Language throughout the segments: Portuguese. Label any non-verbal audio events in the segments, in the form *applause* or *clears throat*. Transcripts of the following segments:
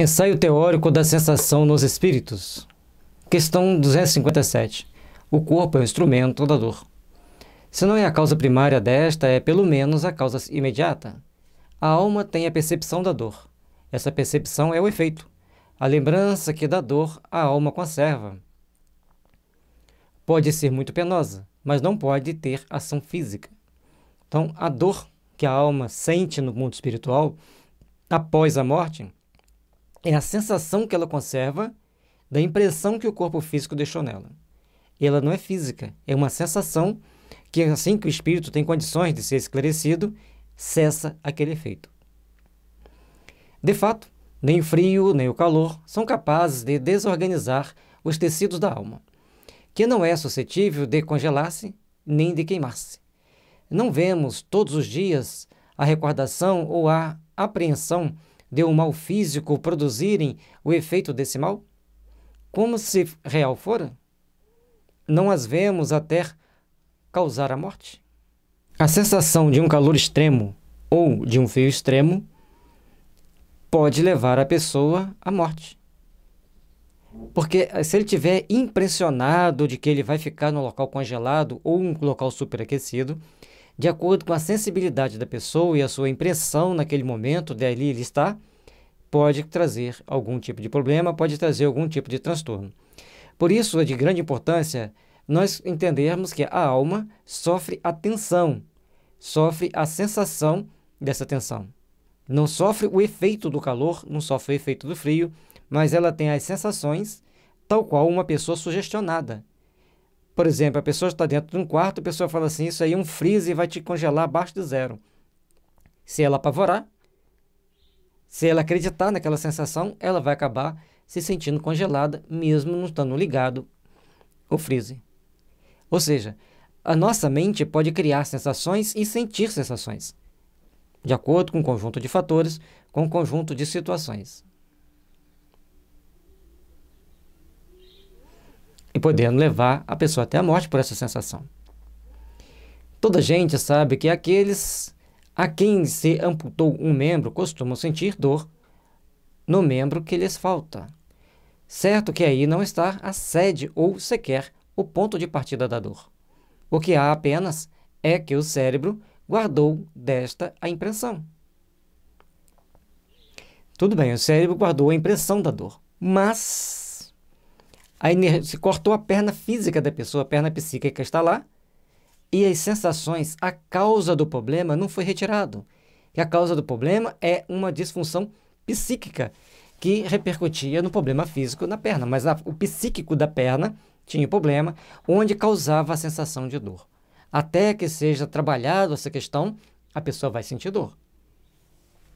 Ensaio teórico da sensação nos espíritos. Questão 257. O corpo é o instrumento da dor. Se não é a causa primária desta, é pelo menos a causa imediata. A alma tem a percepção da dor. Essa percepção é o efeito, a lembrança que da dor a alma conserva. Pode ser muito penosa, mas não pode ter ação física. Então, a dor que a alma sente no mundo espiritual após a morte é a sensação que ela conserva da impressão que o corpo físico deixou nela. ela não é física, é uma sensação que, assim que o espírito tem condições de ser esclarecido, cessa aquele efeito. De fato, nem o frio nem o calor são capazes de desorganizar os tecidos da alma, que não é suscetível de congelar-se nem de queimar-se. Não vemos todos os dias a recordação ou a apreensão de um mal físico produzirem o efeito desse mal? Como se real fora? Não as vemos até causar a morte? A sensação de um calor extremo ou de um frio extremo pode levar a pessoa à morte. Porque eh, se ele tiver impressionado de que ele vai ficar no local congelado ou um local superaquecido, de acordo com a sensibilidade da pessoa e a sua impressão naquele momento dali ele está, pode trazer algum tipo de problema, pode trazer algum tipo de transtorno. Por isso é de grande importância nós entendermos que a alma sofre a tensão, sofre a sensação dessa tensão. Não sofre o efeito do calor, não sofre o efeito do frio, mas ela tem as sensações tal qual uma pessoa sugestionada, por exemplo, a pessoa está dentro de um quarto, a pessoa fala assim: Isso aí é um freezer vai te congelar abaixo de zero. Se ela apavorar, se ela acreditar naquela sensação, ela vai acabar se sentindo congelada, mesmo não estando ligado ao freezer. Ou seja, a nossa mente pode criar sensações e sentir sensações, de acordo com um conjunto de fatores, com um conjunto de situações. e podendo levar a pessoa até a morte por essa sensação. Toda gente sabe que aqueles a quem se amputou um membro costumam sentir dor no membro que lhes falta. Certo que aí não está a sede ou sequer o ponto de partida da dor. O que há apenas é que o cérebro guardou desta a impressão. Tudo bem, o cérebro guardou a impressão da dor, mas a se cortou a perna física da pessoa, a perna psíquica está lá, e as sensações, a causa do problema não foi retirado. E a causa do problema é uma disfunção psíquica que repercutia no problema físico na perna, mas a, o psíquico da perna tinha problema, onde causava a sensação de dor. Até que seja trabalhado essa questão, a pessoa vai sentir dor.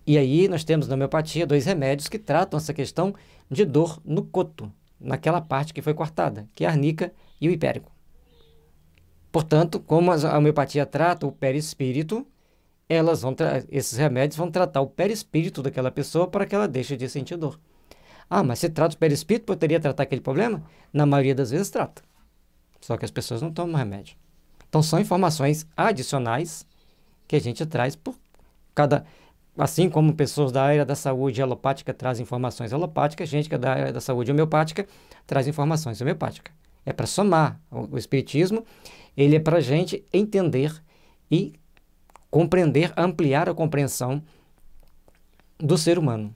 E aí nós temos na homeopatia dois remédios que tratam essa questão de dor no coto naquela parte que foi cortada, que é a arnica e o hipérico. Portanto, como a homeopatia trata o perispírito, elas vão esses remédios vão tratar o perispírito daquela pessoa para que ela deixe de sentir dor. Ah, mas se trata o perispírito, poderia tratar aquele problema? Na maioria das vezes trata. Só que as pessoas não tomam remédio. Então são informações adicionais que a gente traz por cada Assim como pessoas da área da saúde alopática trazem informações alopáticas, gente que é da área da saúde homeopática traz informações homeopáticas. É para somar. O, o Espiritismo, ele é para a gente entender e compreender, ampliar a compreensão do ser humano.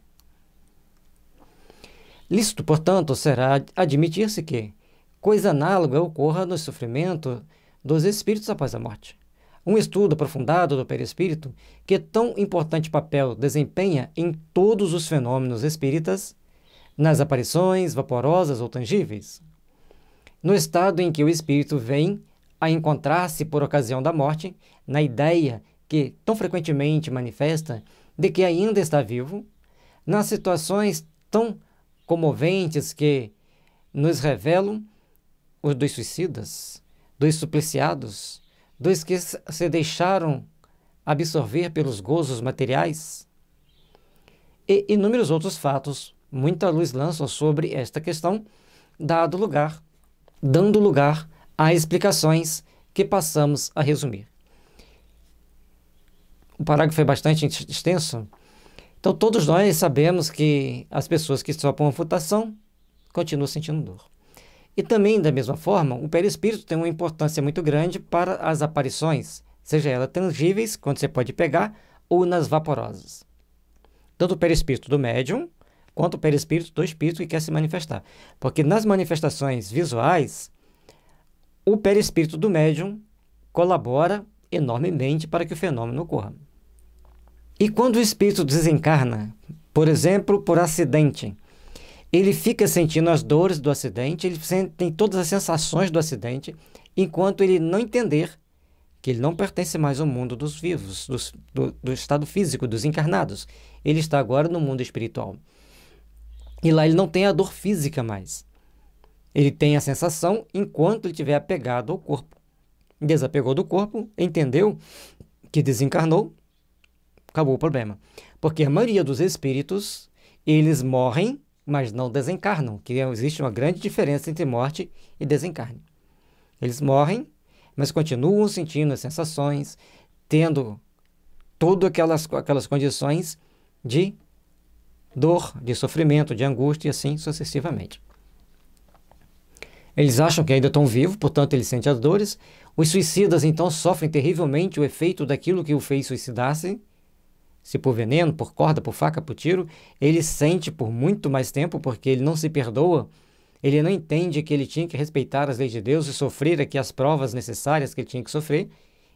Listo, portanto, será admitir-se que coisa análoga ocorra no sofrimento dos espíritos após a morte. Um estudo aprofundado do perispírito, que tão importante papel desempenha em todos os fenômenos espíritas, nas aparições vaporosas ou tangíveis, no estado em que o espírito vem a encontrar-se por ocasião da morte, na ideia que tão frequentemente manifesta de que ainda está vivo, nas situações tão comoventes que nos revelam os dos suicidas, dos supliciados, dos que se deixaram absorver pelos gozos materiais? E inúmeros outros fatos, muita luz lançam sobre esta questão, dado lugar, dando lugar a explicações que passamos a resumir. O parágrafo é bastante extenso. Então, todos nós sabemos que as pessoas que sofrem amputação continuam sentindo dor. E também, da mesma forma, o perispírito tem uma importância muito grande para as aparições, seja elas tangíveis, quando você pode pegar, ou nas vaporosas. Tanto o perispírito do médium, quanto o perispírito do espírito que quer se manifestar. Porque nas manifestações visuais, o perispírito do médium colabora enormemente para que o fenômeno ocorra. E quando o espírito desencarna, por exemplo, por acidente, ele fica sentindo as dores do acidente, ele tem todas as sensações do acidente, enquanto ele não entender que ele não pertence mais ao mundo dos vivos, dos, do, do estado físico, dos encarnados. Ele está agora no mundo espiritual. E lá ele não tem a dor física mais. Ele tem a sensação enquanto ele estiver apegado ao corpo. Desapegou do corpo, entendeu que desencarnou, acabou o problema. Porque a maioria dos espíritos, eles morrem mas não desencarnam, que é, existe uma grande diferença entre morte e desencarne. Eles morrem, mas continuam sentindo as sensações, tendo todas aquelas, aquelas condições de dor, de sofrimento, de angústia e assim sucessivamente. Eles acham que ainda estão vivos, portanto, eles sentem as dores. Os suicidas, então, sofrem terrivelmente o efeito daquilo que o fez suicidar-se se por veneno, por corda, por faca, por tiro, ele sente por muito mais tempo porque ele não se perdoa. Ele não entende que ele tinha que respeitar as leis de Deus e sofrer aqui as provas necessárias que ele tinha que sofrer.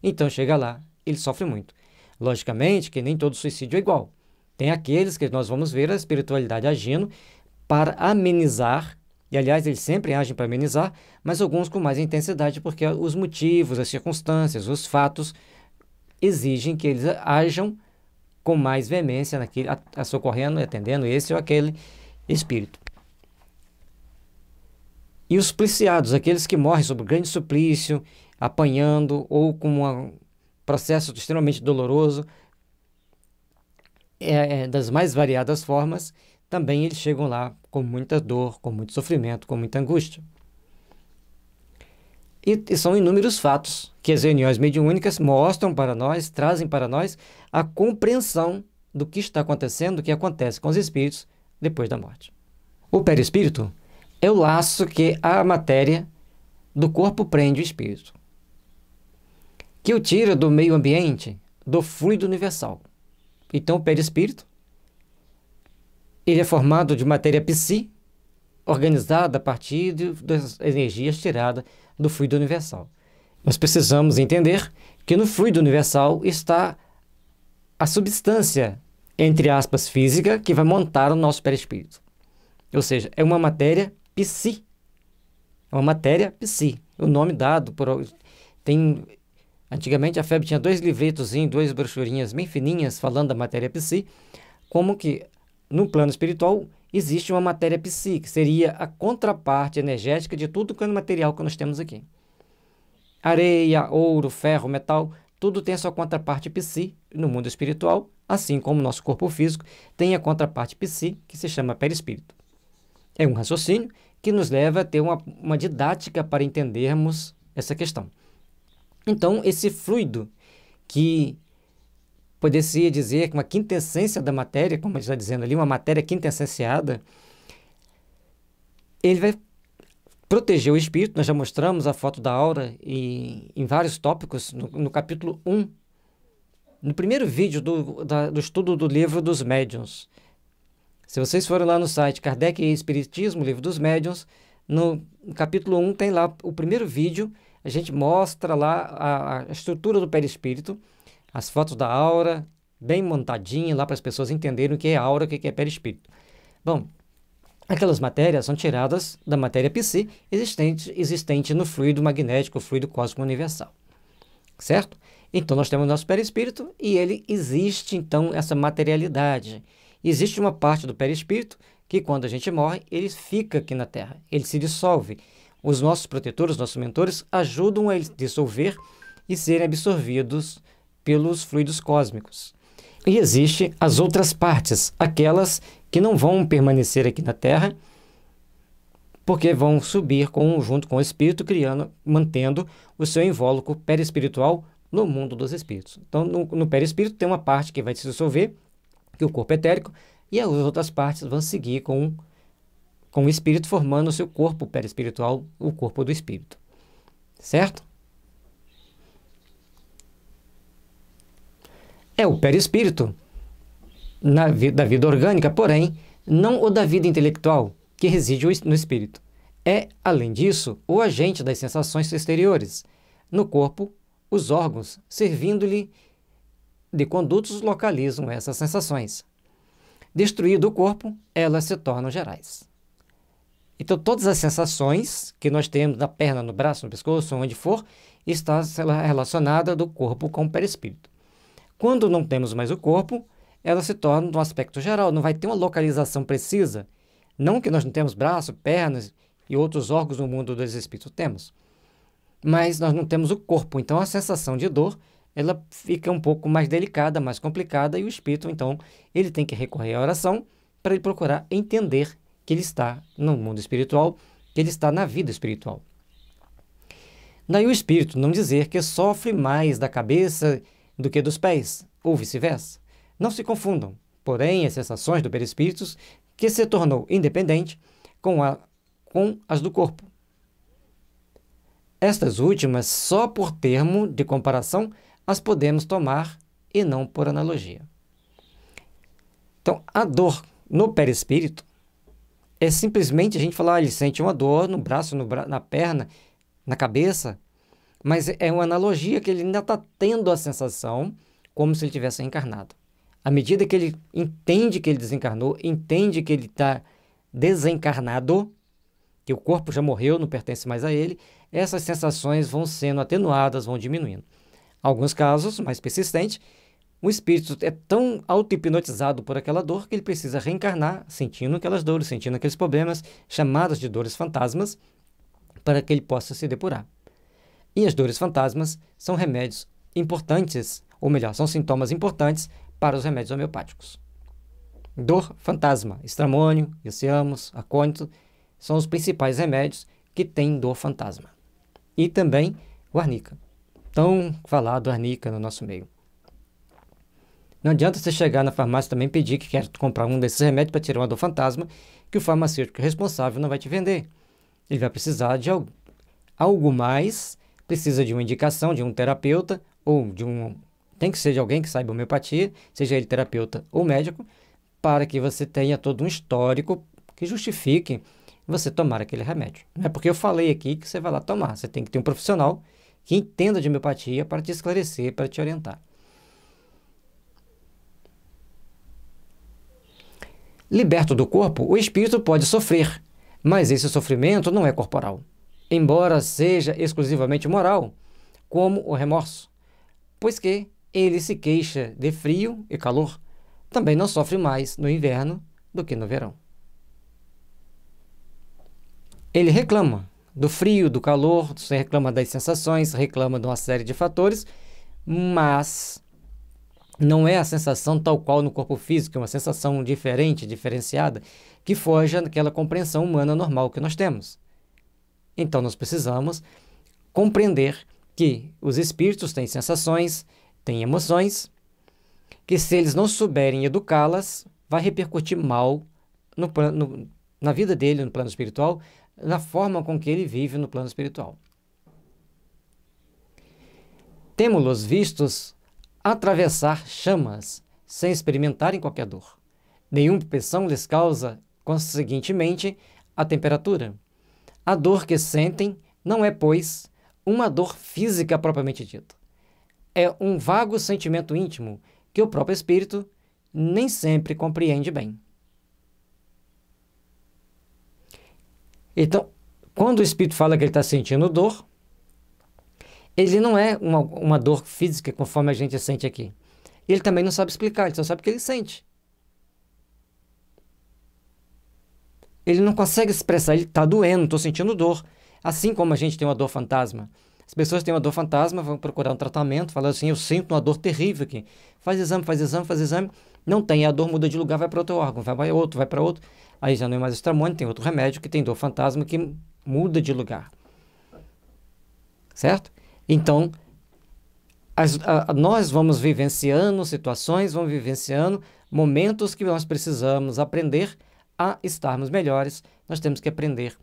Então chega lá, ele sofre muito. Logicamente que nem todo suicídio é igual. Tem aqueles que nós vamos ver a espiritualidade agindo para amenizar, e aliás, eles sempre agem para amenizar, mas alguns com mais intensidade, porque os motivos, as circunstâncias, os fatos exigem que eles ajam com mais veemência naquele, a, a socorrendo e atendendo esse ou aquele espírito. E os pliciados, aqueles que morrem sob grande suplício, apanhando ou com um processo extremamente doloroso, é, é, das mais variadas formas, também eles chegam lá com muita dor, com muito sofrimento, com muita angústia. E, e são inúmeros fatos que as reuniões mediúnicas mostram para nós, trazem para nós a compreensão do que está acontecendo, do que acontece com os espíritos depois da morte. O perispírito é o laço que a matéria do corpo prende o espírito, que o tira do meio ambiente, do fluido universal. Então, o perispírito ele é formado de matéria psí? organizada a partir de, das energias tiradas do fluido universal. Nós precisamos entender que no fluido universal está a substância, entre aspas, física, que vai montar o nosso perispírito. Ou seja, é uma matéria psi. É uma matéria psi. O nome dado por. Tem Antigamente a FEB tinha dois livretos, duas brochurinhas bem fininhas falando da matéria psi, como que no plano espiritual existe uma matéria psi, que seria a contraparte energética de tudo quanto material que nós temos aqui. Areia, ouro, ferro, metal, tudo tem a sua contraparte psi no mundo espiritual, assim como o nosso corpo físico tem a contraparte psi, que se chama perispírito. É um raciocínio que nos leva a ter uma, uma didática para entendermos essa questão. Então, esse fluido que poderia se dizer que uma quintessência da matéria, como está dizendo ali, uma matéria quintessenciada, ele vai proteger o espírito. Nós já mostramos a foto da aura e, em vários tópicos, no, no capítulo 1, no primeiro vídeo do, da, do estudo do livro dos médiuns. Se vocês forem lá no site Kardec e Espiritismo, livro dos médiuns, no capítulo 1 tem lá o primeiro vídeo, a gente mostra lá a, a estrutura do perispírito, espírito as fotos da aura, bem montadinha lá para as pessoas entenderem o que é aura, o é que é perispírito. Bom, aquelas matérias são tiradas da matéria psi existente, existente no fluido magnético, fluido cósmico universal. Certo? Então nós temos nosso perispírito e ele existe então essa materialidade. Existe uma parte do perispírito que quando a gente morre, ele fica aqui na Terra, ele se dissolve. Os nossos protetores, nossos mentores ajudam a ele dissolver e serem absorvidos pelos fluidos cósmicos. E existe as outras partes, aquelas que não vão permanecer aqui na Terra, porque vão subir com, junto com o espírito, criando, mantendo o seu invólucro perispiritual no mundo dos espíritos. Então, no, no perispírito tem uma parte que vai se dissolver, que é o corpo é etérico, e as outras partes vão seguir com, com o espírito, formando o seu corpo perispiritual, o corpo do espírito. Certo? é o perispírito na vi da vida orgânica, porém, não o da vida intelectual, que reside no espírito. É, além disso, o agente das sensações exteriores, no corpo, os órgãos, servindo-lhe de condutos, localizam essas sensações. Destruído o corpo, elas se tornam gerais. Então, todas as sensações que nós temos na perna, no braço, no pescoço, onde for, está relacionada do corpo com o perispírito. Quando não temos mais o corpo, ela se torna um aspecto geral, não vai ter uma localização precisa. Não que nós não temos braço, pernas e outros órgãos no mundo dos espíritos temos. Mas nós não temos o corpo, então a sensação de dor, ela fica um pouco mais delicada, mais complicada e o espírito, então, ele tem que recorrer à oração para ele procurar entender que ele está no mundo espiritual, que ele está na vida espiritual. Daí o espírito não dizer que sofre mais da cabeça, do que dos pés, ou vice-versa. Não se confundam, porém, as sensações do perispírito, que se tornou independente, com, a, com as do corpo. Estas últimas, só por termo de comparação, as podemos tomar e não por analogia. Então, a dor no perispírito é simplesmente a gente falar, ah, ele sente uma dor no braço, no bra na perna, na cabeça, mas é uma analogia que ele ainda está tendo a sensação como se ele tivesse reencarnado. À medida que ele entende que ele desencarnou, entende que ele está desencarnado, que o corpo já morreu, não pertence mais a ele, essas sensações vão sendo atenuadas, vão diminuindo. Alguns casos, mais persistentes, o espírito é tão auto-hipnotizado por aquela dor que ele precisa reencarnar, sentindo aquelas dores, sentindo aqueles problemas, chamados de dores fantasmas, para que ele possa se depurar. E as dores fantasmas são remédios importantes, ou melhor, são sintomas importantes para os remédios homeopáticos. Dor fantasma, estramônio, glicemos, acônito, são os principais remédios que têm dor fantasma. E também o arnica, tão falado arnica no nosso meio. Não adianta você chegar na farmácia também pedir que quer comprar um desses remédios para tirar uma dor fantasma, que o farmacêutico responsável não vai te vender. Ele vai precisar de algo, algo mais precisa de uma indicação de um terapeuta ou de um. Tem que ser de alguém que saiba homeopatia, seja ele terapeuta ou médico, para que você tenha todo um histórico que justifique você tomar aquele remédio. Não é porque eu falei aqui que você vai lá tomar. Você tem que ter um profissional que entenda de homeopatia para te esclarecer, para te orientar. Liberto do corpo, o espírito pode sofrer, mas esse sofrimento não é corporal embora seja exclusivamente moral, como o remorso, pois que ele se queixa de frio e calor, também não sofre mais no inverno do que no verão. Ele reclama do frio, do calor, reclama das sensações, reclama de uma série de fatores, mas não é a sensação tal qual no corpo físico, é uma sensação diferente, diferenciada, que foge daquela compreensão humana normal que nós temos. Então nós precisamos compreender que os espíritos têm sensações, têm emoções, que se eles não souberem educá-las, vai repercutir mal no, no, na vida dele no plano espiritual, na forma com que ele vive no plano espiritual. Temos-los vistos atravessar chamas sem experimentarem qualquer dor. Nenhuma pressão lhes causa, conseguintemente, a temperatura. A dor que sentem não é, pois, uma dor física propriamente dita. É um vago sentimento íntimo que o próprio espírito nem sempre compreende bem. Então, quando o espírito fala que ele está sentindo dor, ele não é uma, uma dor física conforme a gente sente aqui. Ele também não sabe explicar, ele só sabe que ele sente. Ele não consegue expressar, ele está doendo, estou sentindo dor. Assim como a gente tem uma dor fantasma. As pessoas têm uma dor fantasma, vão procurar um tratamento, falando assim, eu sinto uma dor terrível aqui. Faz exame, faz exame, faz exame. Não tem, a dor muda de lugar, vai para outro órgão, vai para outro, vai para outro. Aí já não é mais estramônio, tem outro remédio que tem dor fantasma que muda de lugar. Certo? Então, as, a, nós vamos vivenciando situações, vamos vivenciando momentos que nós precisamos aprender a estarmos melhores, nós temos que aprender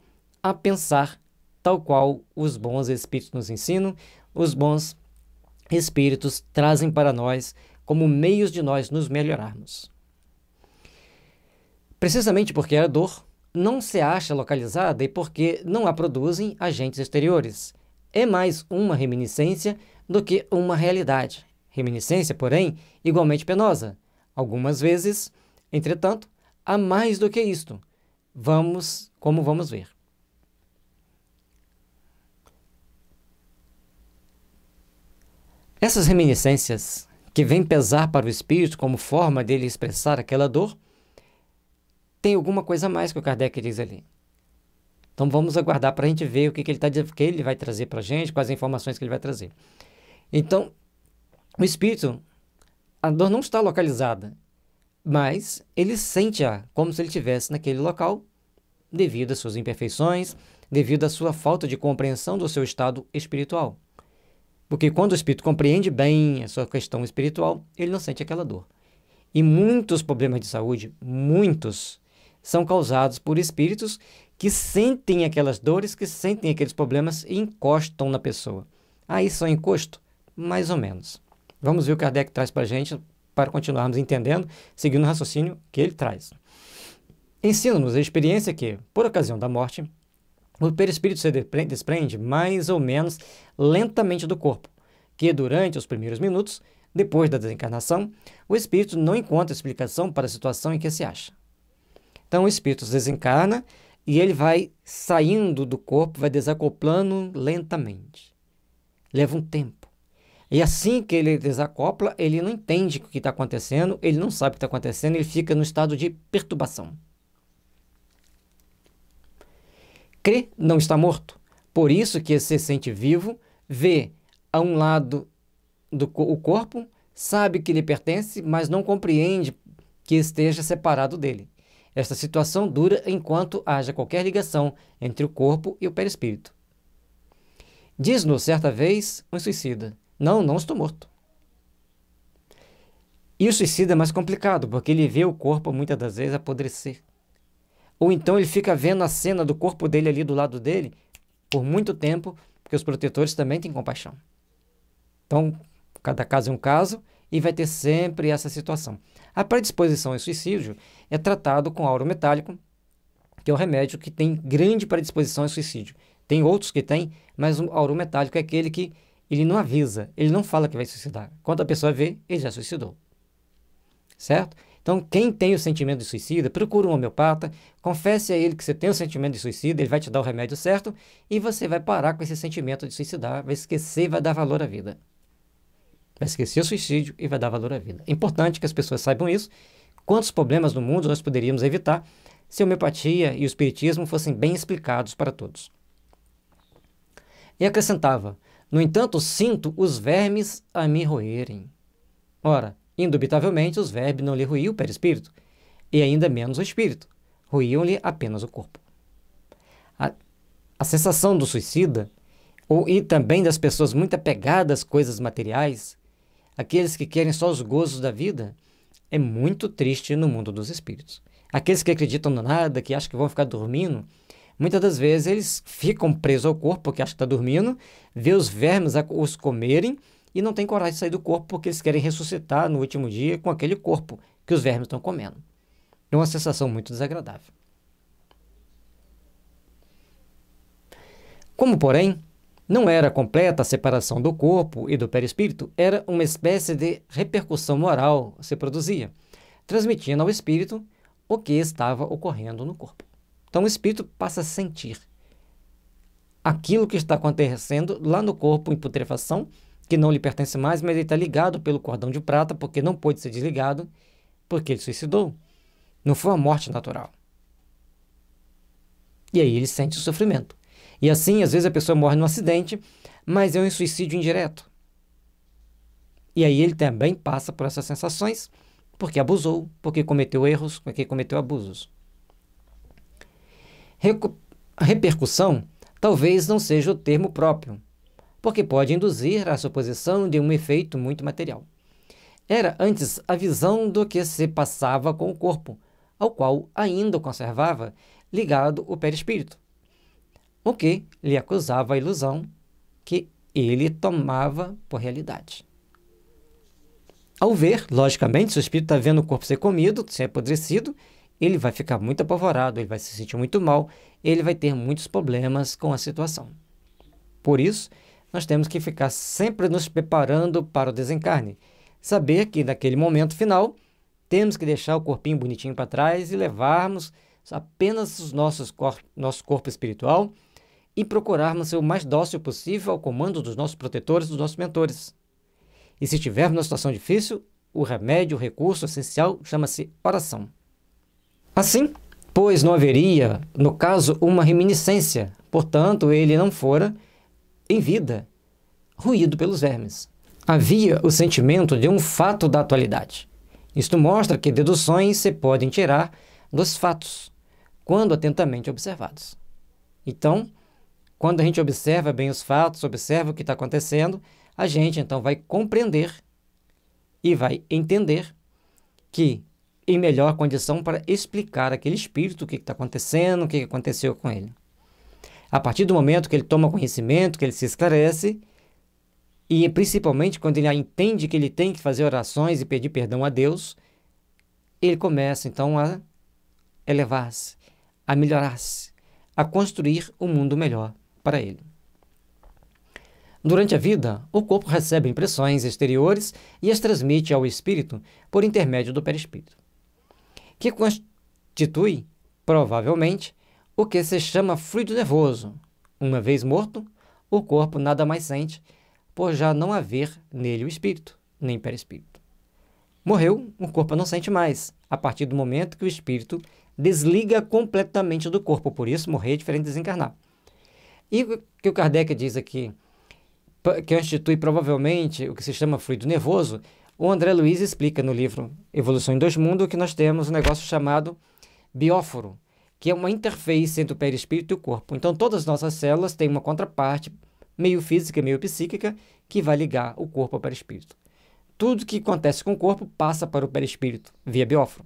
a pensar tal qual os bons espíritos nos ensinam, os bons espíritos trazem para nós como meios de nós nos melhorarmos. Precisamente porque a dor não se acha localizada e porque não a produzem agentes exteriores. É mais uma reminiscência do que uma realidade. Reminiscência, porém, igualmente penosa. Algumas vezes, entretanto, a mais do que isto. Vamos, como vamos ver. Essas reminiscências que vêm pesar para o espírito como forma dele expressar aquela dor, tem alguma coisa a mais que o Kardec diz ali. Então vamos aguardar para a gente ver o que, que ele, tá, que ele vai trazer para a gente, quais informações que ele vai trazer. Então, o espírito, a dor não está localizada, mas ele sente-a como se ele estivesse naquele local devido às suas imperfeições, devido à sua falta de compreensão do seu estado espiritual. Porque quando o espírito compreende bem a sua questão espiritual, ele não sente aquela dor. E muitos problemas de saúde, muitos, são causados por espíritos que sentem aquelas dores, que sentem aqueles problemas e encostam na pessoa. Aí são encosto? Mais ou menos. Vamos ver o Kardec traz para a gente para continuarmos entendendo, seguindo o raciocínio que ele traz. Ensina-nos a experiência que, por ocasião da morte, o perispírito se desprende mais ou menos lentamente do corpo, que durante os primeiros minutos, depois da desencarnação, o espírito não encontra explicação para a situação em que se acha. Então o espírito se desencarna e ele vai saindo do corpo, vai desacoplando lentamente. Leva um tempo. E assim que ele desacopla, ele não entende o que está acontecendo, ele não sabe o que está acontecendo, ele fica no estado de perturbação. Crê não está morto. Por isso que se sente vivo, vê a um lado do o corpo, sabe que lhe pertence, mas não compreende que esteja separado dele. Esta situação dura enquanto haja qualquer ligação entre o corpo e o perispírito. Diz-nos certa vez um suicida: não, não estou morto. E o suicida é mais complicado, porque ele vê o corpo muitas das vezes apodrecer. Ou então ele fica vendo a cena do corpo dele ali do lado dele por muito tempo, porque os protetores também têm compaixão. Então, cada caso é um caso e vai ter sempre essa situação. A predisposição ao suicídio é tratado com auro metálico, que é o um remédio que tem grande predisposição ao suicídio. Tem outros que têm, mas o auro metálico é aquele que ele não avisa, ele não fala que vai suicidar. Quando a pessoa vê, ele já suicidou. Certo? Então, quem tem o sentimento de suicida, procura um homeopata, confesse a ele que você tem o sentimento de suicida, ele vai te dar o remédio certo e você vai parar com esse sentimento de suicidar, vai esquecer e vai dar valor à vida. Vai esquecer o suicídio e vai dar valor à vida. É importante que as pessoas saibam isso. Quantos problemas no mundo nós poderíamos evitar se a homeopatia e o espiritismo fossem bem explicados para todos? E acrescentava: no entanto, sinto os vermes a me roerem. Ora, indubitavelmente, os vermes não lhe ruíam o perispírito, e ainda menos o espírito. Ruíam-lhe apenas o corpo. A, a sensação do suicida, ou e também das pessoas muito apegadas às coisas materiais, aqueles que querem só os gozos da vida, é muito triste no mundo dos espíritos. Aqueles que acreditam no nada, que acham que vão ficar dormindo, Muitas das vezes eles ficam presos ao corpo porque acham que está dormindo, vê os vermes os comerem e não tem coragem de sair do corpo porque eles querem ressuscitar no último dia com aquele corpo que os vermes estão comendo. É uma sensação muito desagradável. Como, porém, não era completa a separação do corpo e do perispírito, era uma espécie de repercussão moral se produzia, transmitindo ao espírito o que estava ocorrendo no corpo. Então o espírito passa a sentir aquilo que está acontecendo lá no corpo em putrefação, que não lhe pertence mais, mas ele está ligado pelo cordão de prata, porque não pôde ser desligado, porque ele suicidou. Não foi uma morte natural. E aí ele sente o sofrimento. E assim, às vezes a pessoa morre num acidente, mas é um suicídio indireto. E aí ele também passa por essas sensações, porque abusou, porque cometeu erros, porque cometeu abusos repercussão talvez não seja o termo próprio, porque pode induzir à suposição de um efeito muito material. Era antes a visão do que se passava com o corpo, ao qual ainda conservava ligado o perispírito, o que lhe acusava a ilusão que ele tomava por realidade. Ao ver, logicamente, se o espírito está vendo o corpo ser comido, ser apodrecido, ele vai ficar muito apavorado, ele vai se sentir muito mal, ele vai ter muitos problemas com a situação. Por isso, nós temos que ficar sempre nos preparando para o desencarne. Saber que naquele momento final, temos que deixar o corpinho bonitinho para trás e levarmos apenas os nossos cor nosso corpo espiritual e procurarmos ser o mais dócil possível ao comando dos nossos protetores, dos nossos mentores. E se estivermos numa situação difícil, o remédio, o recurso essencial chama-se oração. Assim, pois não haveria, no caso, uma reminiscência, portanto, ele não fora, em vida, ruído pelos vermes. Havia o sentimento de um fato da atualidade. Isto mostra que deduções se podem tirar dos fatos, quando atentamente observados. Então, quando a gente observa bem os fatos, observa o que está acontecendo, a gente então vai compreender e vai entender que em melhor condição para explicar aquele espírito o que está acontecendo, o que aconteceu com ele. A partir do momento que ele toma conhecimento, que ele se esclarece, e principalmente quando ele entende que ele tem que fazer orações e pedir perdão a Deus, ele começa então a elevar-se, a melhorar-se, a construir um mundo melhor para ele. Durante a vida, o corpo recebe impressões exteriores e as transmite ao espírito por intermédio do perispírito que constitui, provavelmente, o que se chama fluido nervoso. Uma vez morto, o corpo nada mais sente, por já não haver nele o espírito, nem perispírito. Morreu, o corpo não sente mais, a partir do momento que o espírito desliga completamente do corpo, por isso morrer é diferente de desencarnar. E o que o Kardec diz aqui, que constitui provavelmente o que se chama fluido nervoso, o André Luiz explica no livro Evolução em Dois Mundos que nós temos um negócio chamado bióforo, que é uma interface entre o perispírito e o corpo. Então, todas as nossas células têm uma contraparte, meio física, meio psíquica, que vai ligar o corpo ao perispírito. Tudo que acontece com o corpo passa para o perispírito, via bióforo.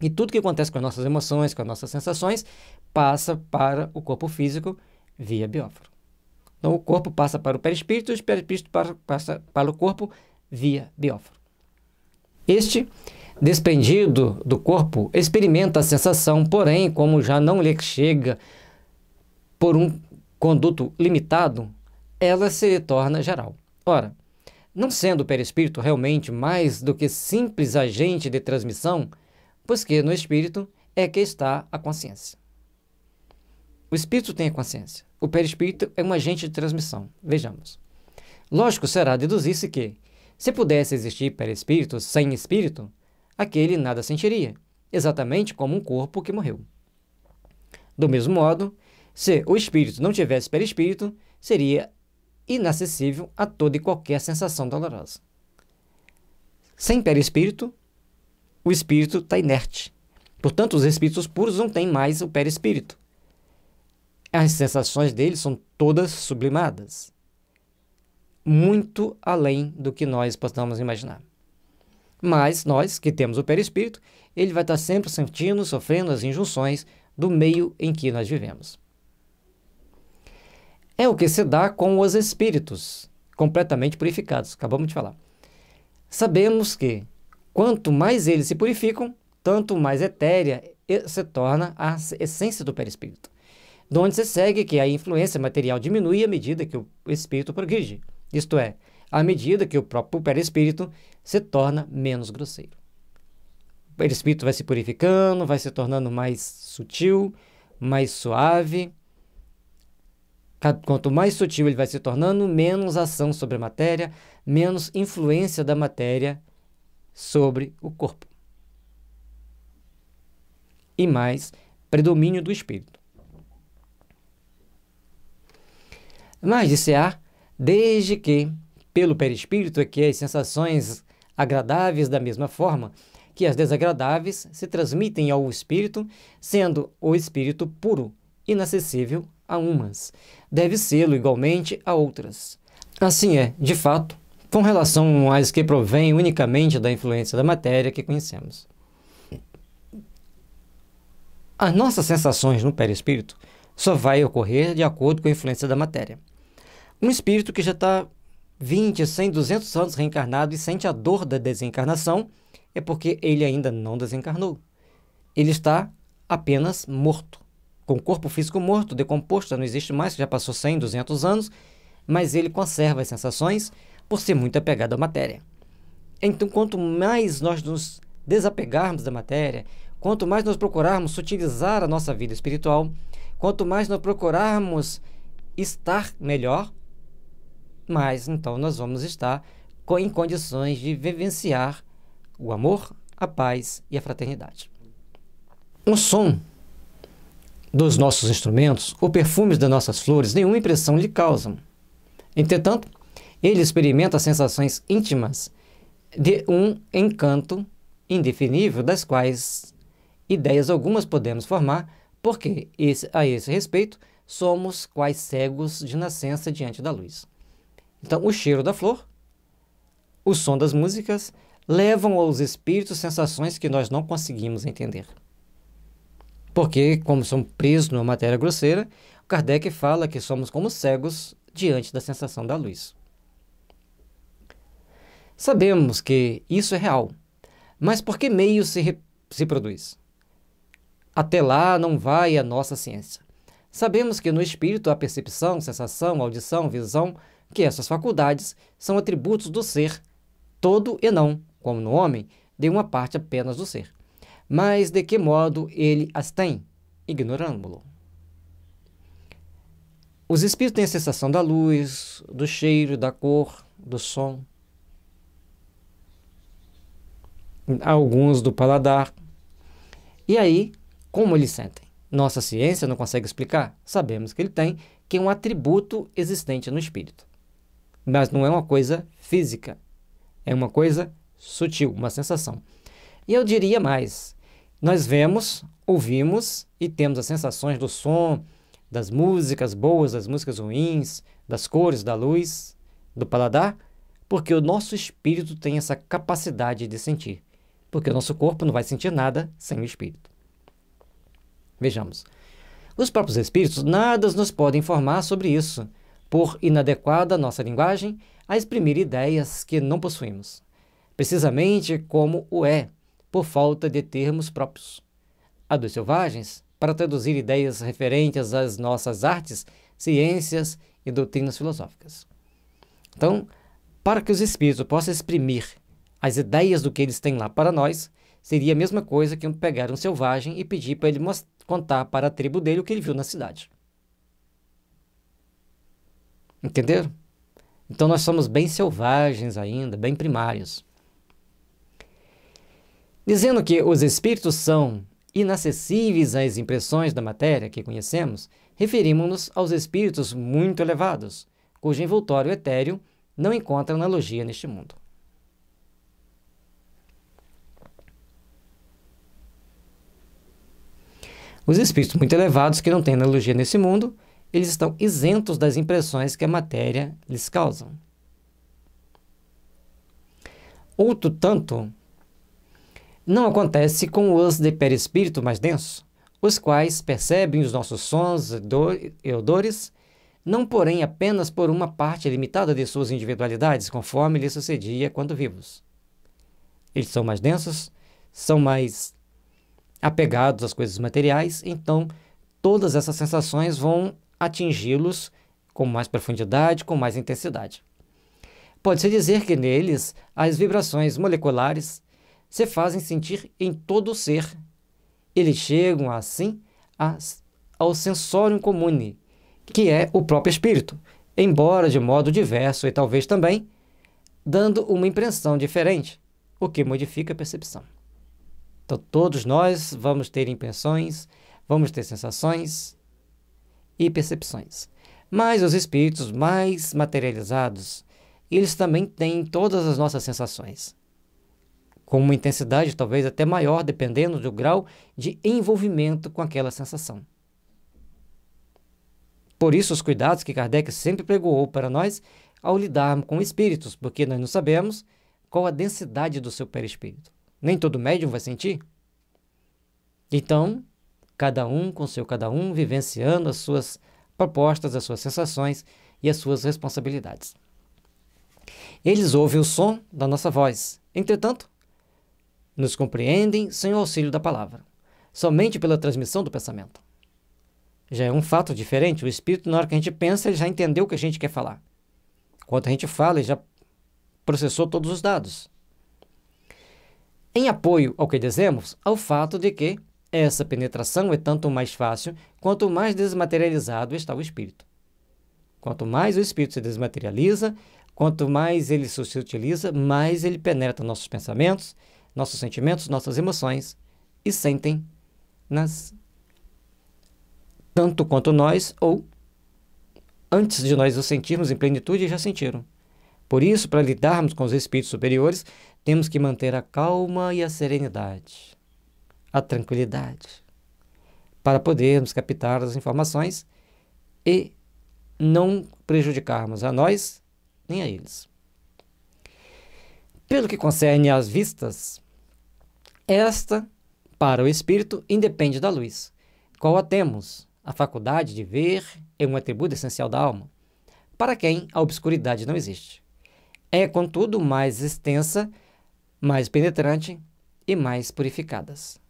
E tudo que acontece com as nossas emoções, com as nossas sensações, passa para o corpo físico, via bióforo. Então, o corpo passa para o perispírito, o perispírito passa para o corpo via Bióforo. Este, despendido do corpo, experimenta a sensação, porém, como já não lhe chega por um conduto limitado, ela se torna geral. Ora, não sendo o perispírito realmente mais do que simples agente de transmissão, pois que no espírito é que está a consciência. O espírito tem a consciência. O perispírito é um agente de transmissão. Vejamos. Lógico será deduzir-se que se pudesse existir perispírito sem espírito, aquele nada sentiria, exatamente como um corpo que morreu. Do mesmo modo, se o espírito não tivesse perispírito, seria inacessível a toda e qualquer sensação dolorosa. Sem perispírito, o espírito está inerte. Portanto, os espíritos puros não têm mais o perispírito. As sensações deles são todas sublimadas muito além do que nós possamos imaginar. Mas nós, que temos o perispírito, ele vai estar sempre sentindo, sofrendo as injunções do meio em que nós vivemos. É o que se dá com os espíritos completamente purificados, acabamos de falar. Sabemos que quanto mais eles se purificam, tanto mais etérea se torna a essência do perispírito, de onde se segue que a influência material diminui à medida que o espírito progride. Isto é, à medida que o próprio perispírito se torna menos grosseiro. O perispírito vai se purificando, vai se tornando mais sutil, mais suave. Quanto mais sutil ele vai se tornando, menos ação sobre a matéria, menos influência da matéria sobre o corpo. E mais predomínio do espírito. Mas disse A, desde que, pelo perispírito, é que as sensações agradáveis da mesma forma que as desagradáveis se transmitem ao espírito, sendo o espírito puro, inacessível a umas, deve sê-lo igualmente a outras. Assim é, de fato, com relação às que provém unicamente da influência da matéria que conhecemos. As nossas sensações no perispírito só vai ocorrer de acordo com a influência da matéria. Um espírito que já está 20, 100, 200 anos reencarnado e sente a dor da desencarnação é porque ele ainda não desencarnou. Ele está apenas morto, com o corpo físico morto, decomposto, não existe mais, já passou 100, 200 anos, mas ele conserva as sensações por ser muito apegado à matéria. Então, quanto mais nós nos desapegarmos da matéria, quanto mais nós procurarmos sutilizar a nossa vida espiritual, quanto mais nós procurarmos estar melhor, mas então nós vamos estar em condições de vivenciar o amor, a paz e a fraternidade. O som dos nossos instrumentos, o perfume das nossas flores, nenhuma impressão lhe causam. Entretanto, ele experimenta sensações íntimas de um encanto indefinível, das quais ideias algumas podemos formar, porque esse, a esse respeito somos quais cegos de nascença diante da luz. Então, o cheiro da flor, o som das músicas, levam aos espíritos sensações que nós não conseguimos entender. Porque, como somos presos numa matéria grosseira, Kardec fala que somos como cegos diante da sensação da luz. Sabemos que isso é real, mas por que meio se, se produz? Até lá não vai a nossa ciência. Sabemos que no espírito há percepção, sensação, audição, visão, que essas faculdades são atributos do ser todo e não, como no homem, de uma parte apenas do ser. Mas de que modo ele as tem? ignorando o Os espíritos têm a sensação da luz, do cheiro, da cor, do som. Alguns do paladar. E aí, como eles sentem? Nossa ciência não consegue explicar. Sabemos que ele tem, que é um atributo existente no espírito mas não é uma coisa física, é uma coisa sutil, uma sensação. E eu diria mais: nós vemos, ouvimos e temos as sensações do som, das músicas boas, das músicas ruins, das cores, da luz, do paladar, porque o nosso espírito tem essa capacidade de sentir. Porque o nosso corpo não vai sentir nada sem o espírito. Vejamos. Os próprios espíritos nada nos podem informar sobre isso, por inadequada nossa linguagem, a exprimir ideias que não possuímos, precisamente como o é, por falta de termos próprios. A dos selvagens, para traduzir ideias referentes às nossas artes, ciências e doutrinas filosóficas. Então, para que os espíritos possam exprimir as ideias do que eles têm lá para nós, seria a mesma coisa que pegar um selvagem e pedir para ele contar para a tribo dele o que ele viu na cidade. Entenderam? Então nós somos bem selvagens ainda, bem primários. Dizendo que os espíritos são inacessíveis às impressões da matéria que conhecemos, referimos-nos aos espíritos muito elevados, cujo envoltório etéreo não encontra analogia neste mundo. Os espíritos muito elevados que não têm analogia nesse mundo eles estão isentos das impressões que a matéria lhes causa. Outro tanto não acontece com os de perispírito mais denso, os quais percebem os nossos sons e odores, não porém apenas por uma parte limitada de suas individualidades, conforme lhes sucedia quando vivos. Eles são mais densos, são mais apegados às coisas materiais, então todas essas sensações vão atingi-los com mais profundidade, com mais intensidade. Pode-se dizer que neles as vibrações moleculares se fazem sentir em todo o ser. Eles chegam, assim, ao sensório comune, que é o próprio espírito, embora de modo diverso e talvez também dando uma impressão diferente, o que modifica a percepção. Então, todos nós vamos ter impressões, vamos ter sensações, e percepções. Mas os espíritos mais materializados, eles também têm todas as nossas sensações, com uma intensidade talvez até maior, dependendo do grau de envolvimento com aquela sensação. Por isso, os cuidados que Kardec sempre pregou para nós ao lidarmos com espíritos, porque nós não sabemos qual a densidade do seu perispírito. Nem todo médium vai sentir. Então, cada um com seu cada um, vivenciando as suas propostas, as suas sensações e as suas responsabilidades. Eles ouvem o som da nossa voz, entretanto, nos compreendem sem o auxílio da palavra, somente pela transmissão do pensamento. Já é um fato diferente, o espírito, na hora que a gente pensa, ele já entendeu o que a gente quer falar. quando a gente fala, ele já processou todos os dados. Em apoio ao que dizemos, ao fato de que essa penetração é tanto mais fácil quanto mais desmaterializado está o espírito. Quanto mais o espírito se desmaterializa, quanto mais ele se utiliza, mais ele penetra nossos pensamentos, nossos sentimentos, nossas emoções e sentem nas tanto quanto nós ou antes de nós os sentirmos em plenitude já sentiram. Por isso, para lidarmos com os espíritos superiores, temos que manter a calma e a serenidade a tranquilidade, para podermos captar as informações e não prejudicarmos a nós nem a eles. Pelo que concerne às vistas, esta, para o espírito, independe da luz, qual a temos. A faculdade de ver é um atributo essencial da alma, para quem a obscuridade não existe. É, contudo, mais extensa, mais penetrante e mais purificadas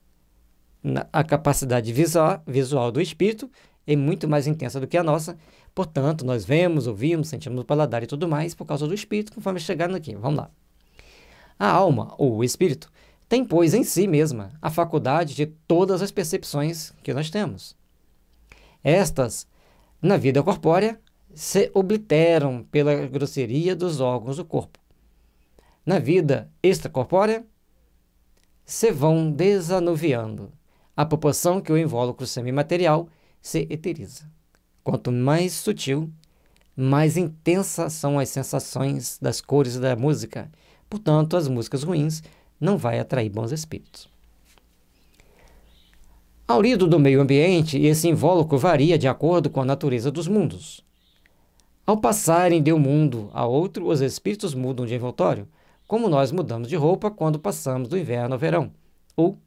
a capacidade visual, visual do espírito é muito mais intensa do que a nossa. Portanto, nós vemos, ouvimos, sentimos o paladar e tudo mais por causa do espírito, conforme chegando aqui. Vamos lá. A alma, ou o espírito, tem, pois, em si mesma a faculdade de todas as percepções que nós temos. Estas, na vida corpórea, se obliteram pela grosseria dos órgãos do corpo. Na vida extracorpórea, se vão desanuviando a proporção que o invólucro semimaterial se eteriza. Quanto mais sutil, mais intensas são as sensações das cores da música. Portanto, as músicas ruins não vai atrair bons espíritos. Ao lido do meio ambiente, esse invólucro varia de acordo com a natureza dos mundos. Ao passarem de um mundo a outro, os espíritos mudam de envoltório, como nós mudamos de roupa quando passamos do inverno ao verão, ou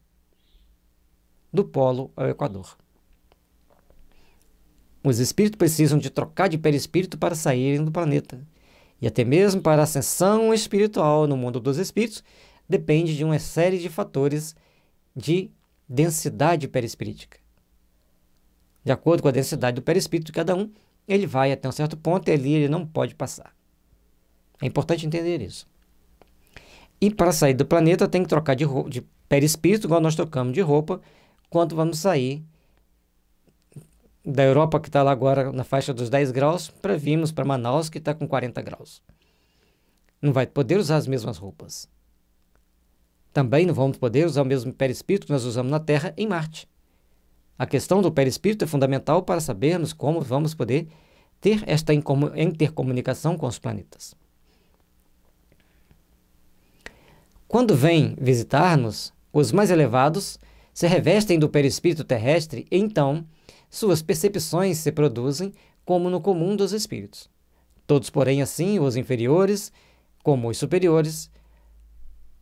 do polo ao equador. Os espíritos precisam de trocar de perispírito para saírem do planeta. E até mesmo para a ascensão espiritual no mundo dos espíritos, depende de uma série de fatores de densidade perispírita. De acordo com a densidade do perispírito de cada um, ele vai até um certo ponto e ali ele não pode passar. É importante entender isso. E para sair do planeta tem que trocar de, de perispírito, igual nós trocamos de roupa, quanto vamos sair da Europa, que está lá agora na faixa dos 10 graus, para virmos para Manaus, que está com 40 graus. Não vai poder usar as mesmas roupas. Também não vamos poder usar o mesmo perispírito que nós usamos na Terra em Marte. A questão do perispírito é fundamental para sabermos como vamos poder ter esta intercomunicação com os planetas. Quando vêm visitar-nos, os mais elevados se revestem do perispírito terrestre, então suas percepções se produzem como no comum dos espíritos. Todos, porém, assim, os inferiores, como os superiores,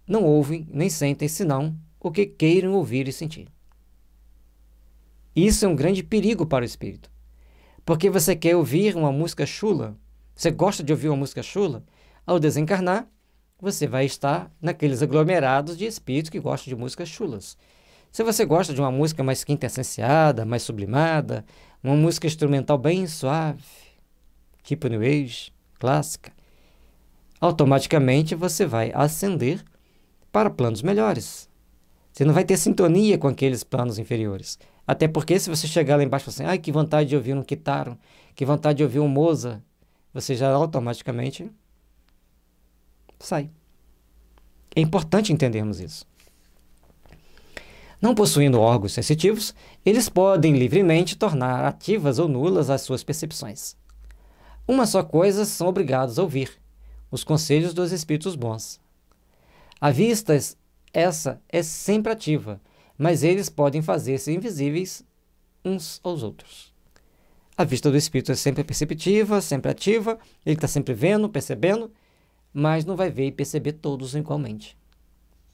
não ouvem nem sentem senão o que queiram ouvir e sentir. Isso é um grande perigo para o espírito. Porque você quer ouvir uma música chula, você gosta de ouvir uma música chula, ao desencarnar, você vai estar naqueles aglomerados de espíritos que gostam de músicas chulas. Se você gosta de uma música mais quintessenciada, mais sublimada, uma música instrumental bem suave, tipo New Age, clássica, automaticamente você vai ascender para planos melhores. Você não vai ter sintonia com aqueles planos inferiores. Até porque se você chegar lá embaixo assim, ai, que vontade de ouvir um Kitaro, que vontade de ouvir um Moza, você já automaticamente sai. É importante entendermos isso. Não possuindo órgãos sensitivos, eles podem livremente tornar ativas ou nulas as suas percepções. Uma só coisa são obrigados a ouvir: os conselhos dos espíritos bons. A vista, essa é sempre ativa, mas eles podem fazer-se invisíveis uns aos outros. A vista do espírito é sempre perceptiva, sempre ativa, ele está sempre vendo, percebendo, mas não vai ver e perceber todos igualmente.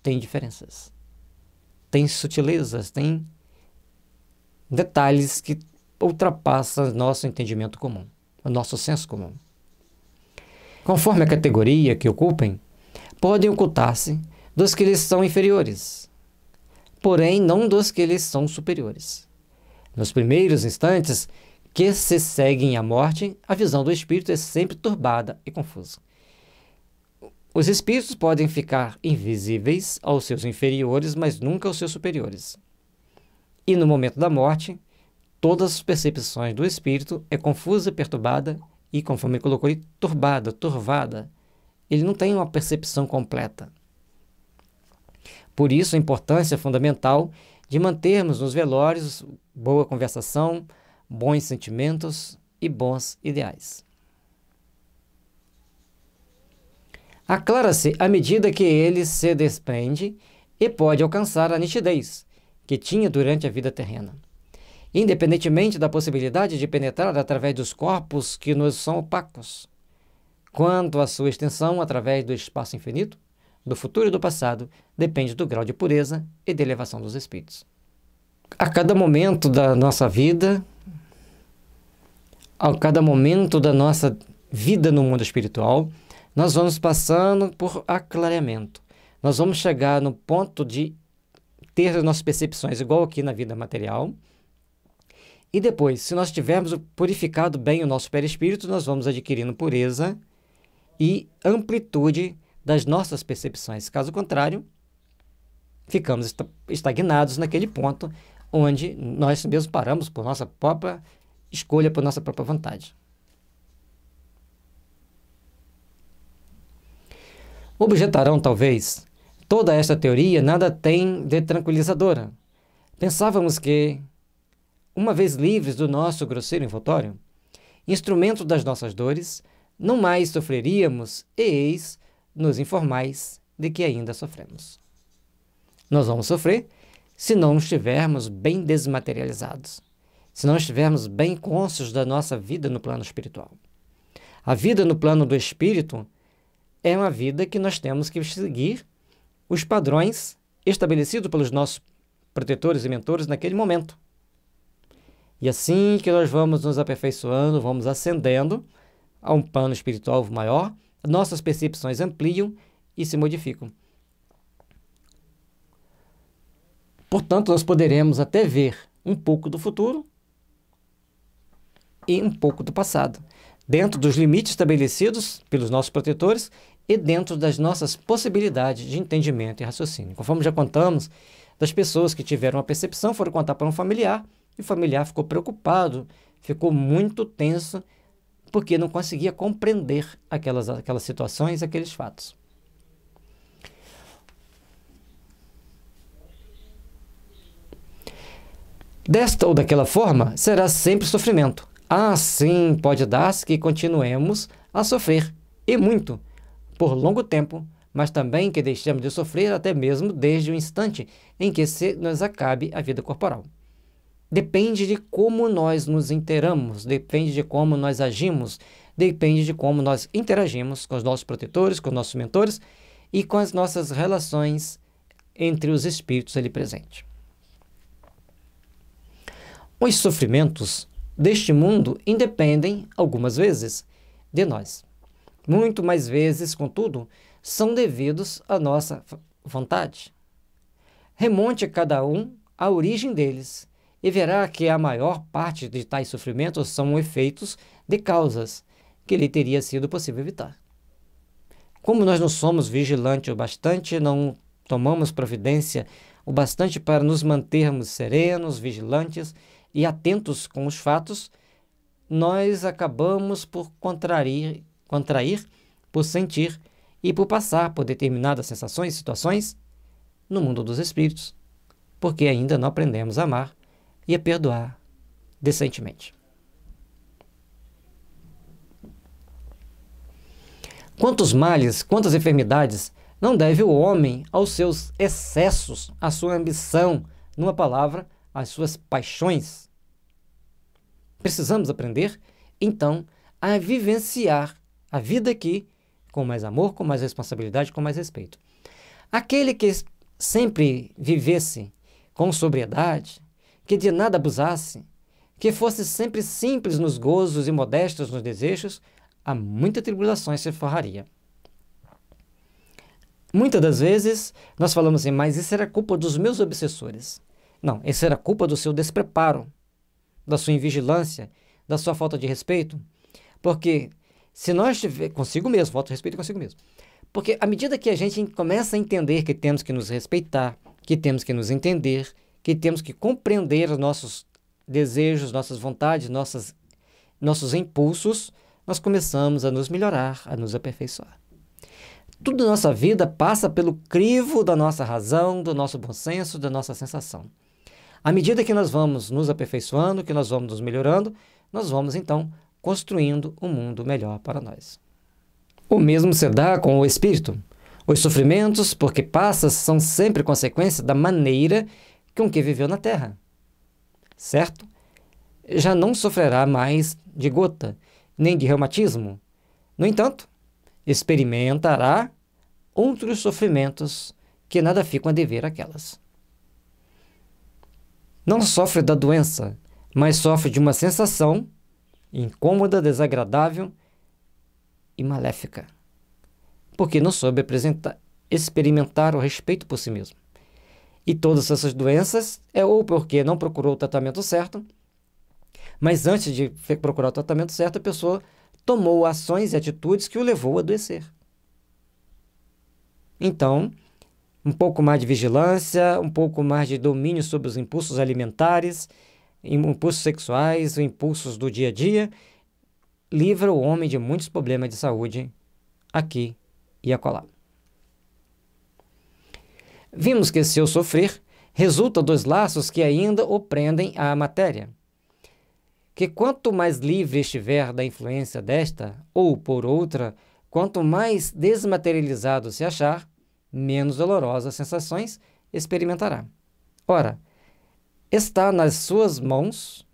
Tem diferenças tem sutilezas, tem detalhes que ultrapassam nosso entendimento comum, o nosso senso comum. Conforme a categoria que ocupem, podem ocultar-se dos que lhes são inferiores, porém não dos que lhes são superiores. Nos primeiros instantes que se seguem à morte, a visão do espírito é sempre turbada e confusa. Os espíritos podem ficar invisíveis aos seus inferiores, mas nunca aos seus superiores. E no momento da morte, todas as percepções do espírito é confusa, perturbada e, conforme colocou aí, turbada, turvada. Ele não tem uma percepção completa. Por isso, a importância fundamental de mantermos nos velórios boa conversação, bons sentimentos e bons ideais. aclara-se à medida que ele se desprende e pode alcançar a nitidez que tinha durante a vida terrena. Independentemente da possibilidade de penetrar através dos corpos que nos são opacos, quanto à sua extensão através do espaço infinito, do futuro e do passado, depende do grau de pureza e de elevação dos espíritos. A cada momento da nossa vida, a cada momento da nossa vida no mundo espiritual, nós vamos passando por aclareamento. Nós vamos chegar no ponto de ter as nossas percepções, igual aqui na vida material. E depois, se nós tivermos purificado bem o nosso perispírito, nós vamos adquirindo pureza e amplitude das nossas percepções. Caso contrário, ficamos estagnados naquele ponto onde nós mesmos paramos por nossa própria escolha, por nossa própria vontade. Objetarão, talvez, toda esta teoria nada tem de tranquilizadora. Pensávamos que, uma vez livres do nosso grosseiro envoltório, instrumento das nossas dores, não mais sofreríamos, e eis, nos informais de que ainda sofremos. Nós vamos sofrer se não estivermos bem desmaterializados, se não estivermos bem cônscios da nossa vida no plano espiritual. A vida no plano do espírito é uma vida que nós temos que seguir os padrões estabelecidos pelos nossos protetores e mentores naquele momento. E assim que nós vamos nos aperfeiçoando, vamos ascendendo a um plano espiritual maior, nossas percepções ampliam e se modificam. Portanto, nós poderemos até ver um pouco do futuro e um pouco do passado, dentro dos limites estabelecidos pelos nossos protetores e dentro das nossas possibilidades de entendimento e raciocínio. Conforme já contamos, das pessoas que tiveram a percepção foram contar para um familiar e o familiar ficou preocupado, ficou muito tenso, porque não conseguia compreender aquelas, aquelas situações, aqueles fatos. Desta ou daquela forma, será sempre sofrimento. Assim pode dar-se que continuemos a sofrer, e muito, por longo tempo, mas também que deixemos de sofrer até mesmo desde o instante em que se nos acabe a vida corporal. Depende de como nós nos inteiramos, depende de como nós agimos, depende de como nós interagimos com os nossos protetores, com os nossos mentores e com as nossas relações entre os espíritos ali presentes. Os sofrimentos deste mundo independem, algumas vezes, de nós muito mais vezes, contudo, são devidos à nossa vontade. Remonte cada um à origem deles e verá que a maior parte de tais sofrimentos são efeitos de causas que lhe teria sido possível evitar. Como nós não somos vigilantes o bastante, não tomamos providência o bastante para nos mantermos serenos, vigilantes e atentos com os fatos, nós acabamos por contrair contrair, por sentir e por passar por determinadas sensações e situações no mundo dos espíritos, porque ainda não aprendemos a amar e a perdoar decentemente. Quantos males, quantas enfermidades não deve o homem aos seus excessos, à sua ambição, numa palavra, às suas paixões? Precisamos aprender, então, a vivenciar a vida aqui com mais amor, com mais responsabilidade, com mais respeito. Aquele que sempre vivesse com sobriedade, que de nada abusasse, que fosse sempre simples nos gozos e modestos nos desejos, a muitas tribulações se forraria. Muitas das vezes nós falamos assim, mas isso era culpa dos meus obsessores. Não, isso era culpa do seu despreparo, da sua invigilância, da sua falta de respeito, porque se nós tiver consigo mesmo, voto respeito consigo mesmo. Porque à medida que a gente começa a entender que temos que nos respeitar, que temos que nos entender, que temos que compreender os nossos desejos, nossas vontades, nossas, nossos impulsos, nós começamos a nos melhorar, a nos aperfeiçoar. Tudo na nossa vida passa pelo crivo da nossa razão, do nosso bom senso, da nossa sensação. À medida que nós vamos nos aperfeiçoando, que nós vamos nos melhorando, nós vamos então construindo um mundo melhor para nós. O mesmo se dá com o espírito. Os sofrimentos por que passas são sempre consequência da maneira com que viveu na terra. Certo? Já não sofrerá mais de gota, nem de reumatismo. No entanto, experimentará outros sofrimentos que nada ficam a dever àquelas. Não sofre da doença, mas sofre de uma sensação incômoda, desagradável e maléfica, porque não soube experimentar o respeito por si mesmo. E todas essas doenças é ou porque não procurou o tratamento certo, mas antes de procurar o tratamento certo, a pessoa tomou ações e atitudes que o levou a adoecer. Então, um pouco mais de vigilância, um pouco mais de domínio sobre os impulsos alimentares, impulsos sexuais, impulsos do dia a dia, livra o homem de muitos problemas de saúde aqui e acolá. Vimos que seu sofrer resulta dos laços que ainda o prendem à matéria. Que quanto mais livre estiver da influência desta ou por outra, quanto mais desmaterializado se achar, menos dolorosas sensações experimentará. Ora, está nas suas mãos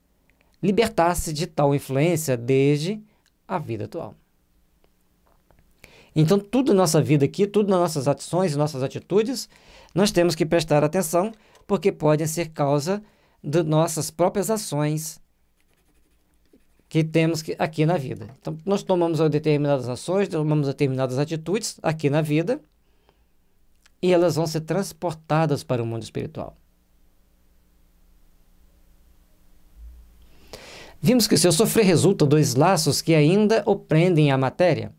libertar-se de tal influência desde a vida atual. Então, tudo na nossa vida aqui, tudo nas nossas ações e nossas atitudes, nós temos que prestar atenção, porque podem ser causa de nossas próprias ações que temos aqui na vida. Então, nós tomamos determinadas ações, tomamos determinadas atitudes aqui na vida, e elas vão ser transportadas para o mundo espiritual. Vimos que seu sofrer resulta dos laços que ainda o prendem à matéria,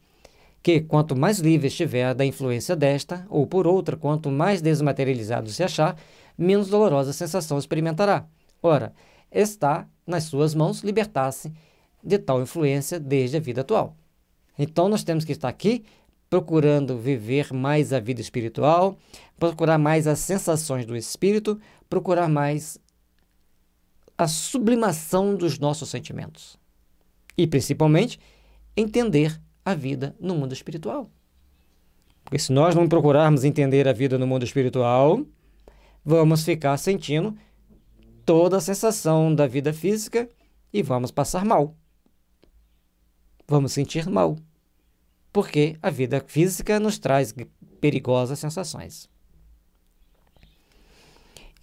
que quanto mais livre estiver da influência desta, ou por outra, quanto mais desmaterializado se achar, menos dolorosa sensação experimentará. Ora, está nas suas mãos libertar-se de tal influência desde a vida atual. Então nós temos que estar aqui procurando viver mais a vida espiritual, procurar mais as sensações do espírito, procurar mais a sublimação dos nossos sentimentos. E, principalmente, entender a vida no mundo espiritual. Porque se nós não procurarmos entender a vida no mundo espiritual, vamos ficar sentindo toda a sensação da vida física e vamos passar mal. Vamos sentir mal. Porque a vida física nos traz perigosas sensações.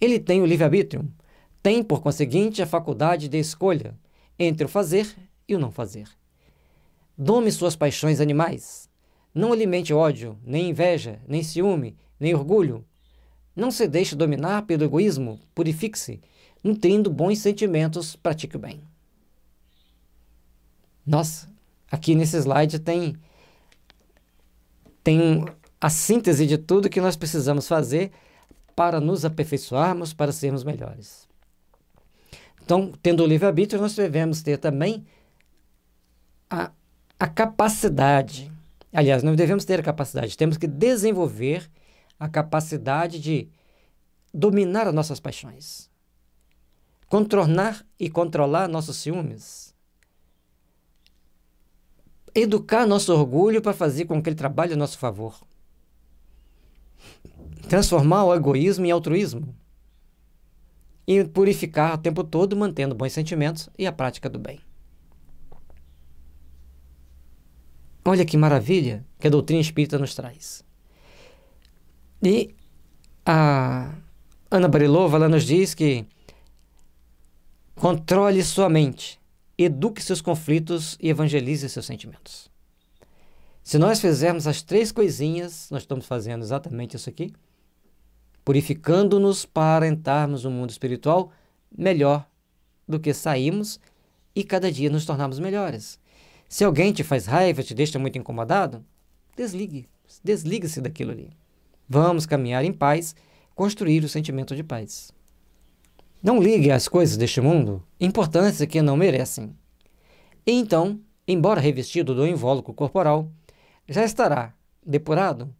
Ele tem o livre-arbítrio tem, por conseguinte, a faculdade de escolha entre o fazer e o não fazer. Dome suas paixões animais. Não alimente ódio, nem inveja, nem ciúme, nem orgulho. Não se deixe dominar pelo egoísmo, purifique-se. Nutrindo bons sentimentos, pratique o bem. Nossa, aqui nesse slide tem, tem a síntese de tudo que nós precisamos fazer para nos aperfeiçoarmos, para sermos melhores. Então, tendo o livre-arbítrio, nós devemos ter também a, a capacidade. Aliás, não devemos ter a capacidade, temos que desenvolver a capacidade de dominar as nossas paixões, contornar e controlar nossos ciúmes, educar nosso orgulho para fazer com que ele trabalhe a nosso favor, transformar o egoísmo em altruísmo e purificar o tempo todo, mantendo bons sentimentos e a prática do bem. Olha que maravilha que a doutrina espírita nos traz. E a Ana Barilova ela nos diz que controle sua mente, eduque seus conflitos e evangelize seus sentimentos. Se nós fizermos as três coisinhas, nós estamos fazendo exatamente isso aqui, purificando-nos para entrarmos no mundo espiritual melhor do que saímos e cada dia nos tornarmos melhores. Se alguém te faz raiva, te deixa muito incomodado, desligue, desligue-se daquilo ali. Vamos caminhar em paz, construir o sentimento de paz. Não ligue às coisas deste mundo importância que não merecem. E então, embora revestido do invólucro corporal, já estará depurado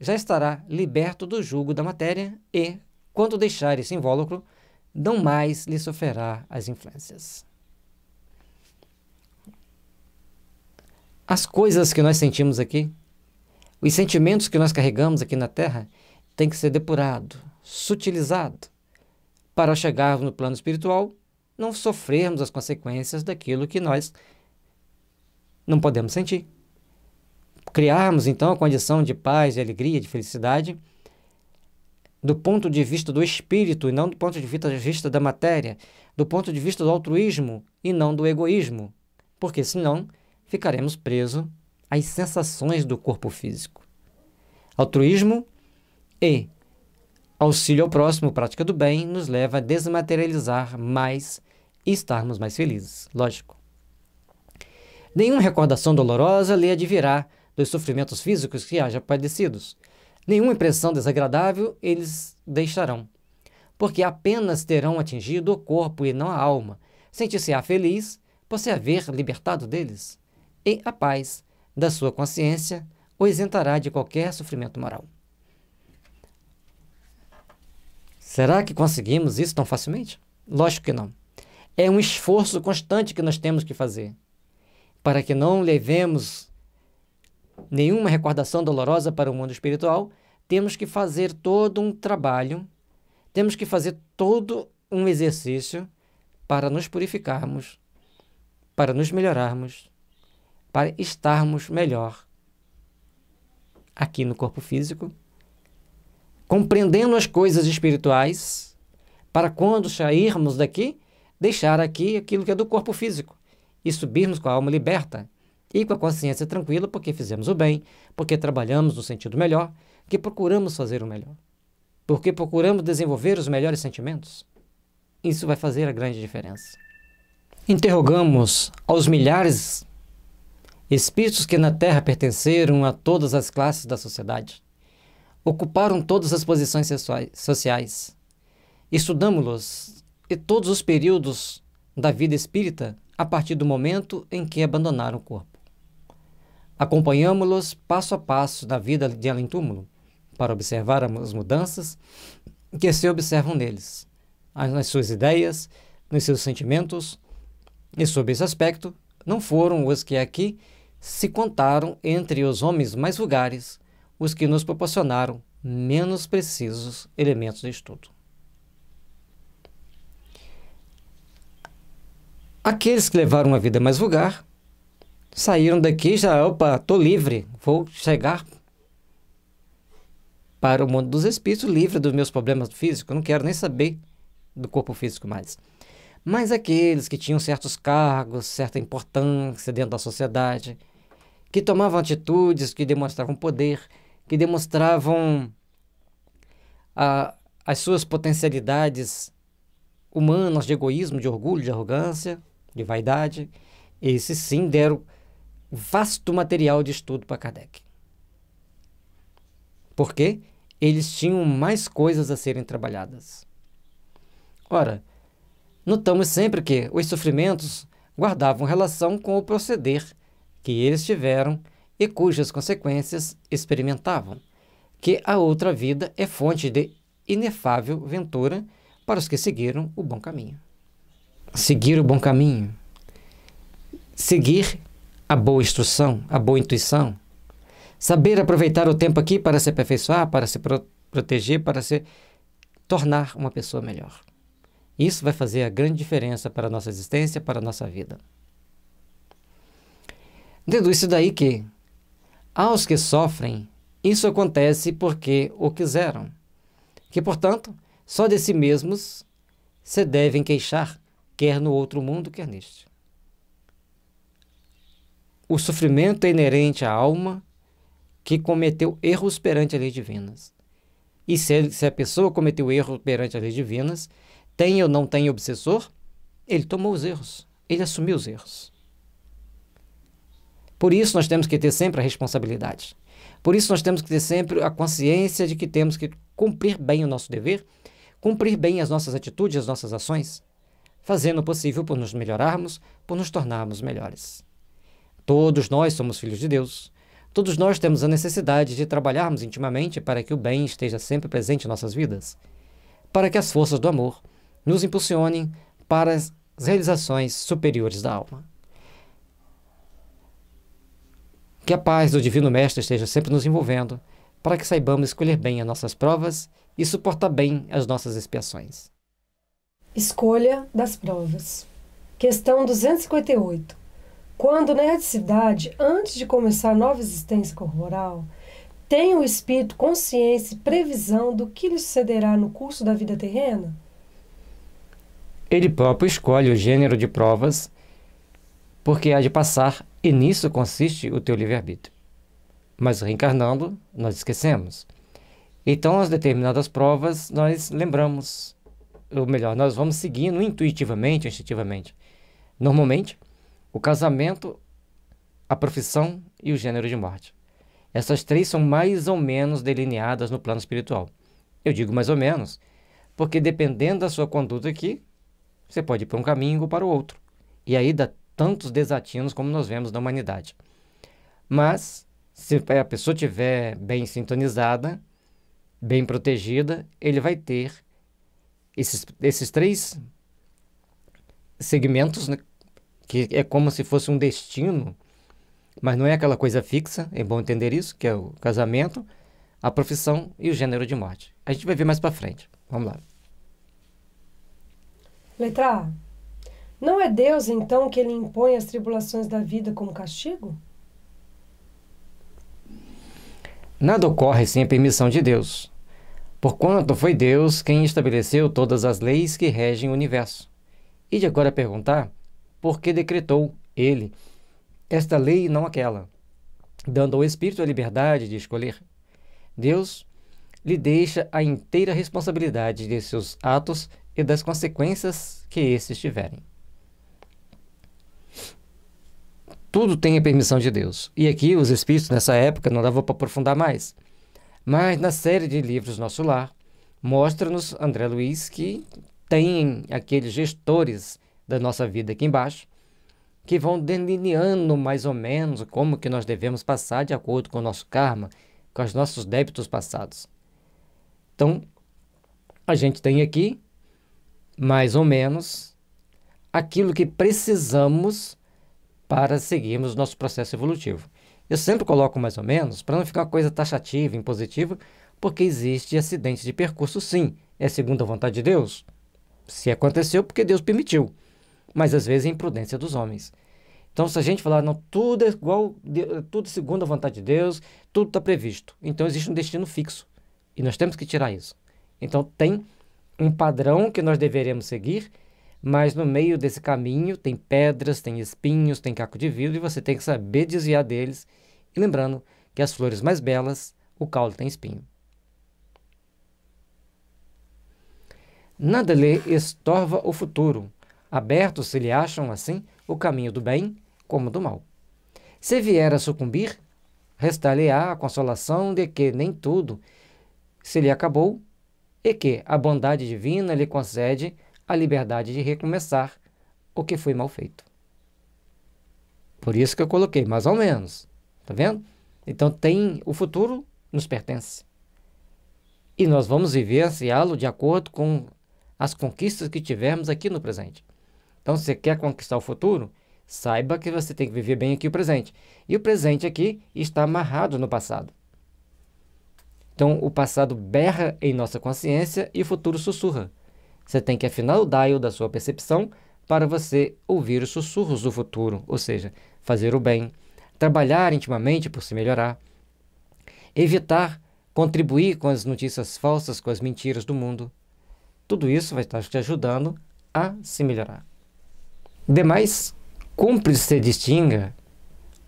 já estará liberto do jugo da matéria e, quando deixar esse invólucro, não mais lhe sofrerá as influências. As coisas que nós sentimos aqui, os sentimentos que nós carregamos aqui na Terra, têm que ser depurado, sutilizado, para chegarmos no plano espiritual, não sofrermos as consequências daquilo que nós não podemos sentir criarmos então a condição de paz, de alegria, de felicidade do ponto de vista do espírito e não do ponto de vista da matéria, do ponto de vista do altruísmo e não do egoísmo, porque senão ficaremos presos às sensações do corpo físico. Altruísmo e auxílio ao próximo, prática do bem, nos leva a desmaterializar mais e estarmos mais felizes, lógico. Nenhuma recordação dolorosa lhe advirá dos sofrimentos físicos que haja padecidos. Nenhuma impressão desagradável eles deixarão, porque apenas terão atingido o corpo e não a alma. Sentir-se-á feliz por se haver libertado deles, e a paz da sua consciência o isentará de qualquer sofrimento moral. Será que conseguimos isso tão facilmente? Lógico que não. É um esforço constante que nós temos que fazer para que não levemos nenhuma recordação dolorosa para o mundo espiritual, temos que fazer todo um trabalho, temos que fazer todo um exercício para nos purificarmos, para nos melhorarmos, para estarmos melhor aqui no corpo físico, compreendendo as coisas espirituais, para quando sairmos daqui, deixar aqui aquilo que é do corpo físico e subirmos com a alma liberta e com a consciência tranquila porque fizemos o bem, porque trabalhamos no sentido melhor, que procuramos fazer o melhor, porque procuramos desenvolver os melhores sentimentos. Isso vai fazer a grande diferença. Interrogamos aos milhares espíritos que na Terra pertenceram a todas as classes da sociedade, ocuparam todas as posições sociais. Estudamos-los e todos os períodos da vida espírita a partir do momento em que abandonaram o corpo. Acompanhamos-los passo a passo na vida de além túmulo, para observar as mudanças que se observam neles, nas suas ideias, nos seus sentimentos, e sob esse aspecto, não foram os que aqui se contaram entre os homens mais vulgares os que nos proporcionaram menos precisos elementos de estudo. Aqueles que levaram uma vida mais vulgar Saíram daqui já, opa, tô livre, vou chegar para o mundo dos espíritos livre dos meus problemas físicos, não quero nem saber do corpo físico mais. Mas aqueles que tinham certos cargos, certa importância dentro da sociedade, que tomavam atitudes que demonstravam poder, que demonstravam a, ah, as suas potencialidades humanas de egoísmo, de orgulho, de arrogância, de vaidade, esses sim deram vasto material de estudo para Kardec. Porque eles tinham mais coisas a serem trabalhadas. Ora, notamos sempre que os sofrimentos guardavam relação com o proceder que eles tiveram e cujas consequências experimentavam, que a outra vida é fonte de inefável ventura para os que seguiram o bom caminho. Seguir o bom caminho. Seguir a boa instrução, a boa intuição. Saber aproveitar o tempo aqui para se aperfeiçoar, para se pro proteger, para se tornar uma pessoa melhor. Isso vai fazer a grande diferença para a nossa existência, para a nossa vida. Deduz-se daí que, aos que sofrem, isso acontece porque o quiseram, que, portanto, só de si mesmos se devem queixar, quer no outro mundo, quer neste. O sofrimento é inerente à alma que cometeu erros perante a lei divinas. E se, se a pessoa cometeu erro perante as leis divinas, tem ou não tem obsessor, ele tomou os erros, ele assumiu os erros. Por isso nós temos que ter sempre a responsabilidade. Por isso nós temos que ter sempre a consciência de que temos que cumprir bem o nosso dever, cumprir bem as nossas atitudes, as nossas ações, fazendo o possível por nos melhorarmos, por nos tornarmos melhores. Todos nós somos filhos de Deus. Todos nós temos a necessidade de trabalharmos intimamente para que o bem esteja sempre presente em nossas vidas, para que as forças do amor nos impulsionem para as realizações superiores da alma. Que a paz do Divino Mestre esteja sempre nos envolvendo, para que saibamos escolher bem as nossas provas e suportar bem as nossas expiações. Escolha das provas. Questão 258. Quando na erraticidade, antes de começar nova existência corporal, tem o espírito consciência e previsão do que lhe sucederá no curso da vida terrena? Ele próprio escolhe o gênero de provas porque há de passar, e nisso consiste o teu livre-arbítrio. Mas reencarnando, nós esquecemos. Então, as determinadas provas nós lembramos, ou melhor, nós vamos seguindo intuitivamente, instintivamente. Normalmente, o casamento, a profissão e o gênero de morte. Essas três são mais ou menos delineadas no plano espiritual. Eu digo mais ou menos, porque dependendo da sua conduta aqui, você pode ir para um caminho ou para o outro. E aí dá tantos desatinos como nós vemos na humanidade. Mas, se a pessoa estiver bem sintonizada, bem protegida, ele vai ter esses, esses três segmentos né, que é como se fosse um destino, mas não é aquela coisa fixa, é bom entender isso, que é o casamento, a profissão e o gênero de morte. A gente vai ver mais para frente. Vamos lá. Letra A. Não é Deus, então, que ele impõe as tribulações da vida como castigo? Nada ocorre sem a permissão de Deus, porquanto foi Deus quem estabeleceu todas as leis que regem o universo. E de agora perguntar porque decretou ele esta lei e não aquela, dando ao espírito a liberdade de escolher. Deus lhe deixa a inteira responsabilidade de seus atos e das consequências que esses tiverem. Tudo tem a permissão de Deus. E aqui os espíritos nessa época não dava para aprofundar mais. Mas na série de livros Nosso Lar, mostra-nos André Luiz que tem aqueles gestores da nossa vida aqui embaixo, que vão delineando mais ou menos como que nós devemos passar de acordo com o nosso karma, com os nossos débitos passados. Então, a gente tem aqui mais ou menos aquilo que precisamos para seguirmos nosso processo evolutivo. Eu sempre coloco mais ou menos para não ficar uma coisa taxativa, impositiva, porque existe acidente de percurso sim. É segundo a vontade de Deus. Se aconteceu, porque Deus permitiu mas às vezes é imprudência dos homens. Então, se a gente falar, não, tudo é igual, eh, tudo segundo a vontade de Deus, tudo está previsto. Então, existe um destino fixo. E nós temos que tirar isso. Então, tem um padrão que nós deveremos seguir, mas no meio desse caminho tem pedras, tem espinhos, tem caco de vidro, e você tem que saber desviar deles. E lembrando que as flores mais belas, o caule tem espinho. Nada lhe estorva o futuro aberto se lhe acham assim o caminho do bem como do mal. Se vier a sucumbir, restar-lhe-á a consolação de que nem tudo se lhe acabou e que a bondade divina lhe concede a liberdade de recomeçar o que foi mal feito. Por isso que eu coloquei, mais ou menos. Tá vendo? Então tem o futuro nos pertence. E nós vamos vivenciá-lo de acordo com as conquistas que tivermos aqui no presente. Então, se você quer conquistar o futuro, saiba que você tem que viver bem aqui o presente. E o presente aqui está amarrado no passado. Então, o passado berra em nossa consciência e o futuro sussurra. Você tem que afinar o dial da sua percepção para você ouvir os sussurros do futuro, ou seja, fazer o bem, trabalhar intimamente por se melhorar, evitar contribuir com as notícias falsas, com as mentiras do mundo. Tudo isso vai estar te ajudando a se melhorar. Demais, cumpre se distinga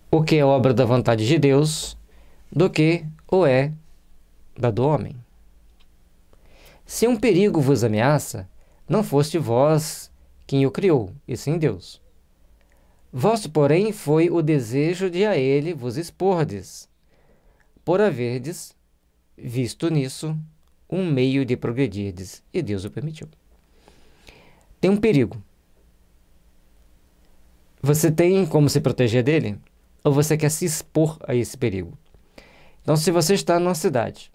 o que é obra da vontade de Deus do que o é da do homem. Se um perigo vos ameaça, não foste vós quem o criou, e sim Deus. Vosso, porém, foi o desejo de a ele vos expordes, por haverdes visto nisso um meio de progredirdes, e Deus o permitiu. Tem um perigo. Você tem como se proteger dele? Ou você quer se expor a esse perigo? Então, se você está numa cidade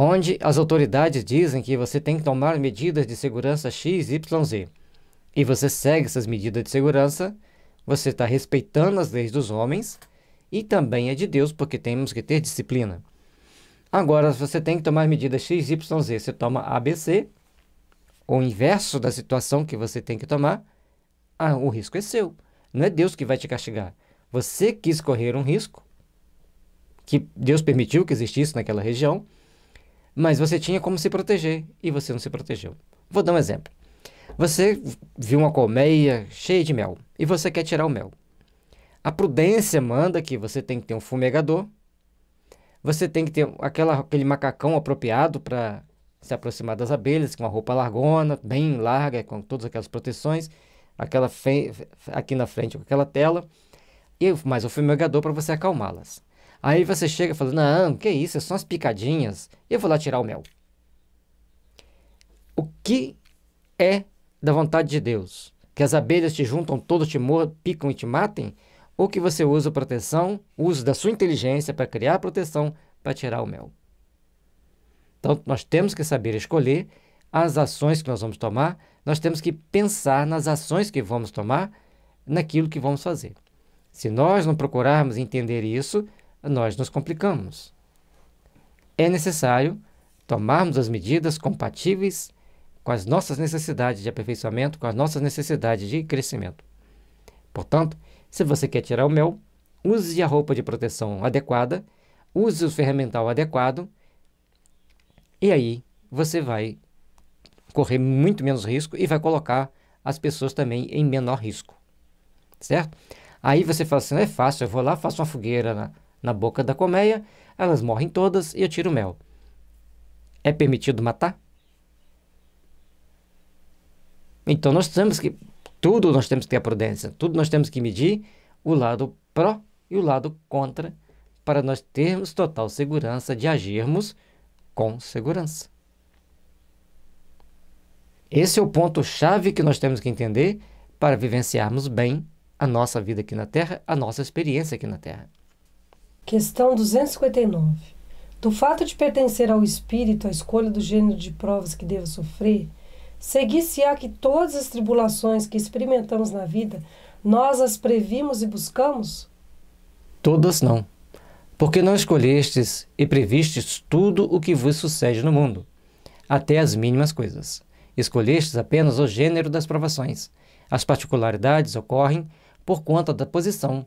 onde as autoridades dizem que você tem que tomar medidas de segurança X, Y, Z, e você segue essas medidas de segurança, você está respeitando as leis dos homens e também é de Deus, porque temos que ter disciplina. Agora, se você tem que tomar medidas X, Y, Z. Você toma ABC, o inverso da situação que você tem que tomar, ah, o risco é seu. Não é Deus que vai te castigar. Você quis correr um risco, que Deus permitiu que existisse naquela região, mas você tinha como se proteger e você não se protegeu. Vou dar um exemplo. Você viu uma colmeia cheia de mel e você quer tirar o mel. A prudência manda que você tem que ter um fumegador, você tem que ter aquela, aquele macacão apropriado para se aproximar das abelhas, com uma roupa largona, bem larga, com todas aquelas proteções aquela aqui na frente com aquela tela, e mais o fumegador para você acalmá-las. Aí você chega falando, não, que isso, é só umas picadinhas, eu vou lá tirar o mel. O que é da vontade de Deus? Que as abelhas te juntam, todos te morram, picam e te matem? Ou que você usa proteção, uso da sua inteligência para criar proteção para tirar o mel? Então, nós temos que saber escolher as ações que nós vamos tomar nós temos que pensar nas ações que vamos tomar, naquilo que vamos fazer. Se nós não procurarmos entender isso, nós nos complicamos. É necessário tomarmos as medidas compatíveis com as nossas necessidades de aperfeiçoamento, com as nossas necessidades de crescimento. Portanto, se você quer tirar o mel, use a roupa de proteção adequada, use o ferramental adequado, e aí você vai correr muito menos risco e vai colocar as pessoas também em menor risco, certo? Aí você fala assim, é fácil, eu vou lá, faço uma fogueira na, na boca da colmeia, elas morrem todas e eu tiro o mel. É permitido matar? Então nós temos que, tudo nós temos que ter a prudência, tudo nós temos que medir o lado pró e o lado contra para nós termos total segurança de agirmos com segurança. Esse é o ponto-chave que nós temos que entender para vivenciarmos bem a nossa vida aqui na Terra, a nossa experiência aqui na Terra. Questão 259. Do fato de pertencer ao espírito, a escolha do gênero de provas que devo sofrer, seguir-se-á que todas as tribulações que experimentamos na vida, nós as previmos e buscamos? Todas não. Porque não escolhestes e previstes tudo o que vos sucede no mundo, até as mínimas coisas. Escolhestes apenas o gênero das provações. As particularidades ocorrem por conta da posição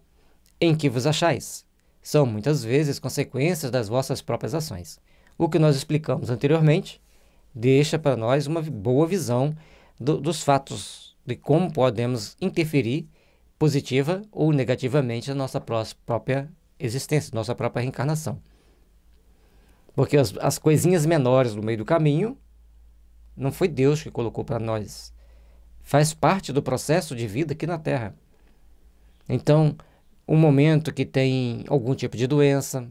em que vos achais. São muitas vezes consequências das vossas próprias ações. O que nós explicamos anteriormente deixa para nós uma boa visão do, dos fatos, de como podemos interferir positiva ou negativamente na nossa própria existência, nossa própria reencarnação. Porque as, as coisinhas menores no meio do caminho não foi Deus que colocou para nós. Faz parte do processo de vida aqui na Terra. Então, um momento que tem algum tipo de doença,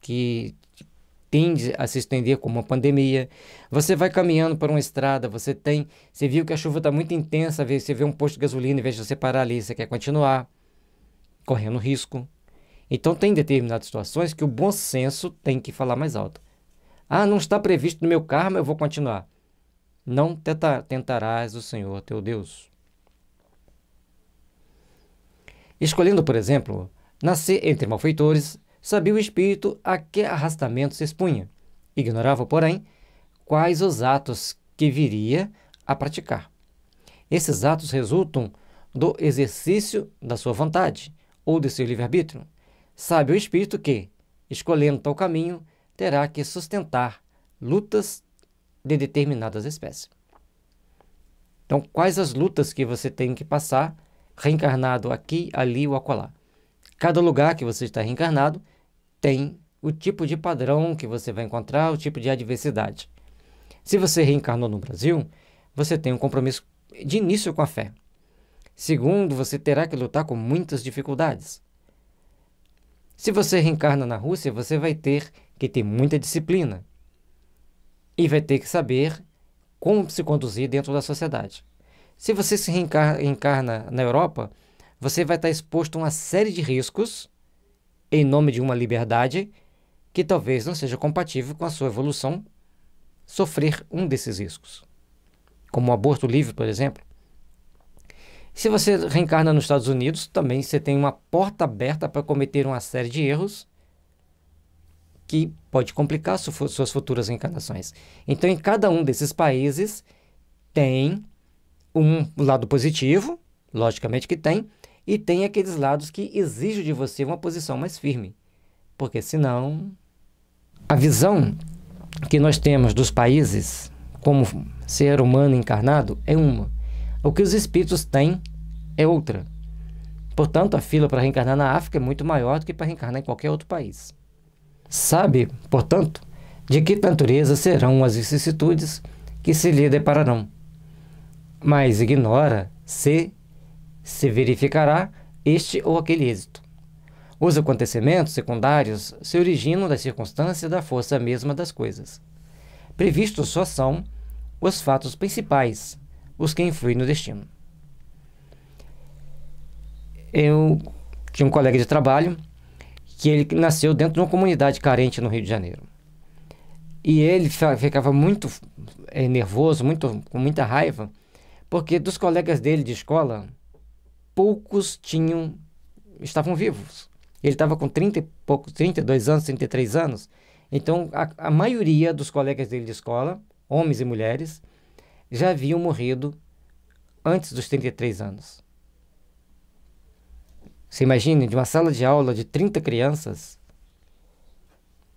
que tende a se estender como uma pandemia. Você vai caminhando por uma estrada, você tem, você viu que a chuva está muito intensa, você vê um posto de gasolina, em vez de você parar ali, você quer continuar correndo risco. Então tem determinadas situações que o bom senso tem que falar mais alto. Ah, não está previsto no meu karma, eu vou continuar não tentarás o Senhor teu Deus. Escolhendo, por exemplo, nascer entre malfeitores, sabia o espírito a que arrastamento se expunha. Ignorava, porém, quais os atos que viria a praticar. Esses atos resultam do exercício da sua vontade ou de seu livre-arbítrio. Sabe o espírito que, escolhendo tal caminho, terá que sustentar lutas de determinadas espécies. Então, quais as lutas que você tem que passar reencarnado aqui, ali ou acolá? Cada lugar que você está reencarnado tem o tipo de padrão que você vai encontrar, o tipo de adversidade. Se você reencarnou no Brasil, você tem um compromisso de início com a fé. Segundo, você terá que lutar com muitas dificuldades. Se você reencarna na Rússia, você vai ter que ter muita disciplina, e vai ter que saber como se conduzir dentro da sociedade. Se você se reencarna na Europa, você vai estar exposto a uma série de riscos em nome de uma liberdade que talvez não seja compatível com a sua evolução sofrer um desses riscos, como o aborto livre, por exemplo. Se você reencarna nos Estados Unidos, também você tem uma porta aberta para cometer uma série de erros que pode complicar suas futuras encarnações. Então, em cada um desses países tem um lado positivo, logicamente que tem, e tem aqueles lados que exigem de você uma posição mais firme. Porque senão a visão que nós temos dos países como ser humano encarnado é uma. O que os espíritos têm é outra. Portanto, a fila para reencarnar na África é muito maior do que para reencarnar em qualquer outro país. Sabe, portanto, de que natureza serão as vicissitudes que se lhe depararão. Mas ignora se se verificará este ou aquele êxito. Os acontecimentos secundários se originam das circunstâncias da força mesma das coisas. Previstos só são os fatos principais, os que influem no destino. Eu tinha um colega de trabalho que ele nasceu dentro de uma comunidade carente no Rio de Janeiro. E ele ficava muito é, nervoso, muito, com muita raiva, porque dos colegas dele de escola, poucos tinham estavam vivos. Ele estava com 30 e poucos, 32 anos, 33 anos. Então, a, a maioria dos colegas dele de escola, homens e mulheres, já haviam morrido antes dos 33 anos. Você imagina de uma sala de aula de 30 crianças,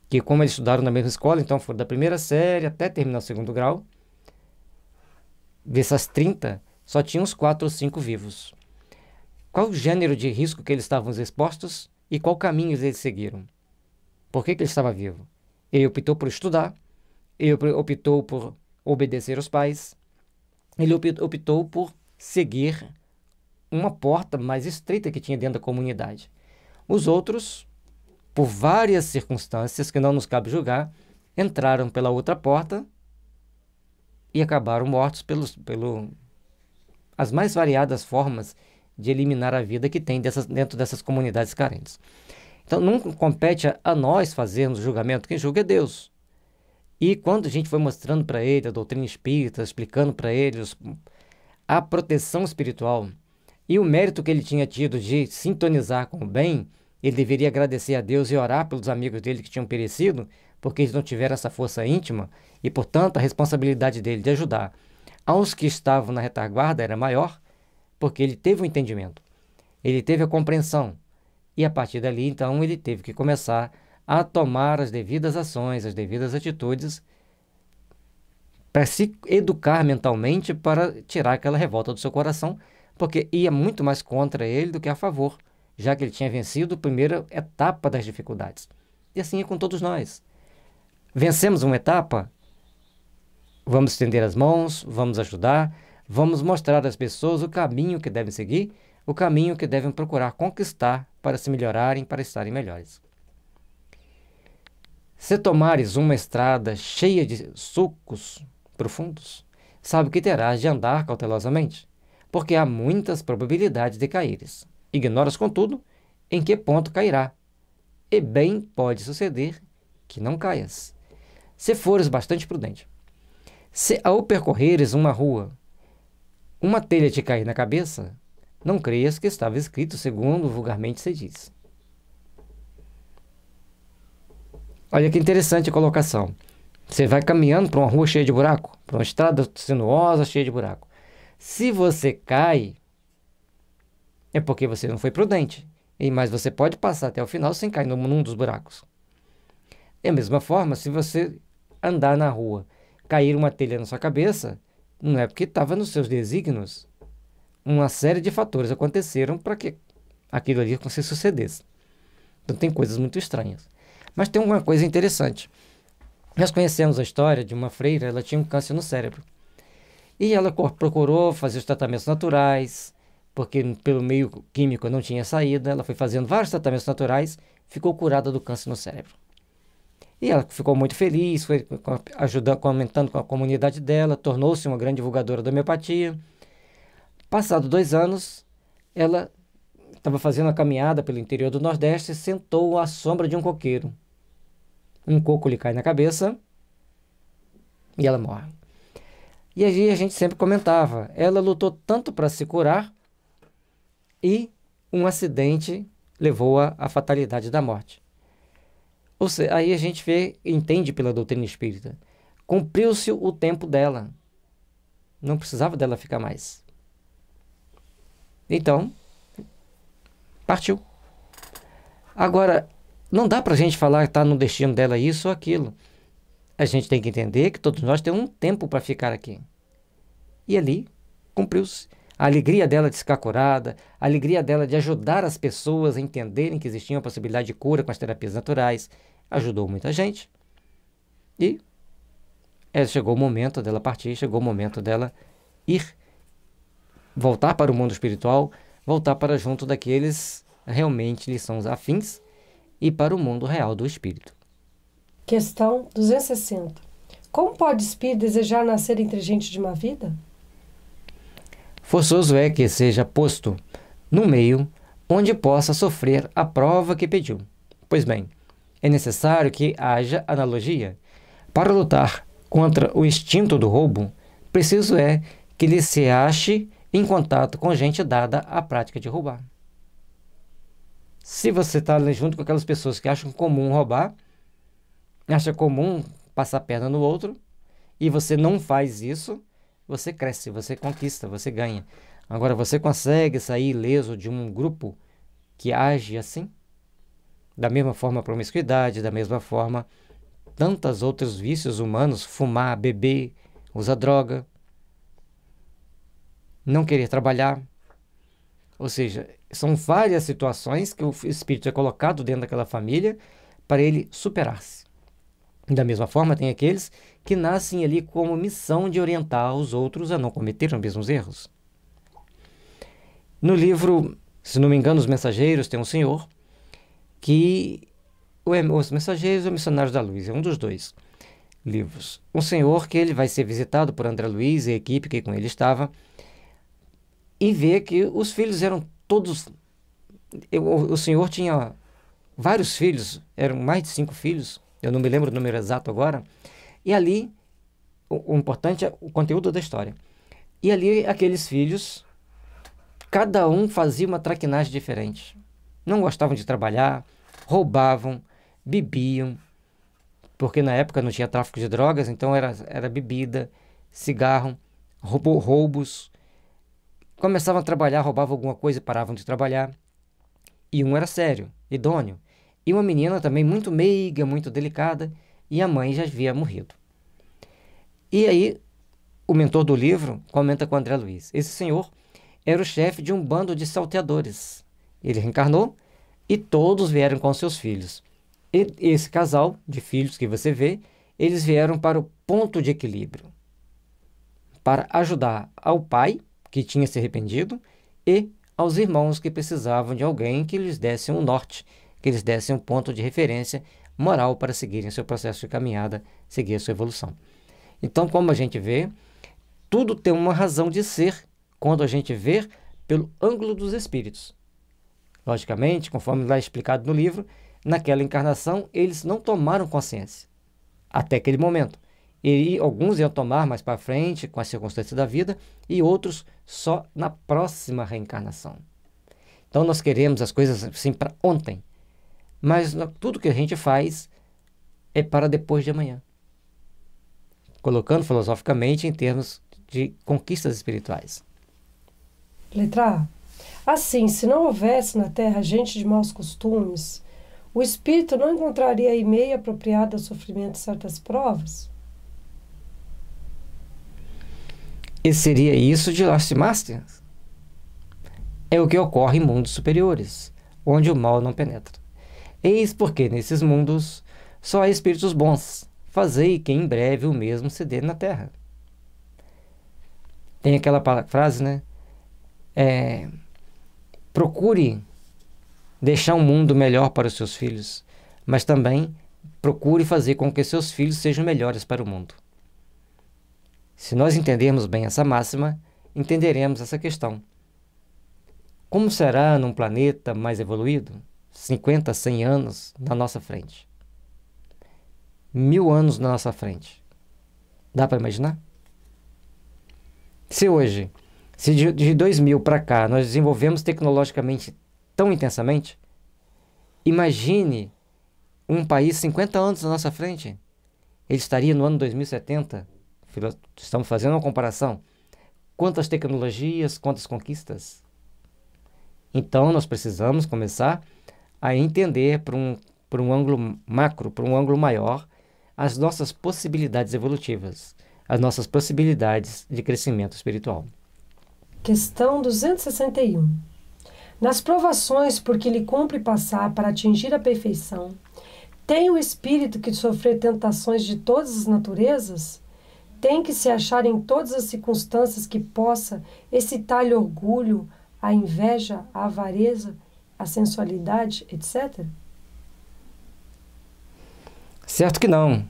que como eles estudaram na mesma escola, então foram da primeira série até terminar o segundo grau, dessas 30, só tinha uns 4 ou 5 vivos. Qual o gênero de risco que eles estavam expostos e qual caminho eles seguiram? Por que, que ele estava vivo? Ele optou por estudar, ele optou por obedecer aos pais, ele optou por seguir uma porta mais estreita que tinha dentro da comunidade. Os outros, por várias circunstâncias que não nos cabe julgar, entraram pela outra porta e acabaram mortos pelos, pelo as mais variadas formas de eliminar a vida que tem dessas, dentro dessas comunidades carentes. Então, não compete a, a nós fazermos julgamento, quem julga é Deus. E quando a gente foi mostrando para ele a doutrina espírita, explicando para eles a proteção espiritual, e o mérito que ele tinha tido de sintonizar com o bem, ele deveria agradecer a Deus e orar pelos amigos dele que tinham perecido, porque eles não tiveram essa força íntima, e, portanto, a responsabilidade dele de ajudar aos que estavam na retaguarda era maior, porque ele teve o um entendimento, ele teve a compreensão. E a partir dali, então, ele teve que começar a tomar as devidas ações, as devidas atitudes para se educar mentalmente para tirar aquela revolta do seu coração porque ia muito mais contra ele do que a favor, já que ele tinha vencido a primeira etapa das dificuldades. E assim é com todos nós. Vencemos uma etapa, vamos estender as mãos, vamos ajudar, vamos mostrar às pessoas o caminho que devem seguir, o caminho que devem procurar conquistar para se melhorarem, para estarem melhores. Se tomares uma estrada cheia de sulcos profundos, sabe que terás de andar cautelosamente porque há muitas probabilidades de caíres. Ignoras contudo, em que ponto cairá. E bem pode suceder que não caias, se fores bastante prudente. Se ao percorreres uma rua, uma telha te cair na cabeça, não creias que estava escrito segundo vulgarmente se diz. Olha que interessante a colocação. Você vai caminhando para uma rua cheia de buraco, para uma estrada sinuosa cheia de buraco. Se você cai, é porque você não foi prudente. E Mas você pode passar até o final sem cair num dos buracos. Da mesma forma, se você andar na rua, cair uma telha na sua cabeça, não é porque estava nos seus desígnios. Uma série de fatores aconteceram para que aquilo ali se sucedesse. Então tem coisas muito estranhas. Mas tem uma coisa interessante. Nós conhecemos a história de uma freira, ela tinha um câncer no cérebro. E ela procurou fazer os tratamentos naturais, porque pelo meio químico não tinha saída. Ela foi fazendo vários tratamentos naturais, ficou curada do câncer no cérebro. E ela ficou muito feliz, foi ajudando, comentando com a comunidade dela, tornou-se uma grande divulgadora da homeopatia. Passado dois anos, ela estava fazendo uma caminhada pelo interior do Nordeste e sentou à sombra de um coqueiro. Um coco lhe cai na cabeça e ela morre. E aí a gente sempre comentava, ela lutou tanto para se curar e um acidente levou-a à fatalidade da morte. Ou seja, aí a gente vê, entende pela doutrina espírita, cumpriu-se o tempo dela. Não precisava dela ficar mais. Então, partiu. Agora, não dá para a gente falar que está no destino dela isso ou aquilo a gente tem que entender que todos nós temos um tempo para ficar aqui. E ali cumpriu-se. A alegria dela de ficar curada, a alegria dela de ajudar as pessoas a entenderem que existia uma possibilidade de cura com as terapias naturais, ajudou muita gente. E é, chegou o momento dela partir, chegou o momento dela ir, voltar para o mundo espiritual, voltar para junto daqueles realmente lhe são afins e para o mundo real do espírito. Questão 260. Como pode Espírito desejar nascer entre gente de má vida? Forçoso é que seja posto no meio onde possa sofrer a prova que pediu. Pois bem, é necessário que haja analogia. Para lutar contra o instinto do roubo, preciso é que ele se ache em contato com gente dada à prática de roubar. Se você está junto com aquelas pessoas que acham comum roubar, acha comum passar a perna no outro e você não faz isso, você cresce, você conquista, você ganha. Agora, você consegue sair ileso de um grupo que age assim? Da mesma forma a promiscuidade, da mesma forma tantos outros vícios humanos, fumar, beber, usar droga, não querer trabalhar. Ou seja, são várias situações que o espírito é colocado dentro daquela família para ele superar-se. Da mesma forma, tem aqueles que nascem ali como missão de orientar os outros a não cometer os mesmos erros. No livro, se não me engano, Os Mensageiros, tem um senhor que. Os Mensageiros ou Missionários da Luz, é um dos dois livros. Um senhor que ele vai ser visitado por André Luiz e a equipe que com ele estava e vê que os filhos eram todos. O senhor tinha vários filhos, eram mais de cinco filhos eu não me lembro o número exato agora, e ali o, o importante é o conteúdo da história. E ali aqueles filhos, cada um fazia uma traquinagem diferente. Não gostavam de trabalhar, roubavam, bebiam, porque na época não tinha tráfico de drogas, então era, era bebida, cigarro, roubou roubos. Começavam a trabalhar, roubavam alguma coisa e paravam de trabalhar. E um era sério, idôneo e uma menina também muito meiga, muito delicada, e a mãe já havia morrido. E aí, o mentor do livro comenta com André Luiz: esse senhor era o chefe de um bando de salteadores. Ele reencarnou e todos vieram com seus filhos. E esse casal de filhos que você vê, eles vieram para o ponto de equilíbrio para ajudar ao pai, que tinha se arrependido, e aos irmãos que precisavam de alguém que lhes desse um norte que lhes dessem um ponto de referência moral para seguirem seu processo de caminhada, seguir a sua evolução. Então, como a gente vê, tudo tem uma razão de ser quando a gente vê pelo ângulo dos espíritos. Logicamente, conforme lá explicado no livro, naquela encarnação eles não tomaram consciência até aquele momento. E alguns iam tomar mais para frente com as circunstâncias da vida e outros só na próxima reencarnação. Então nós queremos as coisas assim para ontem. Mas tudo que a gente faz é para depois de amanhã. Colocando filosoficamente em termos de conquistas espirituais. Letra A. Assim, se não houvesse na Terra gente de maus costumes, o espírito não encontraria aí meio apropriado ao sofrimento de certas provas? E seria isso de Lastimástias? É o que ocorre em mundos superiores, onde o mal não penetra. Eis porque nesses mundos só há espíritos bons. Fazei que em breve o mesmo se dê na terra. Tem aquela frase, né? É, procure deixar um mundo melhor para os seus filhos, mas também procure fazer com que seus filhos sejam melhores para o mundo. Se nós entendermos bem essa máxima, entenderemos essa questão. Como será num planeta mais evoluído? 50, 100 anos na nossa frente. Mil anos na nossa frente. Dá para imaginar? Se hoje, se de, de 2000 para cá, nós desenvolvemos tecnologicamente tão intensamente, imagine um país 50 anos na nossa frente. Ele estaria no ano 2070. Estamos fazendo uma comparação. Quantas tecnologias, quantas conquistas. Então, nós precisamos começar a entender para um, por um ângulo macro, para um ângulo maior, as nossas possibilidades evolutivas, as nossas possibilidades de crescimento espiritual. Questão 261. Nas provações por que lhe cumpre passar para atingir a perfeição, tem o espírito que sofrer tentações de todas as naturezas? Tem que se achar em todas as circunstâncias que possa excitar-lhe orgulho, a inveja, a avareza, a sensualidade, etc.? Certo que não.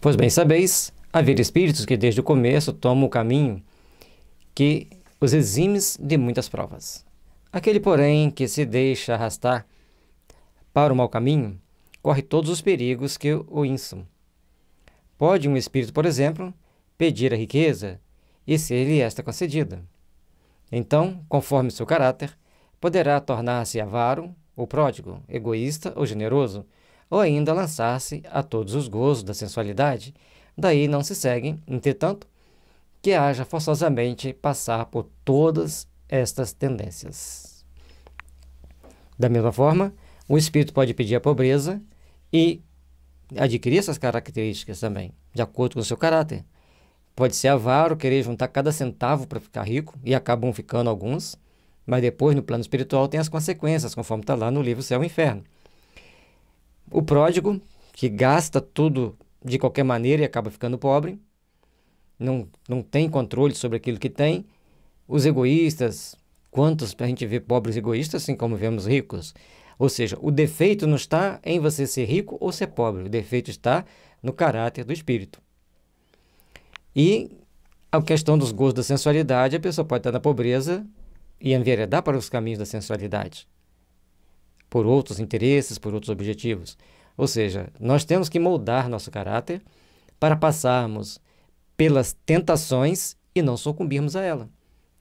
Pois bem, sabeis haver espíritos que desde o começo tomam o caminho que os eximes de muitas provas. Aquele, porém, que se deixa arrastar para o mau caminho, corre todos os perigos que o insam. Pode um espírito, por exemplo, pedir a riqueza e ser-lhe esta concedida. Então, conforme seu caráter, Poderá tornar-se avaro, ou pródigo, egoísta ou generoso, ou ainda lançar-se a todos os gozos da sensualidade. Daí não se segue, entretanto, que haja forçosamente passar por todas estas tendências. Da mesma forma, o espírito pode pedir a pobreza e adquirir essas características também, de acordo com o seu caráter. Pode ser avaro, querer juntar cada centavo para ficar rico, e acabam ficando alguns mas depois no plano espiritual tem as consequências, conforme está lá no livro Céu e Inferno. O pródigo, que gasta tudo de qualquer maneira e acaba ficando pobre, não, não tem controle sobre aquilo que tem. Os egoístas, quantos a gente vê pobres egoístas, assim como vemos ricos? Ou seja, o defeito não está em você ser rico ou ser pobre, o defeito está no caráter do espírito. E a questão dos gozos da sensualidade, a pessoa pode estar na pobreza e enveredar para os caminhos da sensualidade, por outros interesses, por outros objetivos. Ou seja, nós temos que moldar nosso caráter para passarmos pelas tentações e não sucumbirmos a ela.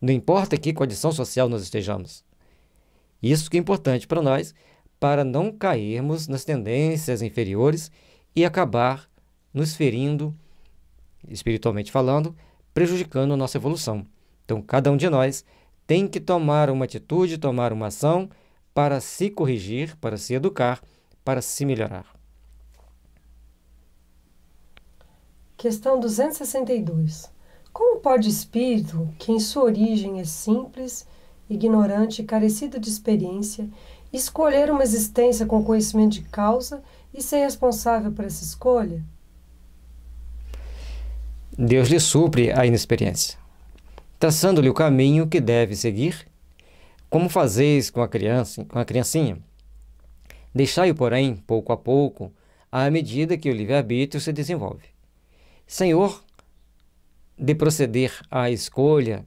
Não importa que condição social nós estejamos. Isso que é importante para nós, para não cairmos nas tendências inferiores e acabar nos ferindo, espiritualmente falando, prejudicando a nossa evolução. Então, cada um de nós tem que tomar uma atitude, tomar uma ação para se corrigir, para se educar, para se melhorar. Questão 262. Como pode espírito, que em sua origem é simples, ignorante e carecido de experiência, escolher uma existência com conhecimento de causa e ser responsável por essa escolha? Deus lhe supre a inexperiência traçando-lhe o caminho que deve seguir. Como fazeis com a criança, com a criancinha? Deixai-o, porém, pouco a pouco, à medida que o livre-arbítrio se desenvolve. Senhor, de proceder à escolha,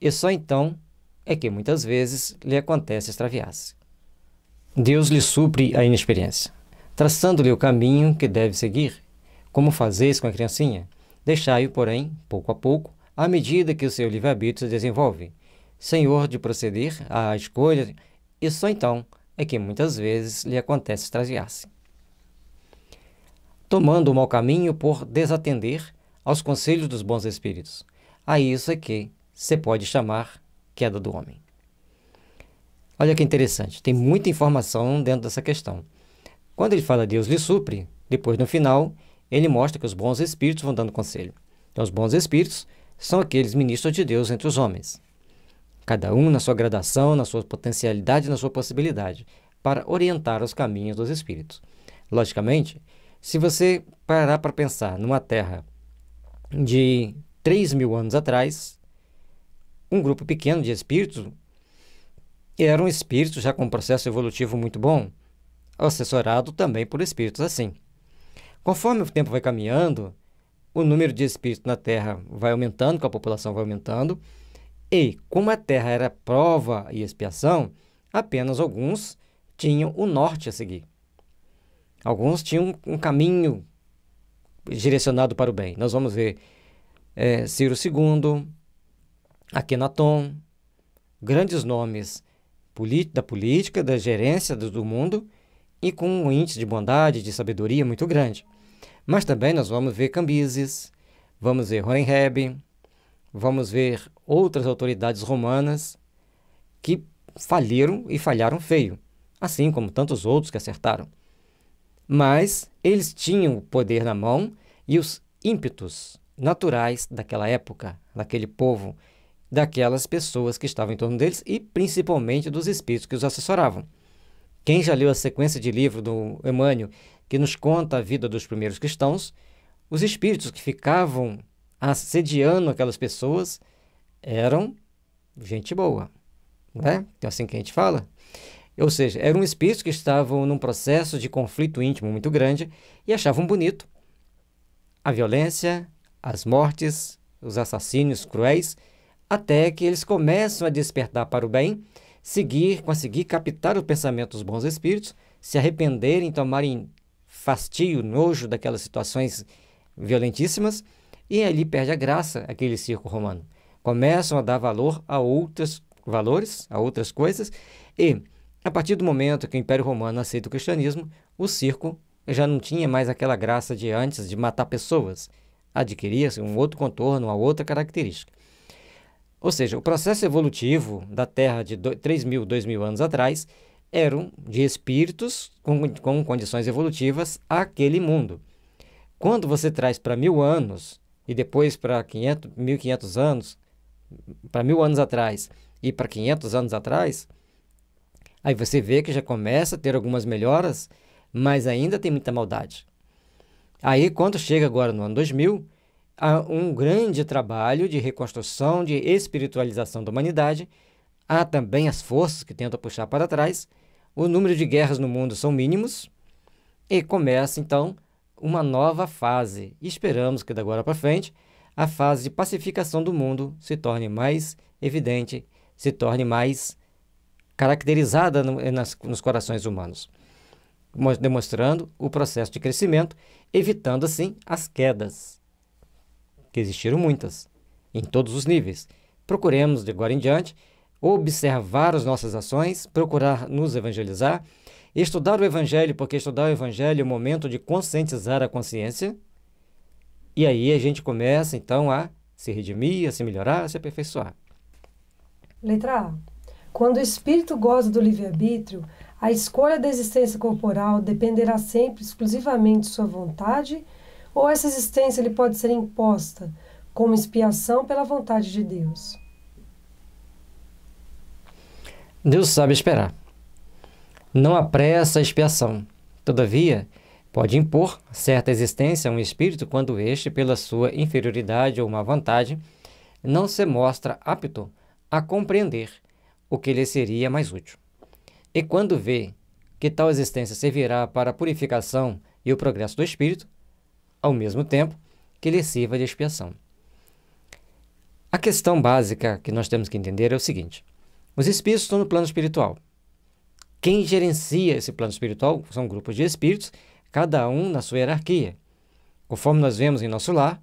e só então é que muitas vezes lhe acontece extraviar-se. Deus lhe supre a inexperiência, traçando-lhe o caminho que deve seguir. Como fazeis com a criancinha? Deixai-o, porém, pouco a pouco, à medida que o seu livre-arbítrio se desenvolve, senhor de proceder à escolha, e só então é que muitas vezes lhe acontece extraviar-se. Tomando o mau caminho por desatender aos conselhos dos bons espíritos. A isso é que se pode chamar queda do homem. Olha que interessante, tem muita informação dentro dessa questão. Quando ele fala Deus lhe supre, depois no final, ele mostra que os bons espíritos vão dando conselho. Então, os bons espíritos são aqueles ministros de Deus entre os homens, cada um na sua gradação, na sua potencialidade e na sua possibilidade, para orientar os caminhos dos espíritos. Logicamente, se você parar para pensar numa terra de 3 mil anos atrás, um grupo pequeno de espíritos eram um espíritos já com um processo evolutivo muito bom, assessorado também por espíritos assim. Conforme o tempo vai caminhando, o número de espíritos na Terra vai aumentando, com a população vai aumentando, e como a Terra era prova e expiação, apenas alguns tinham o norte a seguir. Alguns tinham um caminho direcionado para o bem. Nós vamos ver é, Ciro II, Akenaton, grandes nomes da política, da gerência do mundo e com um índice de bondade, de sabedoria muito grande. Mas também nós vamos ver Cambises, vamos ver Horenheb, vamos ver outras autoridades romanas que falharam e falharam feio, assim como tantos outros que acertaram. Mas eles tinham o poder na mão e os ímpetos naturais daquela época, daquele povo, daquelas pessoas que estavam em torno deles e principalmente dos espíritos que os assessoravam. Quem já leu a sequência de livro do Emmanuel que nos conta a vida dos primeiros cristãos, os espíritos que ficavam assediando aquelas pessoas eram gente boa, né? Então, é assim que a gente fala. Ou seja, eram espíritos que estavam num processo de conflito íntimo muito grande e achavam bonito a violência, as mortes, os assassínios cruéis, até que eles começam a despertar para o bem, seguir, conseguir captar o pensamento dos bons espíritos, se arrependerem, tomarem fastio, nojo daquelas situações violentíssimas, e ali perde a graça aquele circo romano. Começam a dar valor a outros valores, a outras coisas, e a partir do momento que o Império Romano aceita o cristianismo, o circo já não tinha mais aquela graça de antes de matar pessoas, adquiria-se um outro contorno, uma outra característica. Ou seja, o processo evolutivo da Terra de 3 mil, 2 mil anos atrás eram de espíritos com, com condições evolutivas àquele mundo. Quando você traz para mil anos e depois para 1500 anos, para mil anos atrás e para 500 anos atrás, aí você vê que já começa a ter algumas melhoras, mas ainda tem muita maldade. Aí, quando chega agora no ano 2000, há um grande trabalho de reconstrução, de espiritualização da humanidade. Há também as forças que tentam puxar para trás, o número de guerras no mundo são mínimos e começa então uma nova fase. esperamos que da agora para frente a fase de pacificação do mundo se torne mais evidente, se torne mais caracterizada no, eh, nas, nos corações humanos, demonstrando o processo de crescimento, evitando assim as quedas, que existiram muitas, em todos os níveis. Procuremos de agora em diante observar as nossas ações, procurar nos evangelizar, estudar o evangelho, porque estudar o evangelho é o momento de conscientizar a consciência. E aí a gente começa então a se redimir, a se melhorar, a se aperfeiçoar. Letra A. Quando o espírito goza do livre-arbítrio, a escolha da existência corporal dependerá sempre exclusivamente de sua vontade, ou essa existência lhe pode ser imposta como expiação pela vontade de Deus. Deus sabe esperar. Não apressa a expiação. Todavia, pode impor certa existência a um espírito quando este, pela sua inferioridade ou má vontade, não se mostra apto a compreender o que lhe seria mais útil. E quando vê que tal existência servirá para a purificação e o progresso do espírito, ao mesmo tempo que lhe sirva de expiação. A questão básica que nós temos que entender é o seguinte: os espíritos estão no plano espiritual. Quem gerencia esse plano espiritual são grupos de espíritos, cada um na sua hierarquia. Conforme nós vemos em nosso lar,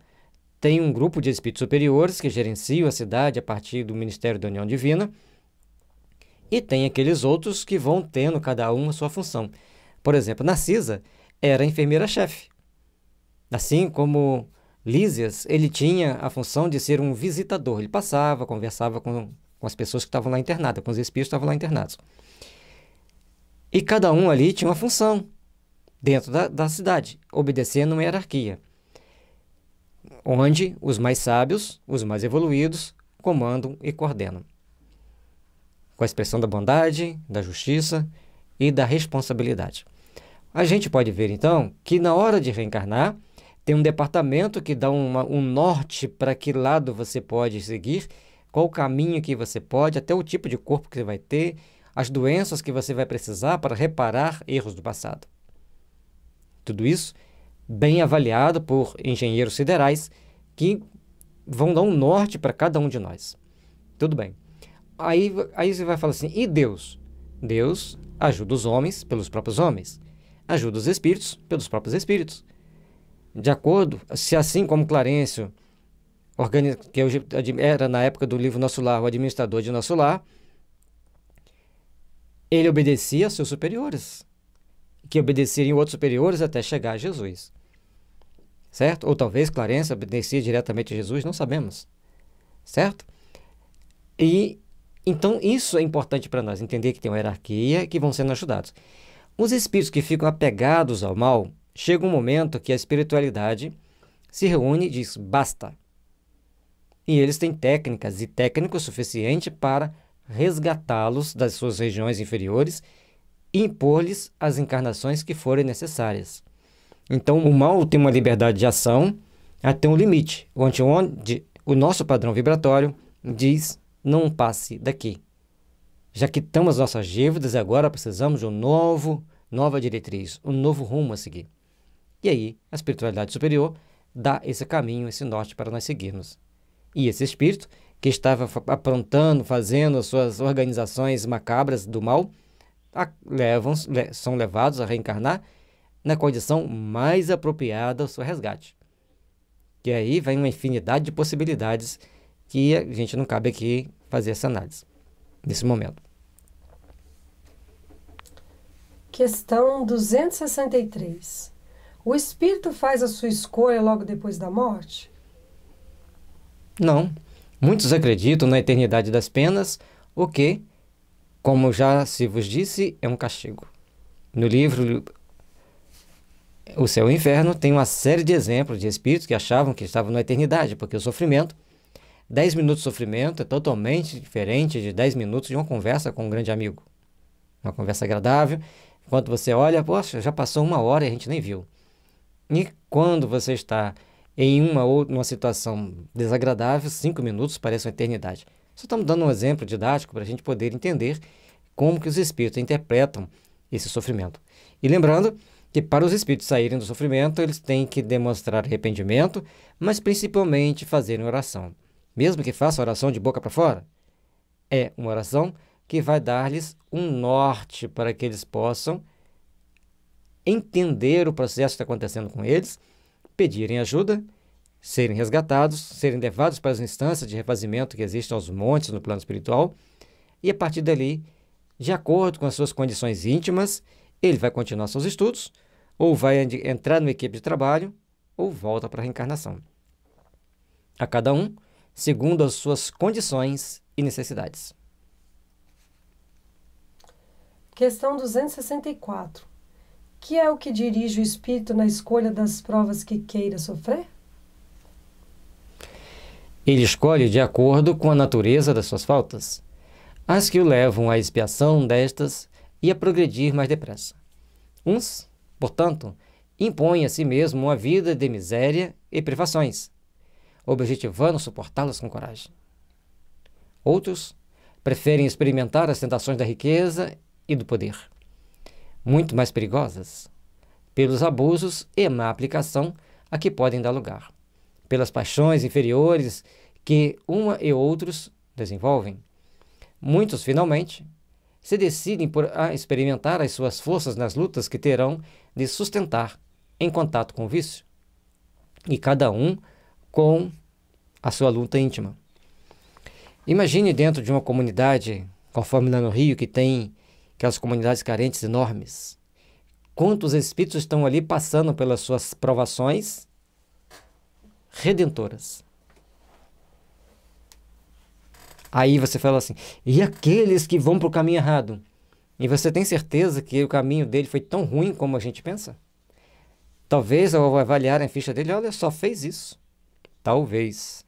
tem um grupo de espíritos superiores que gerenciam a cidade a partir do Ministério da União Divina, e tem aqueles outros que vão tendo cada um a sua função. Por exemplo, Narcisa era enfermeira-chefe. Assim como Lísias, ele tinha a função de ser um visitador. Ele passava, conversava com com as pessoas que estavam lá internadas, com os espíritos que estavam lá internados. E cada um ali tinha uma função dentro da, da cidade, obedecendo uma hierarquia, onde os mais sábios, os mais evoluídos, comandam e coordenam. Com a expressão da bondade, da justiça e da responsabilidade. A gente pode ver então que na hora de reencarnar, tem um departamento que dá uma, um norte para que lado você pode seguir qual o caminho que você pode, até o tipo de corpo que você vai ter, as doenças que você vai precisar para reparar erros do passado. Tudo isso bem avaliado por engenheiros siderais que vão dar um norte para cada um de nós. Tudo bem. Aí, aí você vai falar assim: e Deus? Deus ajuda os homens pelos próprios homens, ajuda os espíritos pelos próprios espíritos. De acordo, se assim como Clarencio que eu, era na época do livro Nosso Lar, o administrador de Nosso Lar, ele obedecia a seus superiores, que obedeceriam outros superiores até chegar a Jesus. Certo? Ou talvez Clarência obedecia diretamente a Jesus, não sabemos. Certo? E então isso é importante para nós, entender que tem uma hierarquia e que vão sendo ajudados. Os espíritos que ficam apegados ao mal, chega um momento que a espiritualidade se reúne e diz: basta, e eles têm técnicas e técnico suficiente para resgatá-los das suas regiões inferiores e impor-lhes as encarnações que forem necessárias. Então, o mal tem uma liberdade de ação até um limite, onde, o nosso padrão vibratório diz não passe daqui. Já quitamos nossas dívidas e agora precisamos de um novo, nova diretriz, um novo rumo a seguir. E aí, a espiritualidade superior dá esse caminho, esse norte para nós seguirmos. E esse espírito, que estava aprontando, fazendo as suas organizações macabras do mal, a, levam, le, são levados a reencarnar na condição mais apropriada ao seu resgate. E aí vem uma infinidade de possibilidades que a gente não cabe aqui fazer essa análise nesse momento. Questão 263. O espírito faz a sua escolha logo depois da morte? Não. Muitos acreditam na eternidade das penas, o que, como já se vos disse, é um castigo. No livro O Céu e o Inferno tem uma série de exemplos de espíritos que achavam que estavam na eternidade, porque o sofrimento, 10 minutos de sofrimento é totalmente diferente de 10 minutos de uma conversa com um grande amigo. Uma conversa agradável, enquanto você olha, poxa, já passou uma hora e a gente nem viu. E quando você está em uma ou numa situação desagradável, cinco minutos parece uma eternidade. Só estamos dando um exemplo didático para a gente poder entender como que os espíritos interpretam esse sofrimento. E lembrando que para os espíritos saírem do sofrimento, eles têm que demonstrar arrependimento, mas principalmente fazerem oração. Mesmo que façam oração de boca para fora, é uma oração que vai dar-lhes um norte para que eles possam entender o processo que está acontecendo com eles pedirem ajuda, serem resgatados, serem levados para as instâncias de refazimento que existem aos montes no plano espiritual, e a partir dali, de acordo com as suas condições íntimas, ele vai continuar seus estudos, ou vai entrar numa equipe de trabalho, ou volta para a reencarnação. A cada um, segundo as suas condições e necessidades. Questão 264 que é o que dirige o espírito na escolha das provas que queira sofrer? Ele escolhe de acordo com a natureza das suas faltas, as que o levam à expiação destas e a progredir mais depressa. Uns, portanto, impõem a si mesmo uma vida de miséria e privações, objetivando suportá-las com coragem. Outros preferem experimentar as tentações da riqueza e do poder muito mais perigosas, pelos abusos e má aplicação a que podem dar lugar, pelas paixões inferiores que uma e outros desenvolvem. Muitos, finalmente, se decidem por experimentar as suas forças nas lutas que terão de sustentar em contato com o vício, e cada um com a sua luta íntima. Imagine dentro de uma comunidade, conforme lá no Rio, que tem aquelas comunidades carentes enormes. Quantos espíritos estão ali passando pelas suas provações redentoras? Aí você fala assim: e aqueles que vão para o caminho errado? E você tem certeza que o caminho dele foi tão ruim como a gente pensa? Talvez ao avaliar a ficha dele, olha, só fez isso. Talvez.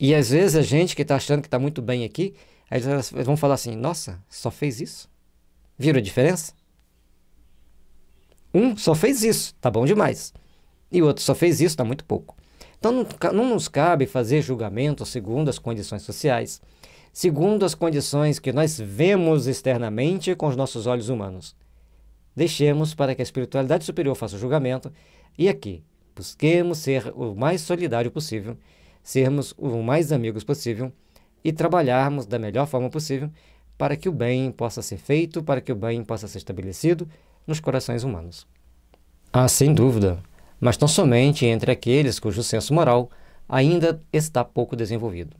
E às vezes a gente que está achando que está muito bem aqui, Aí eles vão falar assim: nossa, só fez isso? Viram a diferença? Um só fez isso, tá bom demais. E o outro só fez isso, tá muito pouco. Então não, não nos cabe fazer julgamento segundo as condições sociais, segundo as condições que nós vemos externamente com os nossos olhos humanos. Deixemos para que a espiritualidade superior faça o julgamento e aqui busquemos ser o mais solidário possível, sermos o mais amigos possível e trabalharmos da melhor forma possível para que o bem possa ser feito, para que o bem possa ser estabelecido nos corações humanos. Ah, sem dúvida, mas tão somente entre aqueles cujo senso moral ainda está pouco desenvolvido.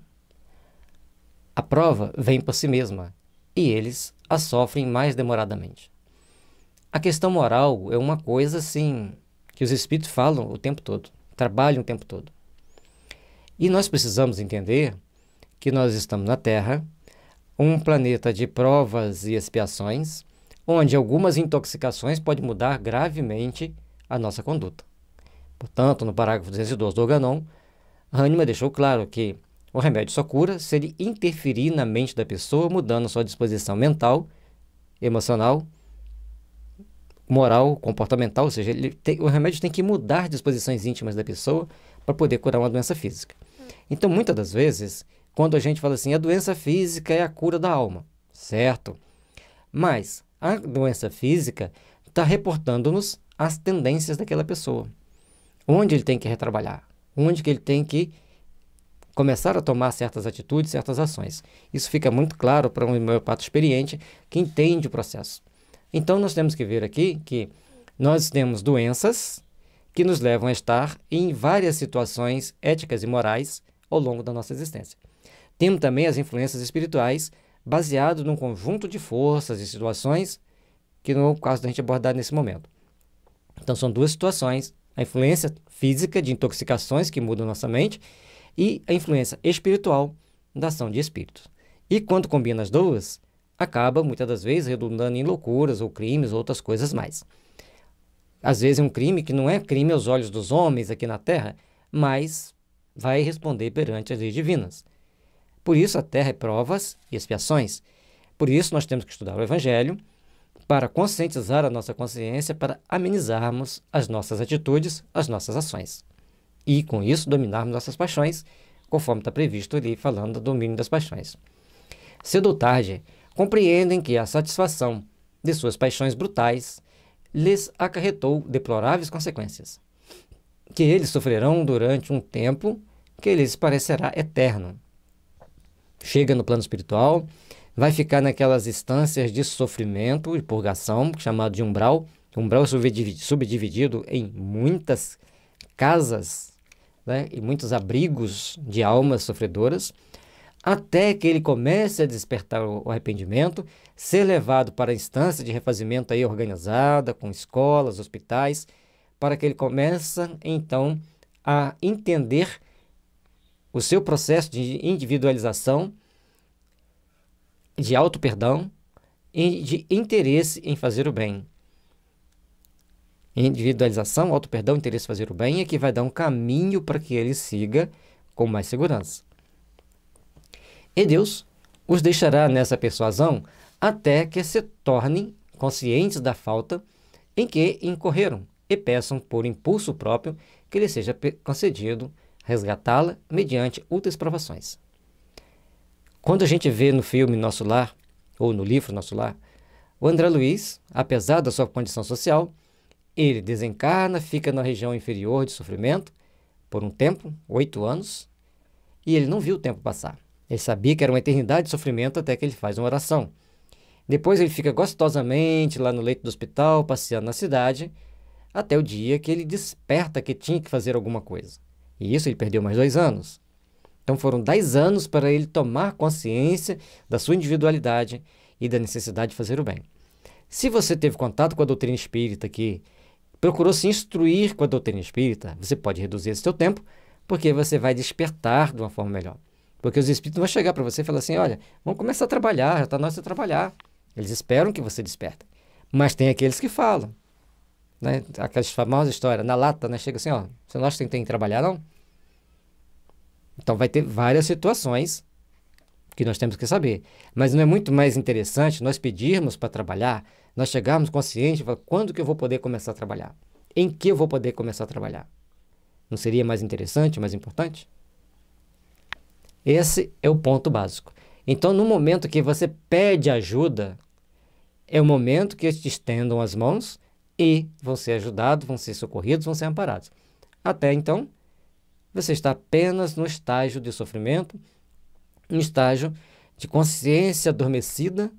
A prova vem por si mesma e eles a sofrem mais demoradamente. A questão moral é uma coisa, assim, que os espíritos falam o tempo todo, trabalham o tempo todo. E nós precisamos entender que nós estamos na Terra, um planeta de provas e expiações, onde algumas intoxicações podem mudar gravemente a nossa conduta. Portanto, no parágrafo 212 do Organon, Hahnemann deixou claro que o remédio só cura se ele interferir na mente da pessoa, mudando sua disposição mental, emocional, moral, comportamental, ou seja, tem, o remédio tem que mudar disposições íntimas da pessoa para poder curar uma doença física. Hum. Então, muitas das vezes, quando a gente fala assim, a doença física é a cura da alma, certo? Mas a doença física está reportando-nos as tendências daquela pessoa. Onde ele tem que retrabalhar, onde que ele tem que começar a tomar certas atitudes, certas ações. Isso fica muito claro para um homeopata experiente que entende o processo. Então, nós temos que ver aqui que nós temos doenças que nos levam a estar em várias situações éticas e morais ao longo da nossa existência. Temos também as influências espirituais, baseado num conjunto de forças e situações que no caso da gente abordar nesse momento. Então são duas situações, a influência física de intoxicações que mudam nossa mente e a influência espiritual da ação de espíritos. E quando combina as duas, acaba muitas das vezes redundando em loucuras ou crimes ou outras coisas mais. Às vezes é um crime que não é crime aos olhos dos homens aqui na Terra, mas vai responder perante as leis divinas. Por isso a terra é provas e expiações. Por isso nós temos que estudar o Evangelho para conscientizar a nossa consciência, para amenizarmos as nossas atitudes, as nossas ações. E com isso dominarmos nossas paixões, conforme está previsto ali falando do domínio das paixões. Cedo ou tarde, compreendem que a satisfação de suas paixões brutais lhes acarretou deploráveis consequências, que eles sofrerão durante um tempo que lhes parecerá eterno chega no plano espiritual, vai ficar naquelas instâncias de sofrimento e purgação, chamado de umbral. umbral é subdividido em muitas casas né, e muitos abrigos de almas sofredoras, até que ele comece a despertar o arrependimento, ser levado para a instância de refazimento aí organizada, com escolas, hospitais, para que ele comece então a entender o seu processo de individualização, de auto-perdão e de interesse em fazer o bem. Individualização, auto-perdão, interesse em fazer o bem é que vai dar um caminho para que ele siga com mais segurança. E Deus os deixará nessa persuasão até que se tornem conscientes da falta em que incorreram e peçam por impulso próprio que lhe seja concedido resgatá-la mediante outras provações. Quando a gente vê no filme Nosso Lar, ou no livro Nosso Lar, o André Luiz, apesar da sua condição social, ele desencarna, fica na região inferior de sofrimento por um tempo, oito anos, e ele não viu o tempo passar. Ele sabia que era uma eternidade de sofrimento até que ele faz uma oração. Depois ele fica gostosamente lá no leito do hospital, passeando na cidade, até o dia que ele desperta que tinha que fazer alguma coisa. E isso ele perdeu mais dois anos. Então foram dez anos para ele tomar consciência da sua individualidade e da necessidade de fazer o bem. Se você teve contato com a doutrina espírita que procurou se instruir com a doutrina espírita, você pode reduzir esse seu tempo, porque você vai despertar de uma forma melhor. Porque os espíritos vão chegar para você e falar assim: olha, vamos começar a trabalhar, já está nosso trabalhar. Eles esperam que você desperta. Mas tem aqueles que falam. Né? Aquelas famosas histórias, na lata, né? chega assim: ó, você não acha que tem, que trabalhar, não? Então vai ter várias situações que nós temos que saber. Mas não é muito mais interessante nós pedirmos para trabalhar, nós chegarmos conscientes e falar, quando que eu vou poder começar a trabalhar? Em que eu vou poder começar a trabalhar? Não seria mais interessante, mais importante? Esse é o ponto básico. Então, no momento que você pede ajuda, é o momento que eles te estendam as mãos e vão ser ajudados, vão ser socorridos, vão ser amparados. Até então, você está apenas no estágio de sofrimento, um estágio de consciência adormecida,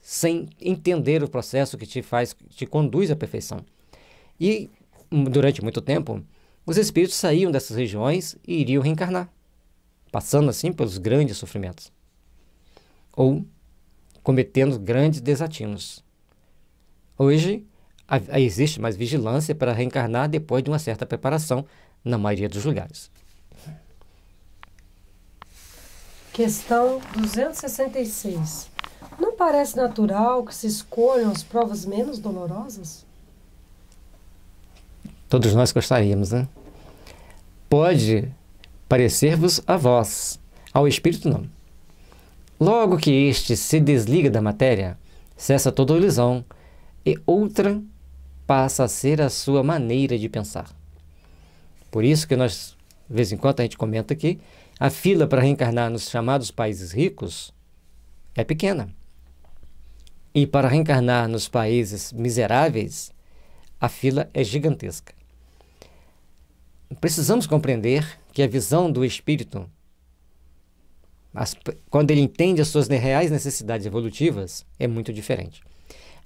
sem entender o processo que te faz, te conduz à perfeição. E durante muito tempo, os espíritos saíam dessas regiões e iriam reencarnar, passando assim pelos grandes sofrimentos ou cometendo grandes desatinos. Hoje, ah, existe mais vigilância para reencarnar depois de uma certa preparação na maioria dos lugares. Questão 266. Não parece natural que se escolham as provas menos dolorosas? Todos nós gostaríamos, né? Pode parecer-vos a vós, ao espírito não. Logo que este se desliga da matéria, cessa toda ilusão e outra passa a ser a sua maneira de pensar. Por isso que nós, de vez em quando, a gente comenta que a fila para reencarnar nos chamados países ricos é pequena. E para reencarnar nos países miseráveis, a fila é gigantesca. Precisamos compreender que a visão do espírito, as, quando ele entende as suas reais necessidades evolutivas, é muito diferente.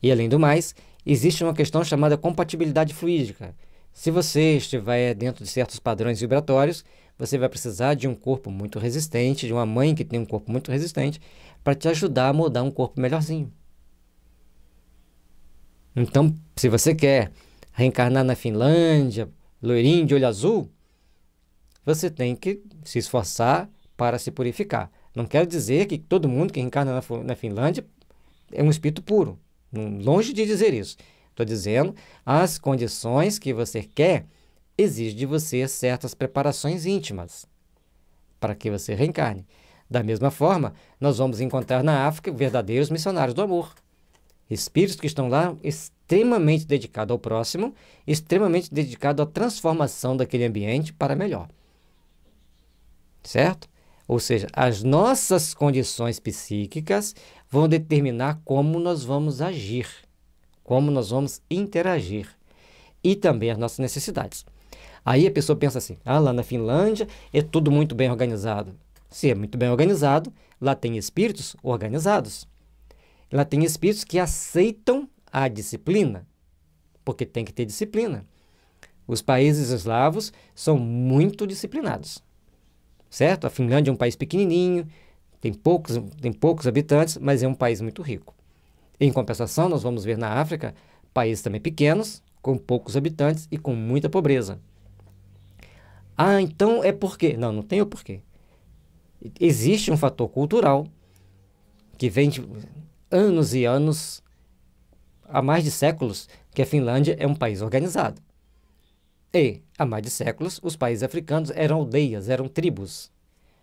E além do mais, existe uma questão chamada compatibilidade fluídica. Se você estiver dentro de certos padrões vibratórios, você vai precisar de um corpo muito resistente, de uma mãe que tem um corpo muito resistente, para te ajudar a moldar um corpo melhorzinho. Então, se você quer reencarnar na Finlândia, loirinho de olho azul, você tem que se esforçar para se purificar. Não quero dizer que todo mundo que reencarna na Finlândia é um espírito puro longe de dizer isso. Estou dizendo as condições que você quer exigem de você certas preparações íntimas para que você reencarne. Da mesma forma, nós vamos encontrar na África verdadeiros missionários do amor. Espíritos que estão lá extremamente dedicados ao próximo, extremamente dedicados à transformação daquele ambiente para melhor. Certo? Ou seja, as nossas condições psíquicas vão determinar como nós vamos agir, como nós vamos interagir e também as nossas necessidades. Aí a pessoa pensa assim: ah, lá na Finlândia é tudo muito bem organizado. Se é muito bem organizado, lá tem espíritos organizados. Lá tem espíritos que aceitam a disciplina, porque tem que ter disciplina. Os países eslavos são muito disciplinados certo? A Finlândia é um país pequenininho, tem poucos, tem poucos habitantes, mas é um país muito rico. Em compensação, nós vamos ver na África países também pequenos, com poucos habitantes e com muita pobreza. Ah, então é porque? Não, não tem o porquê. Existe um fator cultural que vem de anos e anos, há mais de séculos, que a Finlândia é um país organizado. E, há mais de séculos, os países africanos eram aldeias, eram tribos.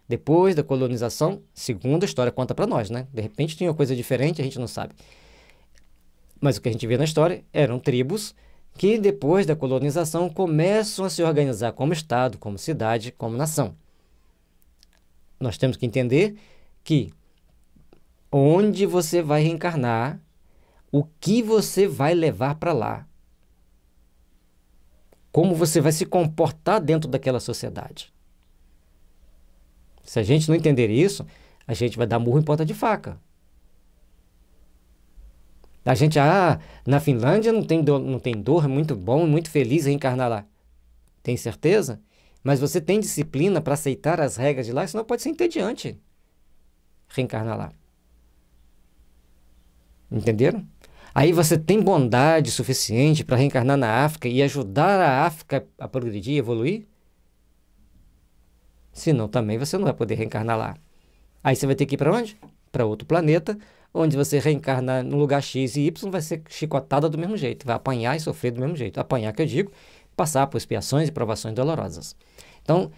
Depois da colonização, segundo a história conta para nós, né? De repente tinha coisa diferente, a gente não sabe. Mas o que a gente vê na história eram tribos que depois da colonização começam a se organizar como estado, como cidade, como nação. Nós temos que entender que onde você vai reencarnar, o que você vai levar para lá, como você vai se comportar dentro daquela sociedade. Se a gente não entender isso, a gente vai dar murro em ponta de faca. A gente, ah, na Finlândia não tem, dor, não tem dor, é muito bom, muito feliz reencarnar lá. Tem certeza? Mas você tem disciplina para aceitar as regras de lá, senão pode ser entediante reencarnar lá. Entenderam? Aí você tem bondade suficiente para reencarnar na África e ajudar a África a progredir, evoluir? Senão também você não vai poder reencarnar lá. Aí você vai ter que ir para onde? Para outro planeta, onde você reencarna no lugar X e Y, vai ser chicotada do mesmo jeito, vai apanhar e sofrer do mesmo jeito. Apanhar, que eu digo, passar por expiações e provações dolorosas. Então,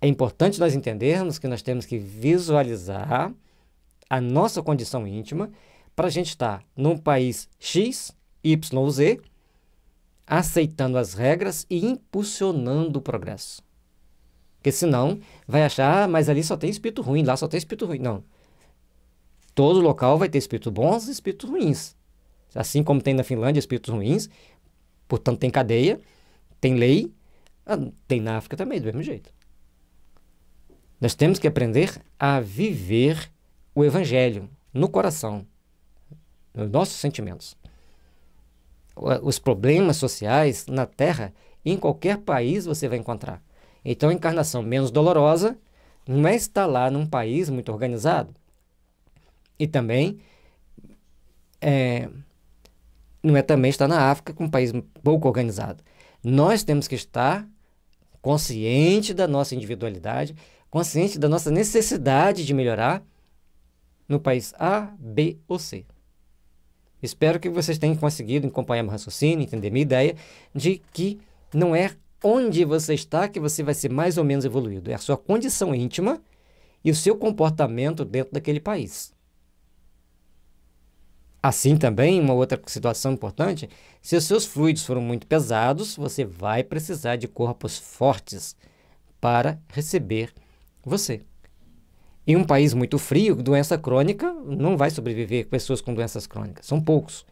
é importante nós entendermos que nós temos que visualizar a nossa condição íntima para a gente estar tá num país X, Y Z, aceitando as regras e impulsionando o progresso. Porque senão vai achar, ah, mas ali só tem espírito ruim, lá só tem espírito ruim. Não. Todo local vai ter espíritos bons e espíritos ruins. Assim como tem na Finlândia espíritos ruins, portanto tem cadeia, tem lei, ah, tem na África também, do mesmo jeito. Nós temos que aprender a viver o evangelho no coração nos nossos sentimentos. Os problemas sociais na Terra, em qualquer país você vai encontrar. Então, a encarnação menos dolorosa não é estar lá num país muito organizado. E também é, não é também estar na África com um país pouco organizado. Nós temos que estar consciente da nossa individualidade, consciente da nossa necessidade de melhorar no país A, B ou C. Espero que vocês tenham conseguido acompanhar meu raciocínio, entender minha ideia de que não é onde você está que você vai ser mais ou menos evoluído, é a sua condição íntima e o seu comportamento dentro daquele país. Assim também, uma outra situação importante, se os seus fluidos foram muito pesados, você vai precisar de corpos fortes para receber você. Em um país muito frio, doença crônica, não vai sobreviver pessoas com doenças crônicas, são poucos.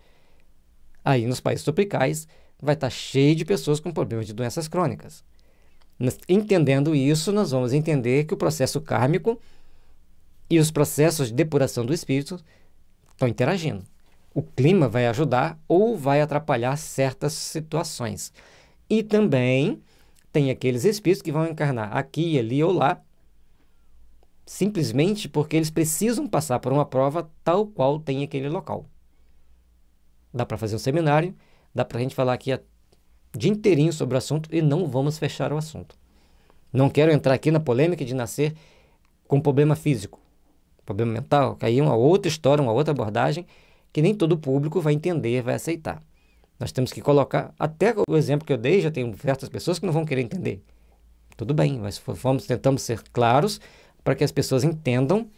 Aí nos países tropicais vai estar tá cheio de pessoas com problemas de doenças crônicas. Entendendo isso, nós vamos entender que o processo kármico e os processos de depuração do espírito estão interagindo. O clima vai ajudar ou vai atrapalhar certas situações. E também tem aqueles espíritos que vão encarnar aqui, ali ou lá simplesmente porque eles precisam passar por uma prova tal qual tem aquele local. Dá para fazer um seminário, dá para a gente falar aqui o dia inteirinho sobre o assunto e não vamos fechar o assunto. Não quero entrar aqui na polêmica de nascer com problema físico, problema mental, que aí é uma outra história, uma outra abordagem que nem todo público vai entender, vai aceitar. Nós temos que colocar, até o exemplo que eu dei, já tem certas pessoas que não vão querer entender. Tudo bem, mas vamos tentamos ser claros para que as pessoas entendam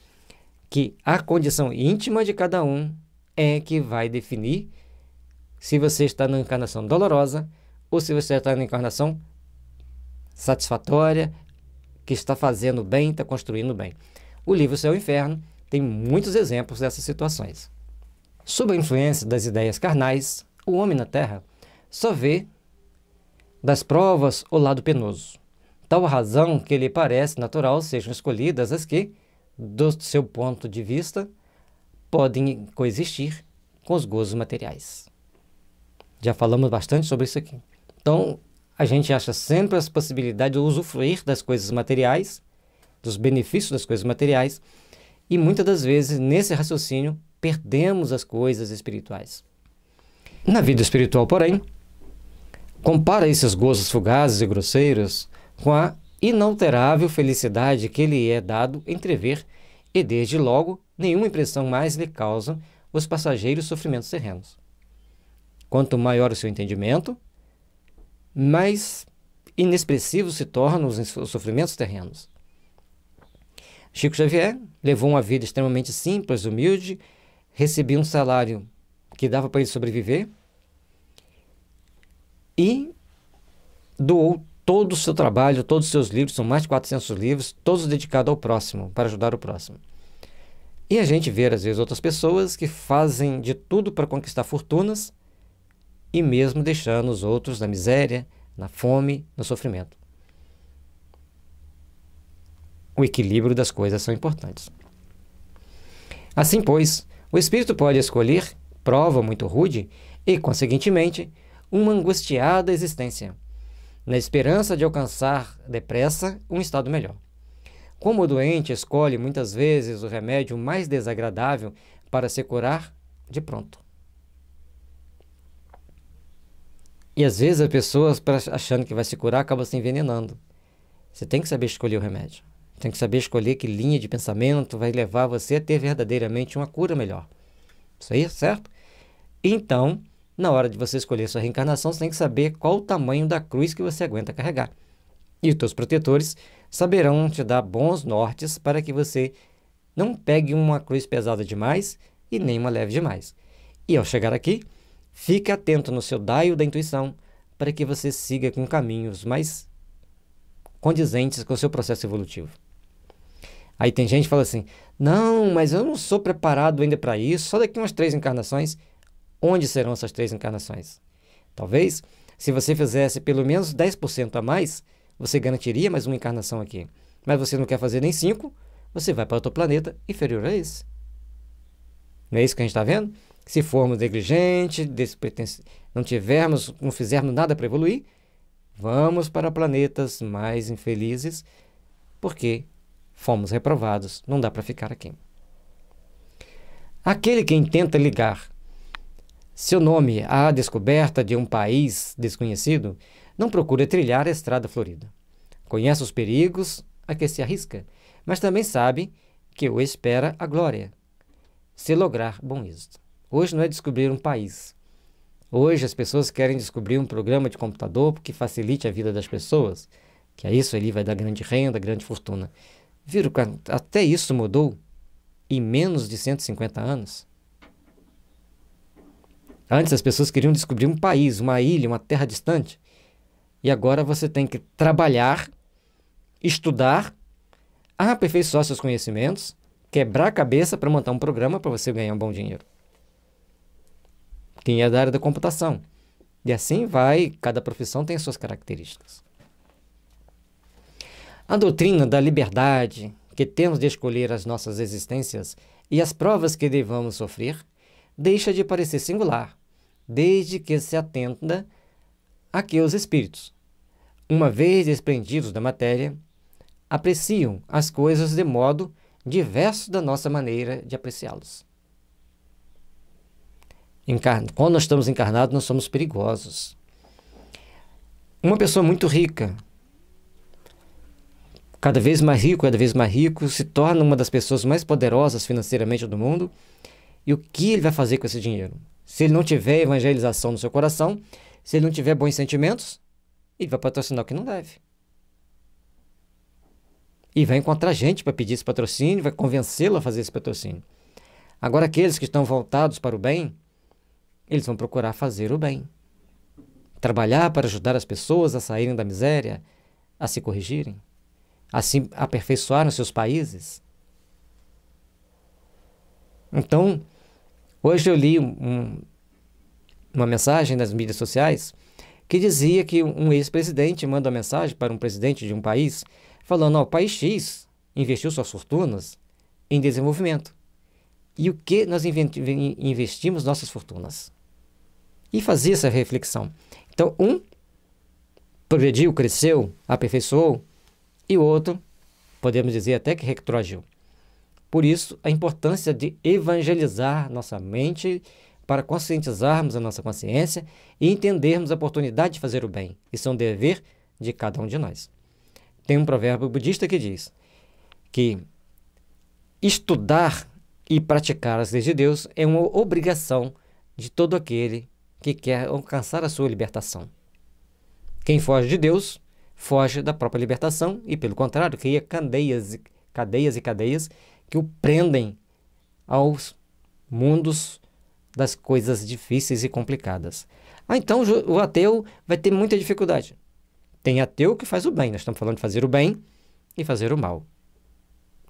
que a condição íntima de cada um é que vai definir se você está na encarnação dolorosa ou se você está na encarnação satisfatória, que está fazendo bem, está construindo bem. O livro Céu e Inferno tem muitos exemplos dessas situações. Sob a influência das ideias carnais, o homem na Terra só vê das provas o lado penoso tal razão que lhe parece natural sejam escolhidas as que, do seu ponto de vista, podem coexistir com os gozos materiais. Já falamos bastante sobre isso aqui. Então, a gente acha sempre as possibilidades de usufruir das coisas materiais, dos benefícios das coisas materiais, e muitas das vezes, nesse raciocínio, perdemos as coisas espirituais. Na vida espiritual, porém, compara esses gozos fugazes e grosseiros com a inalterável felicidade que lhe é dado entrever, e desde logo nenhuma impressão mais lhe causam os passageiros sofrimentos terrenos. Quanto maior o seu entendimento, mais inexpressivos se tornam os sofrimentos terrenos. Chico Xavier levou uma vida extremamente simples, humilde, recebia um salário que dava para ele sobreviver e doou todo o seu trabalho, todos os seus livros, são mais de 400 livros, todos dedicados ao próximo, para ajudar o próximo. E a gente vê, às vezes, outras pessoas que fazem de tudo para conquistar fortunas e mesmo deixando os outros na miséria, na fome, no sofrimento. O equilíbrio das coisas são importantes. Assim, pois, o espírito pode escolher prova muito rude e, conseguintemente, uma angustiada existência na esperança de alcançar depressa um estado melhor. Como o doente escolhe muitas vezes o remédio mais desagradável para se curar de pronto. E às vezes as pessoas, achando que vai se curar, acabam se envenenando. Você tem que saber escolher o remédio. Tem que saber escolher que linha de pensamento vai levar você a ter verdadeiramente uma cura melhor. Isso aí, certo? Então, na hora de você escolher sua reencarnação, você tem que saber qual o tamanho da cruz que você aguenta carregar. E os teus protetores saberão te dar bons nortes para que você não pegue uma cruz pesada demais e nem uma leve demais. E ao chegar aqui, fique atento no seu daio da intuição para que você siga com caminhos mais condizentes com o seu processo evolutivo. Aí tem gente que fala assim: não, mas eu não sou preparado ainda para isso, só daqui umas três encarnações onde serão essas três encarnações. Talvez, se você fizesse pelo menos 10% a mais, você garantiria mais uma encarnação aqui. Mas você não quer fazer nem 5%, você vai para outro planeta inferior a esse. Não é isso que a gente está vendo? Se formos negligentes, não tivermos, não fizermos nada para evoluir, vamos para planetas mais infelizes, porque fomos reprovados, não dá para ficar aqui. Aquele que tenta ligar seu nome à descoberta de um país desconhecido, não procura trilhar a estrada florida. Conhece os perigos a que se arrisca, mas também sabe que o espera a glória, se lograr bom êxito. Hoje não é descobrir um país. Hoje as pessoas querem descobrir um programa de computador que facilite a vida das pessoas, que a isso ali vai dar grande renda, grande fortuna. Viram que até isso mudou em menos de 150 anos? Antes as pessoas queriam descobrir um país, uma ilha, uma terra distante. E agora você tem que trabalhar, estudar, aperfeiçoar seus conhecimentos, quebrar a cabeça para montar um programa para você ganhar um bom dinheiro. Quem é da área da computação. E assim vai, cada profissão tem suas características. A doutrina da liberdade que temos de escolher as nossas existências e as provas que devamos sofrer deixa de parecer singular, desde que se atenda a que os espíritos, uma vez desprendidos da matéria, apreciam as coisas de modo diverso da nossa maneira de apreciá-los. Quando nós estamos encarnados, nós somos perigosos. Uma pessoa muito rica, cada vez mais rico, cada vez mais rico, se torna uma das pessoas mais poderosas financeiramente do mundo e o que ele vai fazer com esse dinheiro. Se ele não tiver evangelização no seu coração, se ele não tiver bons sentimentos, ele vai patrocinar o que não deve. E vai encontrar gente para pedir esse patrocínio, vai convencê-lo a fazer esse patrocínio. Agora, aqueles que estão voltados para o bem, eles vão procurar fazer o bem. Trabalhar para ajudar as pessoas a saírem da miséria, a se corrigirem, a se aperfeiçoar nos seus países. Então, Hoje eu li um, uma mensagem nas mídias sociais que dizia que um ex-presidente manda uma mensagem para um presidente de um país falando: o país X investiu suas fortunas em desenvolvimento. E o que nós investimos nossas fortunas? E fazia essa reflexão. Então, um progrediu, cresceu, aperfeiçoou, e o outro, podemos dizer até que retroagiu. Por isso, a importância de evangelizar nossa mente para conscientizarmos a nossa consciência e entendermos a oportunidade de fazer o bem. Isso é um dever de cada um de nós. Tem um provérbio budista que diz que estudar e praticar as leis de Deus é uma obrigação de todo aquele que quer alcançar a sua libertação. Quem foge de Deus foge da própria libertação e, pelo contrário, cria cadeias, cadeias e cadeias que o prendem aos mundos das coisas difíceis e complicadas. Ah, então o ateu vai ter muita dificuldade. Tem ateu que faz o bem, nós estamos falando de fazer o bem e fazer o mal.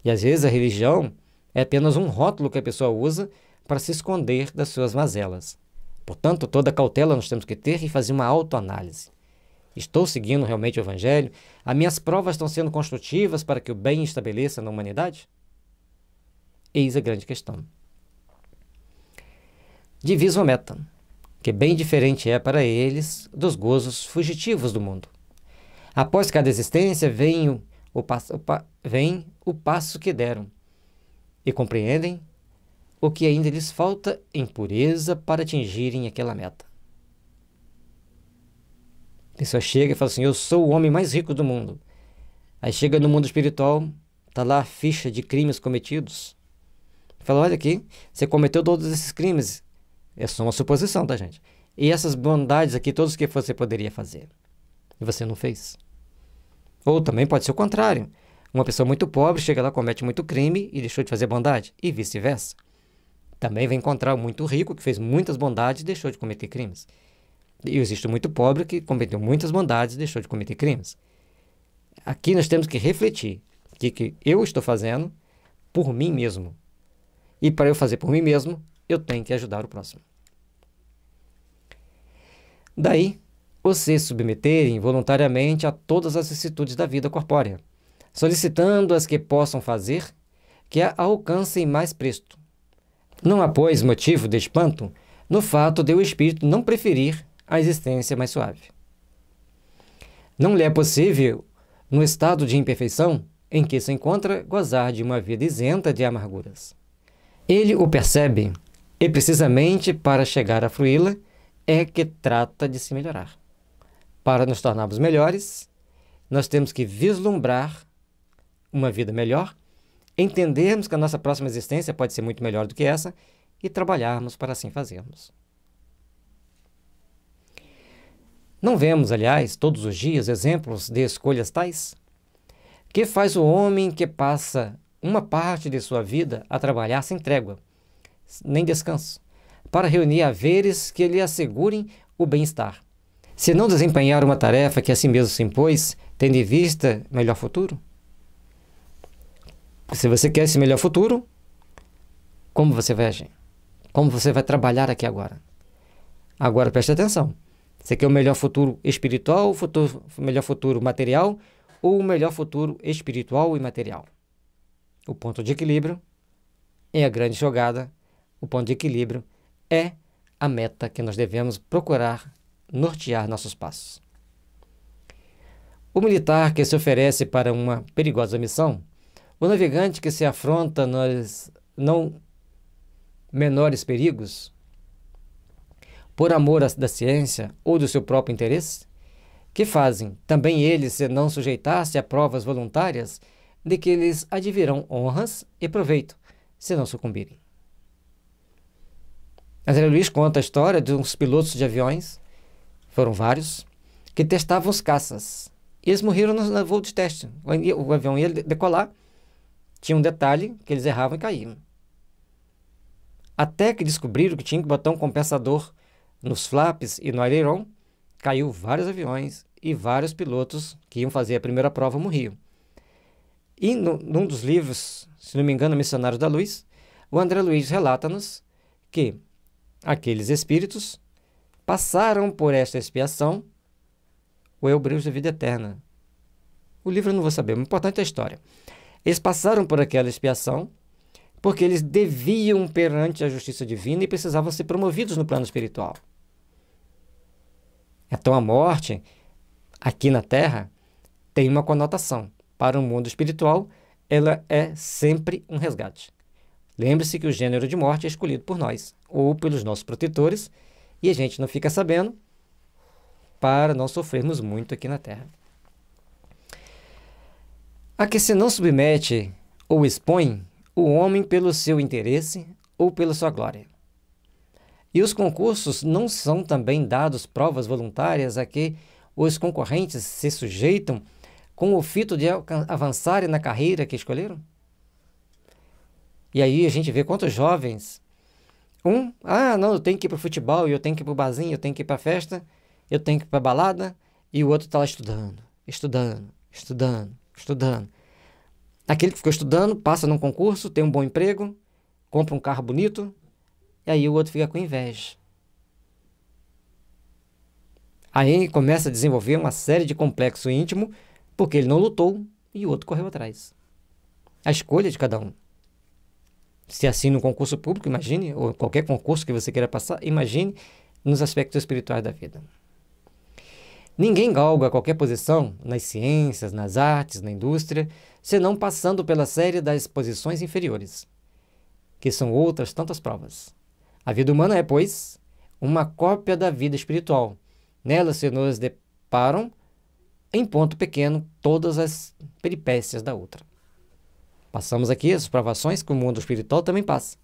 E às vezes a religião é apenas um rótulo que a pessoa usa para se esconder das suas mazelas. Portanto, toda cautela nós temos que ter e fazer uma autoanálise. Estou seguindo realmente o Evangelho? As minhas provas estão sendo construtivas para que o bem estabeleça na humanidade? Eis a grande questão. Divisa uma meta, que bem diferente é para eles dos gozos fugitivos do mundo. Após cada existência, vem o, o, passo, o vem o passo que deram e compreendem o que ainda lhes falta em pureza para atingirem aquela meta. A pessoa chega e fala assim: Eu sou o homem mais rico do mundo. Aí chega no mundo espiritual, tá lá a ficha de crimes cometidos. Fala, olha aqui, você cometeu todos esses crimes. É só uma suposição, tá, gente? E essas bondades aqui, todos que você poderia fazer. E você não fez. Ou também pode ser o contrário. Uma pessoa muito pobre chega lá, comete muito crime e deixou de fazer bondade. E vice-versa. Também vai encontrar muito rico que fez muitas bondades e deixou de cometer crimes. E existe muito pobre que cometeu muitas bondades e deixou de cometer crimes. Aqui nós temos que refletir o que, que eu estou fazendo por mim mesmo. E para eu fazer por mim mesmo, eu tenho que ajudar o próximo. Daí, vocês se submeterem voluntariamente a todas as vicissitudes da vida corpórea, solicitando as que possam fazer que a alcancem mais presto. Não há, pois, motivo de espanto no fato de o espírito não preferir a existência mais suave. Não lhe é possível, no estado de imperfeição em que se encontra, gozar de uma vida isenta de amarguras. Ele o percebe e, precisamente para chegar a fruí-la, é que trata de se melhorar. Para nos tornarmos melhores, nós temos que vislumbrar uma vida melhor, entendermos que a nossa próxima existência pode ser muito melhor do que essa e trabalharmos para assim fazermos. Não vemos, aliás, todos os dias exemplos de escolhas tais? Que faz o homem que passa uma parte de sua vida a trabalhar sem trégua, nem descanso, para reunir haveres que lhe assegurem o bem-estar. Se não desempenhar uma tarefa que a si mesmo se impôs, tem de vista melhor futuro? Se você quer esse melhor futuro, como você vai agir? Como você vai trabalhar aqui agora? Agora preste atenção. Você quer é o melhor futuro espiritual, o futuro, melhor futuro material ou o melhor futuro espiritual e material? O ponto de equilíbrio é a grande jogada, o ponto de equilíbrio é a meta que nós devemos procurar nortear nossos passos. O militar que se oferece para uma perigosa missão, o navegante que se afronta nos não menores perigos, por amor da ciência ou do seu próprio interesse, que fazem também eles se não sujeitar-se a provas voluntárias de que eles advirão honras e proveito, se não sucumbirem. André Luiz conta a história de uns pilotos de aviões, foram vários, que testavam os caças. E eles morreram no, voo de teste. O, o avião ia decolar, tinha um detalhe que eles erravam e caíam. Até que descobriram que tinha que botar um compensador nos flaps e no aileron, caiu vários aviões e vários pilotos que iam fazer a primeira prova morriam. E no, num dos livros, se não me engano, Missionário da Luz, o André Luiz relata-nos que aqueles espíritos passaram por esta expiação o Hebreus da vida eterna. O livro eu não vou saber, o importante é a história. Eles passaram por aquela expiação porque eles deviam perante a justiça divina e precisavam ser promovidos no plano espiritual. Então a morte aqui na Terra tem uma conotação para o mundo espiritual, ela é sempre um resgate. Lembre-se que o gênero de morte é escolhido por nós ou pelos nossos protetores e a gente não fica sabendo para não sofrermos muito aqui na Terra. A que se não submete ou expõe o homem pelo seu interesse ou pela sua glória. E os concursos não são também dados provas voluntárias a que os concorrentes se sujeitam com o fito de avançarem na carreira que escolheram? E aí a gente vê quantos jovens. Um, ah, não, eu tenho que ir para o futebol, eu tenho que ir para o barzinho, eu tenho que ir para a festa, eu tenho que ir para a balada, e o outro está lá estudando, estudando, estudando, estudando. Aquele que ficou estudando passa num concurso, tem um bom emprego, compra um carro bonito, e aí o outro fica com inveja. Aí começa a desenvolver uma série de complexo íntimo porque ele não lutou e o outro correu atrás. A escolha de cada um. Se assina um concurso público, imagine, ou qualquer concurso que você queira passar, imagine nos aspectos espirituais da vida. Ninguém galga qualquer posição nas ciências, nas artes, na indústria, senão passando pela série das posições inferiores, que são outras tantas provas. A vida humana é, pois, uma cópia da vida espiritual. Nela se nos deparam em ponto pequeno todas as peripécias da outra. Passamos aqui as provações que o mundo espiritual também passa.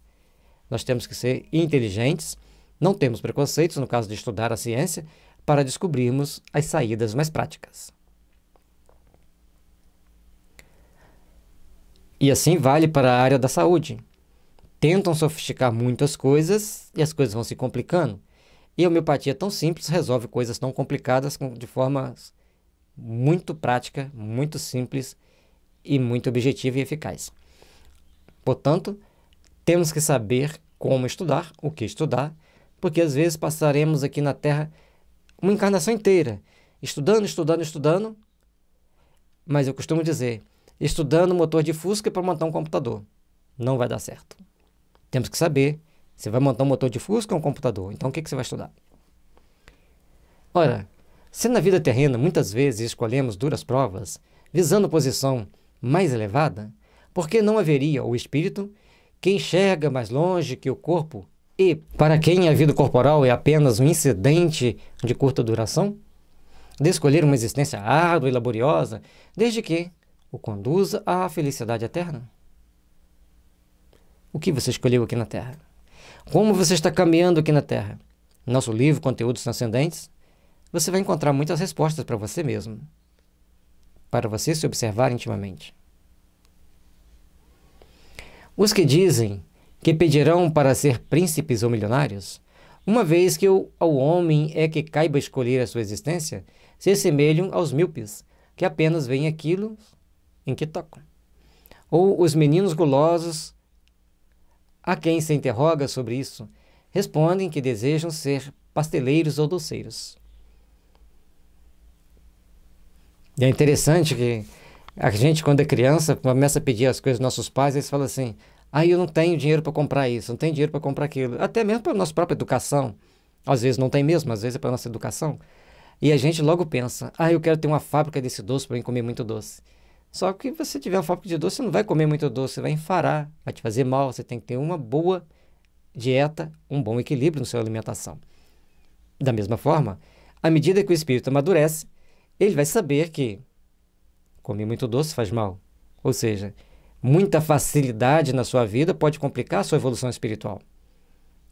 Nós temos que ser inteligentes, não temos preconceitos no caso de estudar a ciência, para descobrirmos as saídas mais práticas. E assim vale para a área da saúde. Tentam sofisticar muitas coisas e as coisas vão se complicando. E a homeopatia tão simples resolve coisas tão complicadas de formas muito prática, muito simples e muito objetiva e eficaz. Portanto, temos que saber como estudar, o que estudar, porque às vezes passaremos aqui na Terra uma encarnação inteira, estudando, estudando, estudando, mas eu costumo dizer, estudando motor de Fusca para montar um computador. Não vai dar certo. Temos que saber, você vai montar um motor de Fusca ou um computador? Então o que, que você vai estudar? Ora, se na vida terrena muitas vezes escolhemos duras provas, visando posição mais elevada, por que não haveria o espírito que enxerga mais longe que o corpo e para quem a vida corporal é apenas um incidente de curta duração? De escolher uma existência árdua e laboriosa, desde que o conduza à felicidade eterna? O que você escolheu aqui na Terra? Como você está caminhando aqui na Terra? Nosso livro Conteúdos Transcendentes você vai encontrar muitas respostas para você mesmo, para você se observar intimamente. Os que dizem que pedirão para ser príncipes ou milionários, uma vez que o, ao homem é que caiba escolher a sua existência, se assemelham aos míopes, que apenas veem aquilo em que tocam. Ou os meninos gulosos, a quem se interroga sobre isso, respondem que desejam ser pasteleiros ou doceiros. E é interessante que a gente, quando é criança, começa a pedir as coisas dos nossos pais, eles falam assim: ah, eu não tenho dinheiro para comprar isso, não tenho dinheiro para comprar aquilo. Até mesmo para a nossa própria educação. Às vezes não tem mesmo, às vezes é para a nossa educação. E a gente logo pensa: ah, eu quero ter uma fábrica desse doce para mim comer muito doce. Só que se você tiver uma fábrica de doce, você não vai comer muito doce, você vai enfarar, vai te fazer mal. Você tem que ter uma boa dieta, um bom equilíbrio na sua alimentação. Da mesma forma, à medida que o espírito amadurece, ele vai saber que comer muito doce faz mal. Ou seja, muita facilidade na sua vida pode complicar a sua evolução espiritual.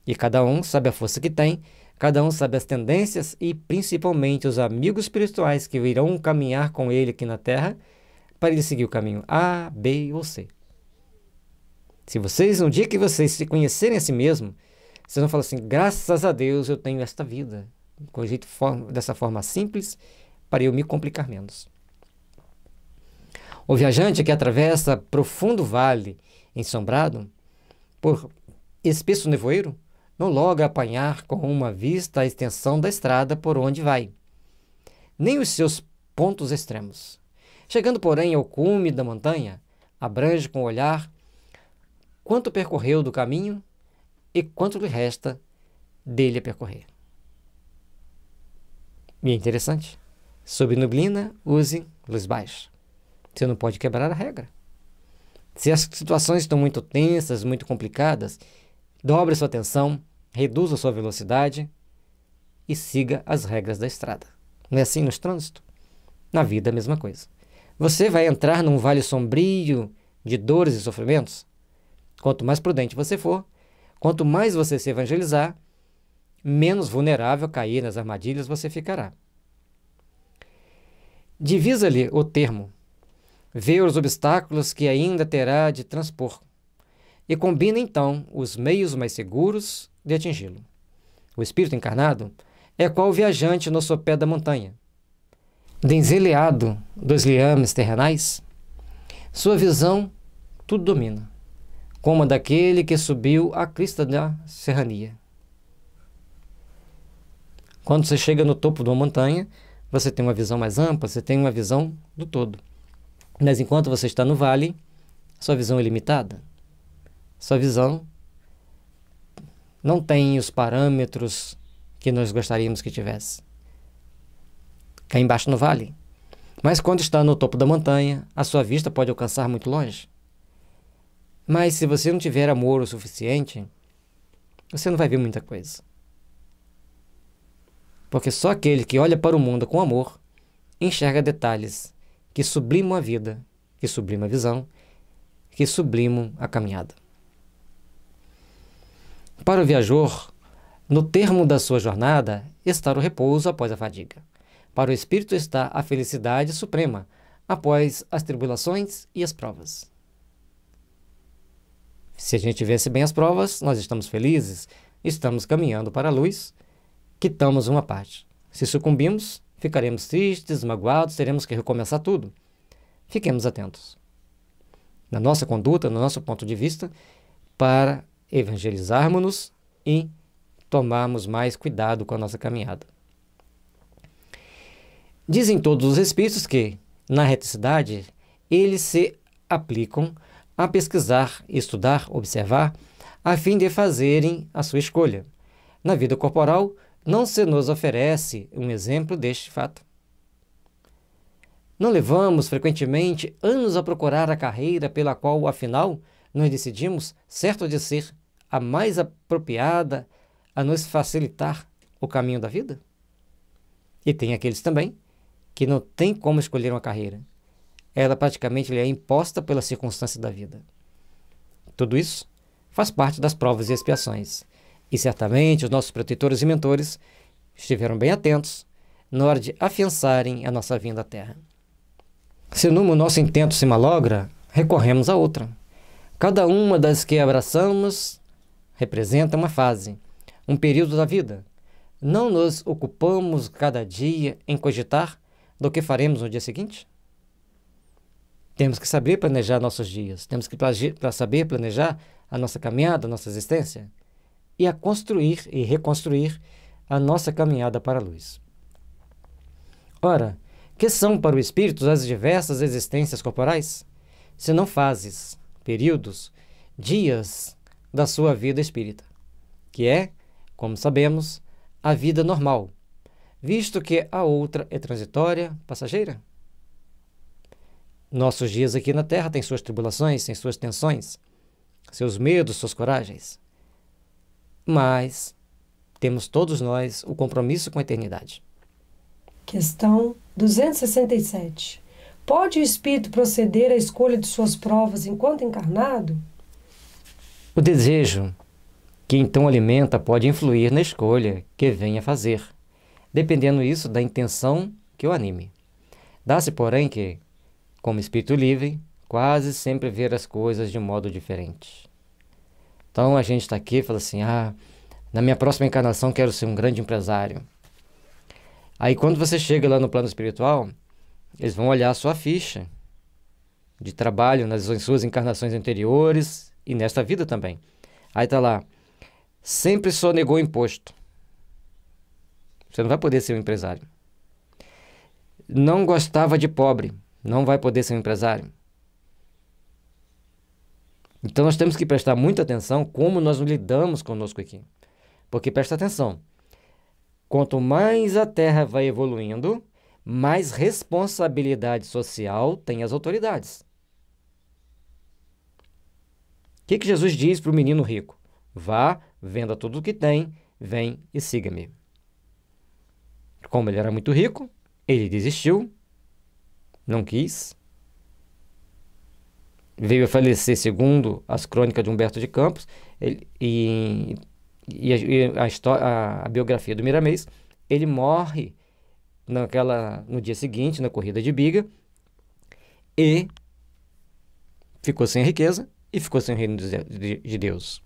E cada um sabe a força que tem, cada um sabe as tendências e principalmente os amigos espirituais que irão caminhar com ele aqui na Terra para ele seguir o caminho A, B ou C. Se vocês, um dia que vocês se conhecerem a si mesmo, vocês vão falar assim: graças a Deus eu tenho esta vida. Com jeito, dessa forma simples para eu me complicar menos. O viajante que atravessa profundo vale ensombrado por espesso nevoeiro não logra apanhar com uma vista a extensão da estrada por onde vai, nem os seus pontos extremos. Chegando, porém, ao cume da montanha, abrange com o olhar quanto percorreu do caminho e quanto lhe resta dele a percorrer. E é interessante. Sob nublina, use luz baixa. Você não pode quebrar a regra. Se as situações estão muito tensas, muito complicadas, dobre sua atenção, reduza sua velocidade e siga as regras da estrada. Não é assim nos trânsito? Na vida, a mesma coisa. Você vai entrar num vale sombrio de dores e sofrimentos? Quanto mais prudente você for, quanto mais você se evangelizar, menos vulnerável a cair nas armadilhas você ficará. Divisa-lhe o termo, vê os obstáculos que ainda terá de transpor e combina então os meios mais seguros de atingi-lo. O espírito encarnado é qual o viajante no sopé da montanha, denzeleado dos liames terrenais, sua visão tudo domina, como a daquele que subiu à crista da serrania. Quando você chega no topo de uma montanha, você tem uma visão mais ampla, você tem uma visão do todo. Mas enquanto você está no vale, sua visão é limitada. Sua visão não tem os parâmetros que nós gostaríamos que tivesse. Cai embaixo no vale. Mas quando está no topo da montanha, a sua vista pode alcançar muito longe. Mas se você não tiver amor o suficiente, você não vai ver muita coisa. Porque só aquele que olha para o mundo com amor enxerga detalhes que sublimam a vida, que sublimam a visão, que sublimam a caminhada. Para o viajor, no termo da sua jornada, está o repouso após a fadiga. Para o espírito está a felicidade suprema após as tribulações e as provas. Se a gente vence bem as provas, nós estamos felizes, estamos caminhando para a luz quitamos uma parte. Se sucumbimos, ficaremos tristes, magoados, teremos que recomeçar tudo. Fiquemos atentos na nossa conduta, no nosso ponto de vista, para evangelizarmos-nos e tomarmos mais cuidado com a nossa caminhada. Dizem todos os espíritos que, na reticidade, eles se aplicam a pesquisar, estudar, observar, a fim de fazerem a sua escolha. Na vida corporal, não se nos oferece um exemplo deste fato. Não levamos frequentemente anos a procurar a carreira pela qual, afinal, nos decidimos, certo de ser a mais apropriada a nos facilitar o caminho da vida? E tem aqueles também que não têm como escolher uma carreira. Ela praticamente lhe é imposta pela circunstância da vida. Tudo isso faz parte das provas e expiações. E certamente os nossos protetores e mentores estiveram bem atentos na hora de afiançarem a nossa vinda à Terra. Se numa o nosso intento se malogra, recorremos a outra. Cada uma das que abraçamos representa uma fase, um período da vida. Não nos ocupamos cada dia em cogitar do que faremos no dia seguinte? Temos que saber planejar nossos dias, temos que saber planejar a nossa caminhada, a nossa existência e a construir e reconstruir a nossa caminhada para a luz. Ora, que são para o espírito as diversas existências corporais, se não fases, períodos, dias da sua vida espírita, que é, como sabemos, a vida normal, visto que a outra é transitória, passageira? Nossos dias aqui na Terra têm suas tribulações, têm suas tensões, seus medos, suas coragens mas temos todos nós o compromisso com a eternidade. Questão 267. Pode o espírito proceder à escolha de suas provas enquanto encarnado? O desejo que então alimenta pode influir na escolha que venha fazer, dependendo isso da intenção que o anime. Dá-se, porém, que, como espírito livre, quase sempre ver as coisas de modo diferente. Então a gente está aqui e fala assim: ah, na minha próxima encarnação quero ser um grande empresário. Aí quando você chega lá no plano espiritual, eles vão olhar a sua ficha de trabalho nas suas encarnações anteriores e nesta vida também. Aí tá lá, sempre só negou imposto. Você não vai poder ser um empresário. Não gostava de pobre, não vai poder ser um empresário. Então nós temos que prestar muita atenção como nós lidamos conosco aqui. Porque presta atenção. Quanto mais a Terra vai evoluindo, mais responsabilidade social tem as autoridades. O que, que Jesus diz para o menino rico? Vá, venda tudo o que tem, vem e siga-me. Como ele era muito rico, ele desistiu, não quis, veio a falecer, segundo as crônicas de Humberto de Campos, ele, e, e, a, a, a, biografia do Miramês, ele morre naquela, no dia seguinte, na corrida de biga, e ficou sem riqueza e ficou sem o reino de, de Deus.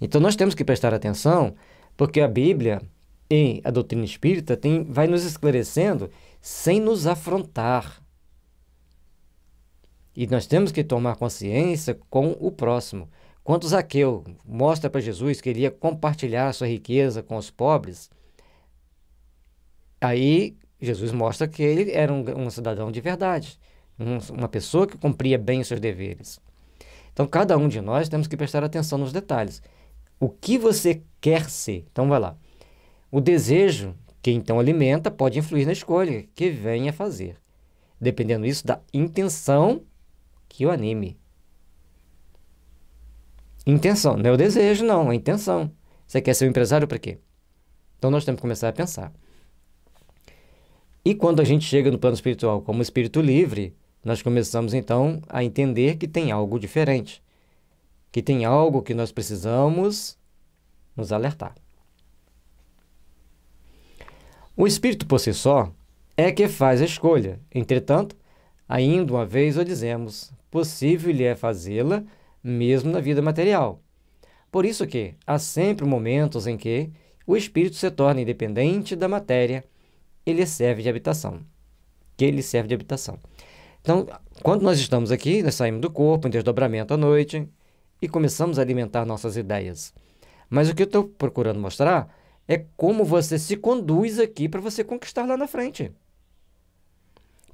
Então nós temos que prestar atenção, porque a Bíblia e a doutrina espírita tem, vai nos esclarecendo sem nos afrontar. E nós temos que tomar consciência com o próximo. Quando Zaqueu mostra para Jesus que ele ia compartilhar sua riqueza com os pobres, aí Jesus mostra que ele era um, um cidadão de verdade, um, uma pessoa que cumpria bem os seus deveres. Então, cada um de nós temos que prestar atenção nos detalhes. O que você quer ser? Então, vai lá. O desejo que então alimenta pode influir na escolha que venha a fazer, dependendo disso da intenção que o anime. Intenção, não é o desejo, não, é a intenção. Você quer ser um empresário para quê? Então nós temos que começar a pensar. E quando a gente chega no plano espiritual como espírito livre, nós começamos então a entender que tem algo diferente, que tem algo que nós precisamos nos alertar. O espírito por si só é que faz a escolha. Entretanto, ainda uma vez o dizemos, possível lhe é fazê-la, mesmo na vida material. Por isso que há sempre momentos em que o espírito se torna independente da matéria, ele serve de habitação. Que ele serve de habitação. Então, quando nós estamos aqui, nós saímos do corpo em desdobramento à noite e começamos a alimentar nossas ideias. Mas o que eu estou procurando mostrar é como você se conduz aqui para você conquistar lá na frente.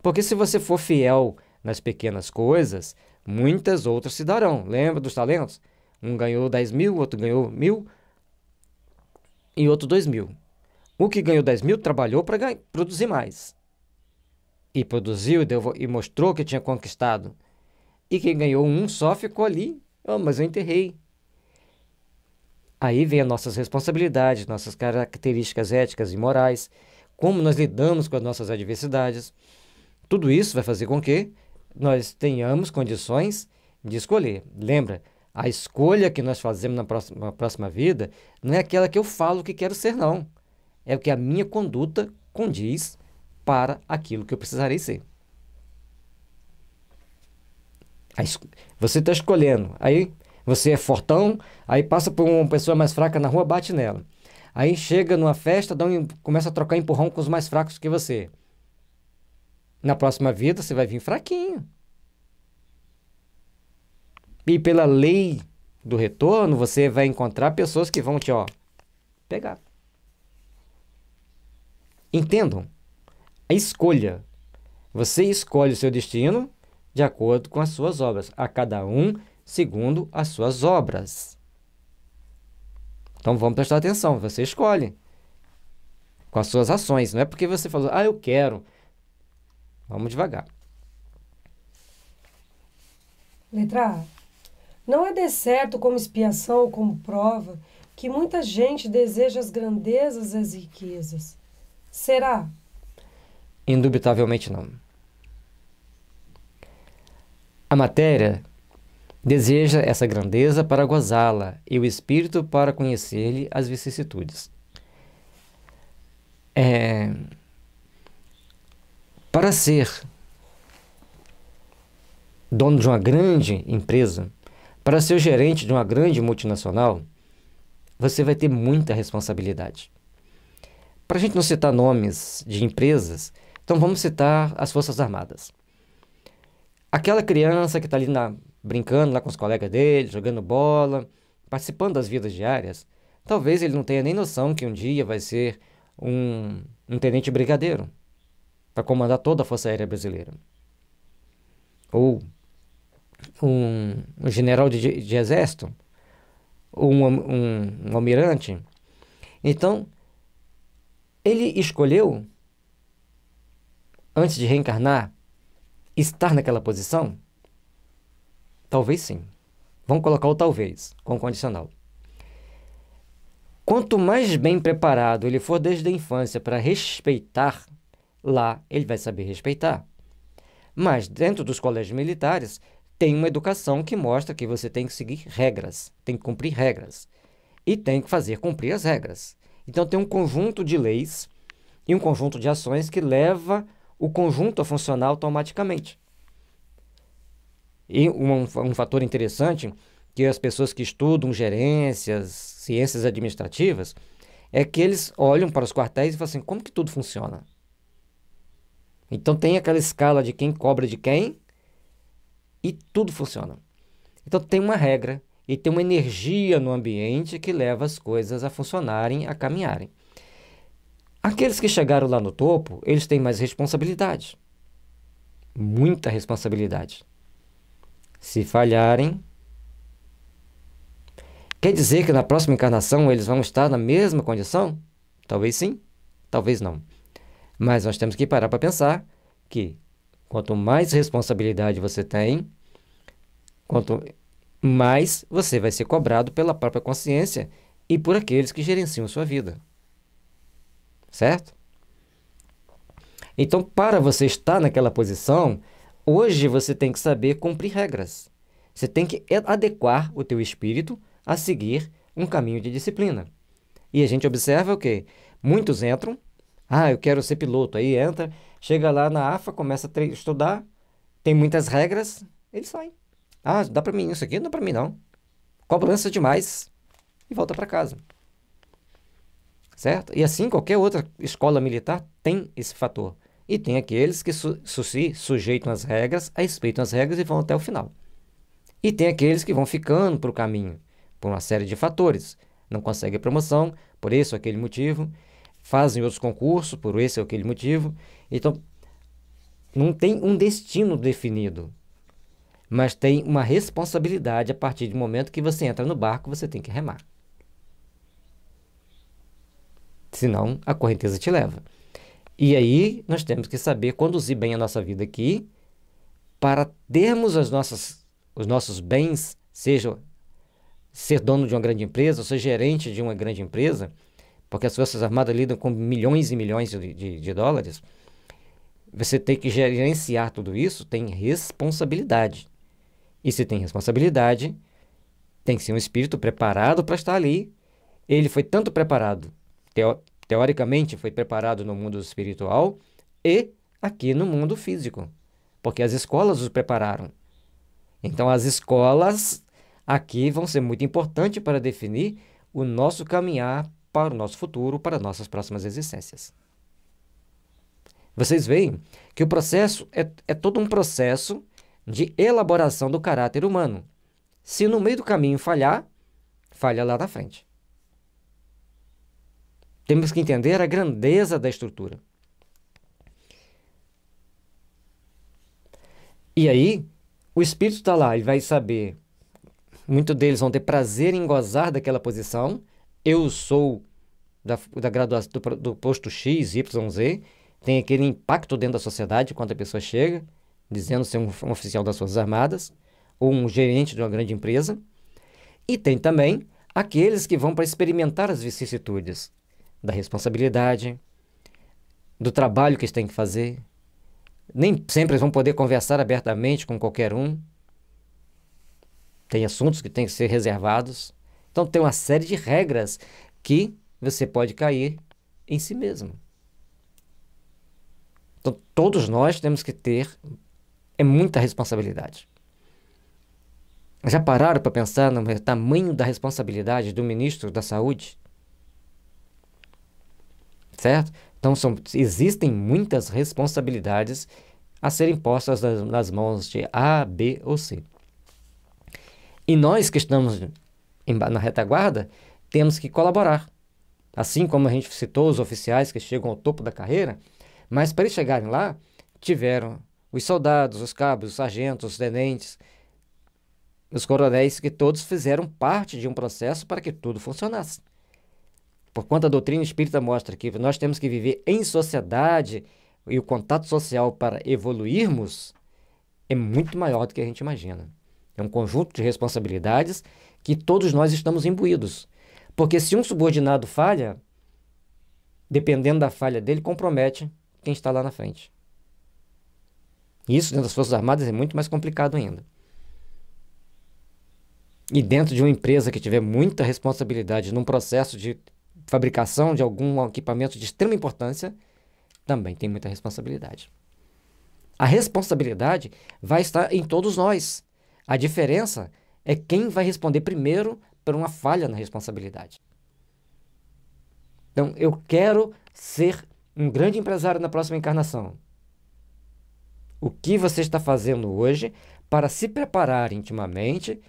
Porque se você for fiel nas pequenas coisas, muitas outras se darão. Lembra dos talentos? Um ganhou 10 mil, outro ganhou mil e outro 2 mil. O que ganhou 10 mil trabalhou para produzir mais. E produziu deu, e mostrou que tinha conquistado. E quem ganhou um só ficou ali. Oh, mas eu enterrei. Aí vem as nossas responsabilidades, nossas características éticas e morais, como nós lidamos com as nossas adversidades. Tudo isso vai fazer com que nós tenhamos condições de escolher. Lembra, a escolha que nós fazemos na próxima, na próxima vida não é aquela que eu falo que quero ser, não. É o que a minha conduta condiz para aquilo que eu precisarei ser. Você está escolhendo. Aí você é fortão, aí passa por uma pessoa mais fraca na rua, bate nela. Aí chega numa festa, um, começa a trocar empurrão com os mais fracos que você. Na próxima vida você vai vir fraquinho. E pela lei do retorno, você vai encontrar pessoas que vão te, ó, pegar. Entendam? A escolha. Você escolhe o seu destino de acordo com as suas obras, a cada um segundo as suas obras. Então vamos prestar atenção, você escolhe com as suas ações, não é porque você falou, ah, eu quero, Vamos devagar. Letra A. Não é de certo como expiação ou como prova que muita gente deseja as grandezas e as riquezas. Será? Indubitavelmente não. A matéria deseja essa grandeza para gozá-la e o espírito para conhecer-lhe as vicissitudes. É para ser dono de uma grande empresa, para ser gerente de uma grande multinacional, você vai ter muita responsabilidade. Para a gente não citar nomes de empresas, então vamos citar as Forças Armadas. Aquela criança que está ali na, brincando lá com os colegas dele, jogando bola, participando das vidas diárias, talvez ele não tenha nem noção que um dia vai ser um, um tenente brigadeiro, para comandar toda a Força Aérea Brasileira. Ou um, um general de, de, exército, ou um, um, um almirante. Então, ele escolheu, antes de reencarnar, estar naquela posição? Talvez sim. Vamos colocar o talvez, com condicional. Quanto mais bem preparado ele for desde a infância para respeitar Lá ele vai saber respeitar. Mas dentro dos colégios militares tem uma educação que mostra que você tem que seguir regras, tem que cumprir regras e tem que fazer cumprir as regras. Então tem um conjunto de leis e um conjunto de ações que leva o conjunto a funcionar automaticamente. E um, um fator interessante que as pessoas que estudam gerências, ciências administrativas, é que eles olham para os quartéis e falam assim, como que tudo funciona? Então tem aquela escala de quem cobra de quem e tudo funciona. Então tem uma regra e tem uma energia no ambiente que leva as coisas a funcionarem, a caminharem. Aqueles que chegaram lá no topo, eles têm mais responsabilidade. Muita responsabilidade. Se falharem, quer dizer que na próxima encarnação eles vão estar na mesma condição? Talvez sim, talvez não. Mas nós temos que parar para pensar que quanto mais responsabilidade você tem, quanto mais você vai ser cobrado pela própria consciência e por aqueles que gerenciam sua vida. Certo? Então, para você estar naquela posição, hoje você tem que saber cumprir regras. Você tem que adequar o teu espírito a seguir um caminho de disciplina. E a gente observa o que muitos entram ah, eu quero ser piloto. Aí entra, chega lá na AFA, começa a estudar, tem muitas regras, ele sai. Ah, dá para mim isso aqui? Não dá para mim não. Cobrança demais e volta para casa. Certo? E assim qualquer outra escola militar tem esse fator. E tem aqueles que su se sujeitam às regras, respeitam as regras e vão até o final. E tem aqueles que vão ficando para o caminho, por uma série de fatores. Não consegue promoção, por isso, aquele motivo fazem outros concursos por esse ou aquele motivo. Então, não tem um destino definido, mas tem uma responsabilidade a partir do momento que você entra no barco, você tem que remar. Senão, a correnteza te leva. E aí, nós temos que saber conduzir bem a nossa vida aqui para termos as nossas, os nossos bens, seja ser dono de uma grande empresa, ou ser gerente de uma grande empresa, porque as Forças Armadas lidam com milhões e milhões de, de, de dólares, você tem que gerenciar tudo isso, tem responsabilidade. E se tem responsabilidade, tem que ser um espírito preparado para estar ali. Ele foi tanto preparado, teo, teoricamente foi preparado no mundo espiritual e aqui no mundo físico, porque as escolas os prepararam. Então as escolas aqui vão ser muito importantes para definir o nosso caminhar para o nosso futuro, para nossas próximas existências. Vocês veem que o processo é, é todo um processo de elaboração do caráter humano. Se no meio do caminho falhar, falha lá na frente. Temos que entender a grandeza da estrutura. E aí, o espírito está lá, ele vai saber. Muitos deles vão ter prazer em gozar daquela posição, eu sou da, da graduação do, do posto X, Y, Z, tem aquele impacto dentro da sociedade quando a pessoa chega, dizendo ser um, um oficial das Forças Armadas ou um gerente de uma grande empresa. E tem também aqueles que vão para experimentar as vicissitudes da responsabilidade, do trabalho que eles têm que fazer. Nem sempre eles vão poder conversar abertamente com qualquer um. Tem assuntos que têm que ser reservados. Então tem uma série de regras que você pode cair em si mesmo. Então todos nós temos que ter é muita responsabilidade. Já pararam para pensar no tamanho da responsabilidade do ministro da Saúde? Certo? Então são, existem muitas responsabilidades a serem postas nas, nas mãos de A, B ou C. E nós que estamos na retaguarda, temos que colaborar. Assim como a gente citou os oficiais que chegam ao topo da carreira, mas para eles chegarem lá, tiveram os soldados, os cabos, os sargentos, os tenentes, os coronéis, que todos fizeram parte de um processo para que tudo funcionasse. Por quanto a doutrina espírita mostra que nós temos que viver em sociedade e o contato social para evoluirmos é muito maior do que a gente imagina. É um conjunto de responsabilidades que todos nós estamos imbuídos. Porque se um subordinado falha, dependendo da falha dele, compromete quem está lá na frente. Isso dentro das Forças Armadas é muito mais complicado ainda. E dentro de uma empresa que tiver muita responsabilidade num processo de fabricação de algum equipamento de extrema importância, também tem muita responsabilidade. A responsabilidade vai estar em todos nós. A diferença é quem vai responder primeiro por uma falha na responsabilidade. Então, eu quero ser um grande empresário na próxima encarnação. O que você está fazendo hoje para se preparar intimamente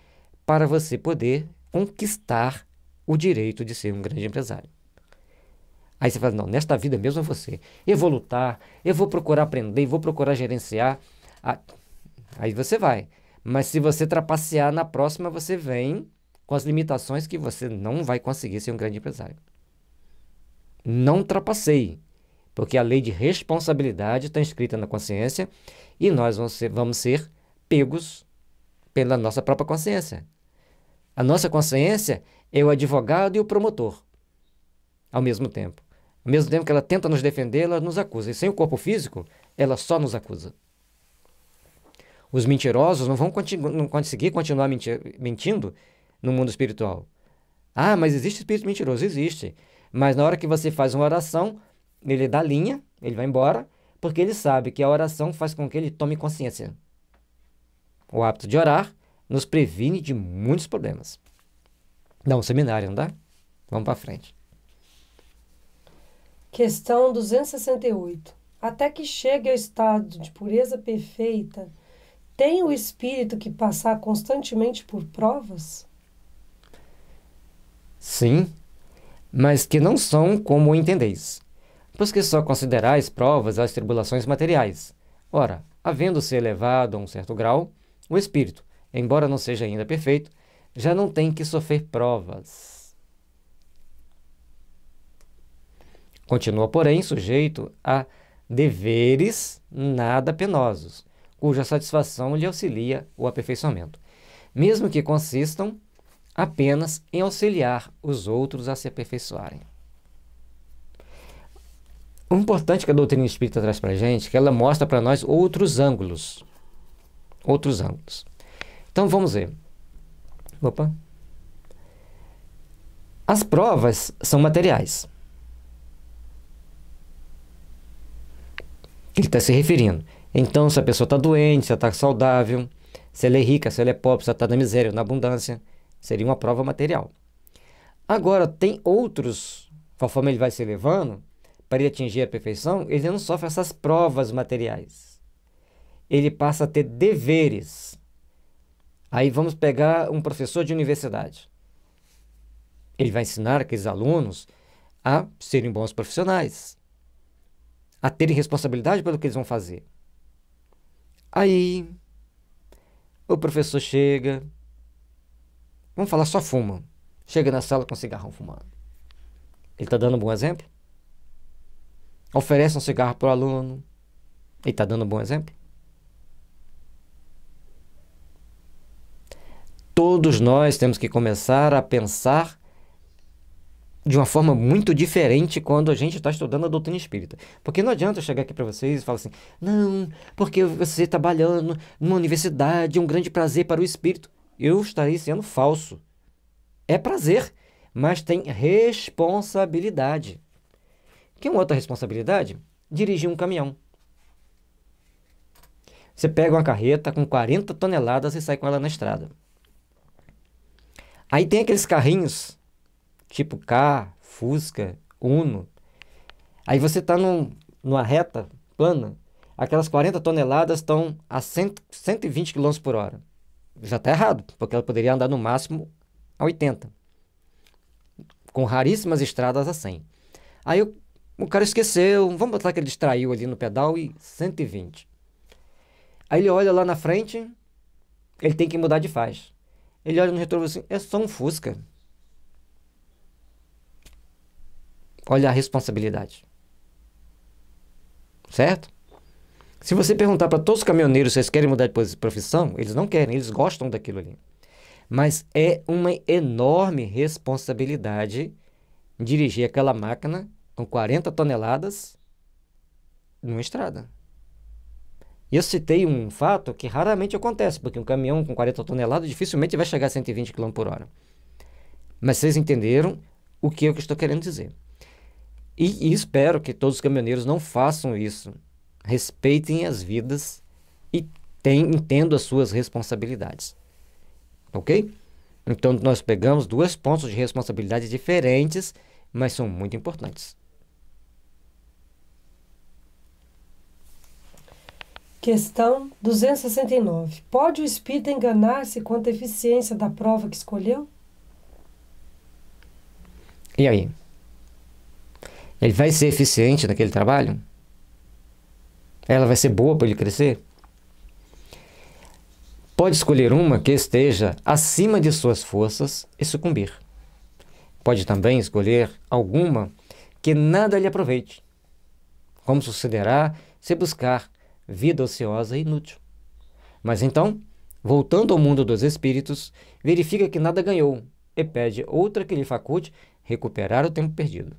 para você poder conquistar o direito de ser um grande empresário? Aí você fala: não, nesta vida mesmo é você. Eu vou lutar, eu vou procurar aprender, vou procurar gerenciar. Ah, aí você vai. Mas se você trapacear na próxima, você vem com as limitações que você não vai conseguir ser um grande empresário. Não trapaceie, porque a lei de responsabilidade está escrita na consciência e nós vamos ser, vamos ser pegos pela nossa própria consciência. A nossa consciência é o advogado e o promotor ao mesmo tempo. Ao mesmo tempo que ela tenta nos defender, ela nos acusa. E sem o corpo físico, ela só nos acusa. Os mentirosos não vão continu não conseguir continuar menti mentindo no mundo espiritual. Ah, mas existe espírito mentiroso? Existe. Mas na hora que você faz uma oração, ele dá linha, ele vai embora, porque ele sabe que a oração faz com que ele tome consciência. O hábito de orar nos previne de muitos problemas. Dá um seminário, não dá? Vamos para frente. Questão 268. Até que chegue ao estado de pureza perfeita, tem o espírito que passar constantemente por provas? Sim, mas que não são como entendeis, pois que só considerais provas as tribulações materiais. Ora, havendo-se elevado a um certo grau, o espírito, embora não seja ainda perfeito, já não tem que sofrer provas. Continua, porém, sujeito a deveres nada penosos, cuja satisfação lhe auxilia o aperfeiçoamento, mesmo que consistam apenas em auxiliar os outros a se aperfeiçoarem. O importante que a doutrina espírita traz para a gente é que ela mostra para nós outros ângulos. Outros ângulos. Então vamos ver. Opa. As provas são materiais. Ele está se referindo. Então, se a pessoa está doente, se ela está saudável, se ela é rica, se ela é pobre, se ela está na miséria, na abundância, seria uma prova material. Agora, tem outros, conforme ele vai se elevando, para ele atingir a perfeição, ele não sofre essas provas materiais. Ele passa a ter deveres. Aí vamos pegar um professor de universidade. Ele vai ensinar aqueles alunos a serem bons profissionais, a terem responsabilidade pelo que eles vão fazer. Aí o professor chega. Vamos falar, só fuma. Chega na sala com um cigarrão fumando. Ele está dando um bom exemplo? Oferece um cigarro para o aluno. Ele está dando um bom exemplo? Todos nós temos que começar a pensar de uma forma muito diferente quando a gente está estudando a doutrina espírita. Porque não adianta eu chegar aqui para vocês e falar assim, não, porque você tá trabalhando numa universidade é um grande prazer para o espírito. Eu estarei sendo falso. É prazer, mas tem responsabilidade. Que é uma outra responsabilidade? Dirigir um caminhão. Você pega uma carreta com 40 toneladas e sai com ela na estrada. Aí tem aqueles carrinhos tipo K, Fusca, Uno. Aí você está numa reta plana, aquelas 40 toneladas estão a 100, 120 km por hora. Já está errado, porque ela poderia andar no máximo a 80, com raríssimas estradas a 100. Aí o, o cara esqueceu, vamos botar que ele distraiu ali no pedal e 120. Aí ele olha lá na frente, ele tem que mudar de faixa. Ele olha no retrovisor assim, é só um Fusca. Olha a responsabilidade. Certo? Se você perguntar para todos os caminhoneiros se eles querem mudar de profissão, eles não querem, eles gostam daquilo ali. Mas é uma enorme responsabilidade dirigir aquela máquina com 40 toneladas numa estrada. E eu citei um fato que raramente acontece, porque um caminhão com 40 toneladas dificilmente vai chegar a 120 km por hora. Mas vocês entenderam o que é eu estou querendo dizer. E, e espero que todos os caminhoneiros não façam isso. Respeitem as vidas e tem, entendo as suas responsabilidades. Ok? Então, nós pegamos dois pontos de responsabilidade diferentes, mas são muito importantes. Questão 269. Pode o espírito enganar-se quanto à eficiência da prova que escolheu? E aí? Ele vai ser eficiente naquele trabalho? Ela vai ser boa para ele crescer? Pode escolher uma que esteja acima de suas forças e sucumbir. Pode também escolher alguma que nada lhe aproveite, como sucederá se buscar vida ociosa e inútil. Mas então, voltando ao mundo dos espíritos, verifica que nada ganhou e pede outra que lhe faculte recuperar o tempo perdido.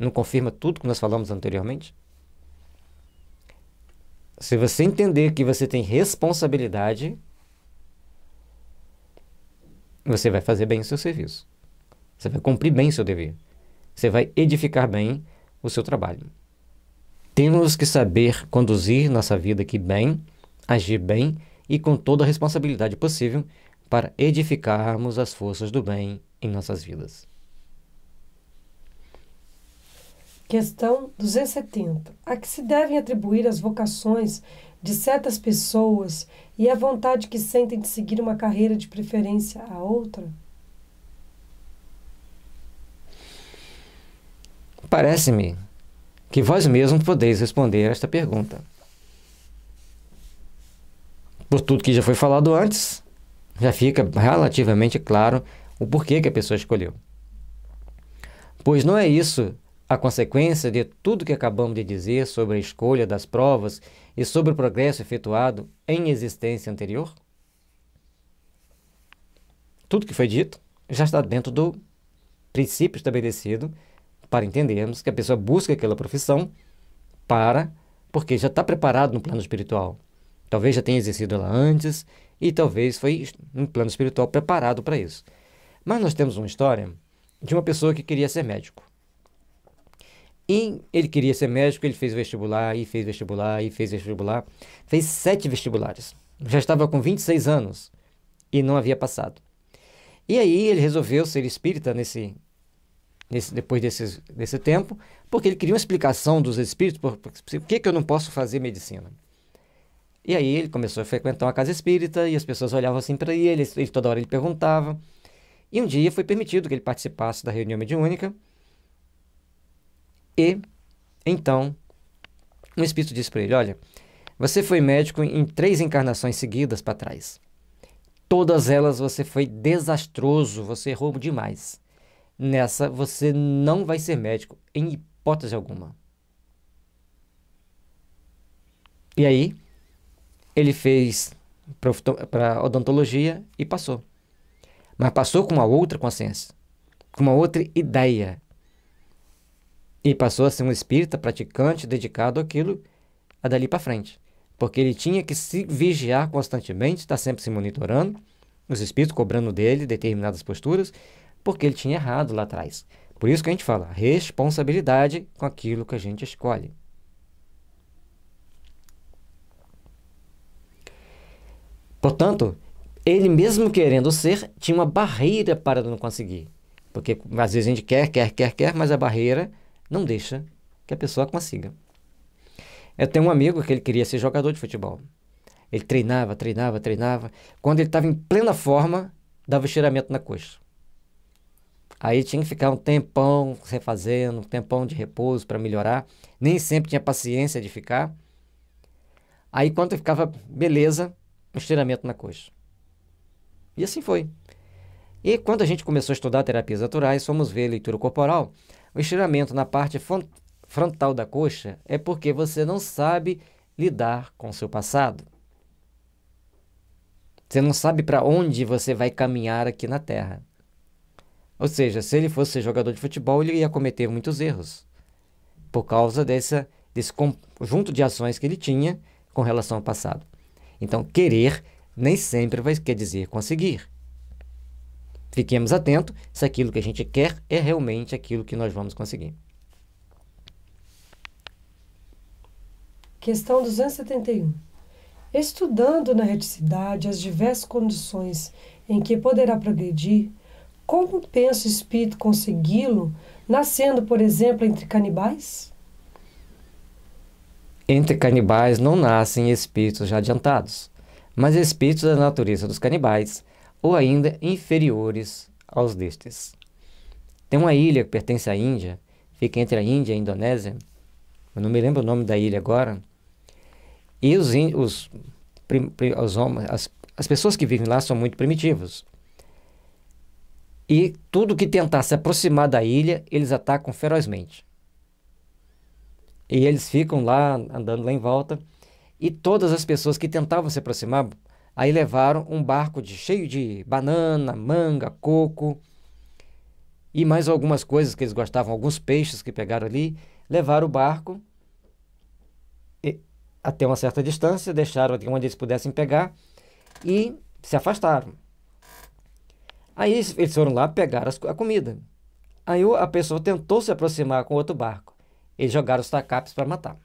Não confirma tudo que nós falamos anteriormente? Se você entender que você tem responsabilidade, você vai fazer bem o seu serviço. Você vai cumprir bem o seu dever. Você vai edificar bem o seu trabalho. Temos que saber conduzir nossa vida aqui bem, agir bem e com toda a responsabilidade possível para edificarmos as forças do bem em nossas vidas. Questão 270. A que se devem atribuir as vocações de certas pessoas e a vontade que sentem de seguir uma carreira de preferência a outra? Parece-me que vós mesmos podeis responder a esta pergunta. Por tudo que já foi falado antes, já fica relativamente claro o porquê que a pessoa escolheu. Pois não é isso a consequência de tudo que acabamos de dizer sobre a escolha das provas e sobre o progresso efetuado em existência anterior? Tudo que foi dito já está dentro do princípio estabelecido para entendermos que a pessoa busca aquela profissão para porque já está preparado no plano espiritual. Talvez já tenha exercido ela antes e talvez foi um plano espiritual preparado para isso. Mas nós temos uma história de uma pessoa que queria ser médico. E ele queria ser médico, ele fez vestibular, e fez vestibular, e fez vestibular. Fez sete vestibulares. Já estava com 26 anos e não havia passado. E aí ele resolveu ser espírita nesse, nesse depois desse, desse tempo, porque ele queria uma explicação dos espíritos, por, por, por que, que eu não posso fazer medicina? E aí ele começou a frequentar uma casa espírita e as pessoas olhavam assim para ele, ele, toda hora ele perguntava. E um dia foi permitido que ele participasse da reunião mediúnica, e então o espírito disse para ele: Olha, você foi médico em três encarnações seguidas para trás. Todas elas você foi desastroso, você errou demais. Nessa você não vai ser médico, em hipótese alguma. E aí, ele fez para odontologia e passou. Mas passou com uma outra consciência, com uma outra ideia, e passou a ser um espírita praticante dedicado àquilo a dali para frente. Porque ele tinha que se vigiar constantemente, estar tá sempre se monitorando, os espíritos cobrando dele determinadas posturas, porque ele tinha errado lá atrás. Por isso que a gente fala responsabilidade com aquilo que a gente escolhe. Portanto, ele mesmo querendo ser, tinha uma barreira para não conseguir. Porque às vezes a gente quer, quer, quer, quer, mas a barreira não deixa que a pessoa consiga. Eu tenho um amigo que ele queria ser jogador de futebol. Ele treinava, treinava, treinava. Quando ele estava em plena forma, dava estiramento na coxa. Aí tinha que ficar um tempão refazendo, um tempão de repouso para melhorar. Nem sempre tinha paciência de ficar. Aí quando ficava beleza, um estiramento na coxa. E assim foi. E quando a gente começou a estudar terapias naturais, fomos ver leitura corporal. O estiramento na parte frontal da coxa é porque você não sabe lidar com o seu passado. Você não sabe para onde você vai caminhar aqui na Terra. Ou seja, se ele fosse jogador de futebol, ele ia cometer muitos erros por causa dessa, desse conjunto de ações que ele tinha com relação ao passado. Então, querer nem sempre vai, quer dizer conseguir. Fiquemos atentos se aquilo que a gente quer é realmente aquilo que nós vamos conseguir. Questão 271. Estudando na reticidade as diversas condições em que poderá progredir, como pensa o espírito consegui-lo, nascendo, por exemplo, entre canibais? Entre canibais não nascem espíritos já adiantados, mas espíritos da natureza dos canibais ou ainda inferiores aos destes. Tem uma ilha que pertence à Índia, fica entre a Índia e a Indonésia, eu não me lembro o nome da ilha agora, e os, os, os as, as pessoas que vivem lá são muito primitivos. E tudo que tentar se aproximar da ilha, eles atacam ferozmente. E eles ficam lá, andando lá em volta, e todas as pessoas que tentavam se aproximar, Aí levaram um barco de, cheio de banana, manga, coco e mais algumas coisas que eles gostavam, alguns peixes que pegaram ali, levaram o barco e, até uma certa distância, deixaram onde eles pudessem pegar e se afastaram. Aí eles foram lá pegar as, a comida. Aí a pessoa tentou se aproximar com outro barco. Eles jogaram os tacapes para matar.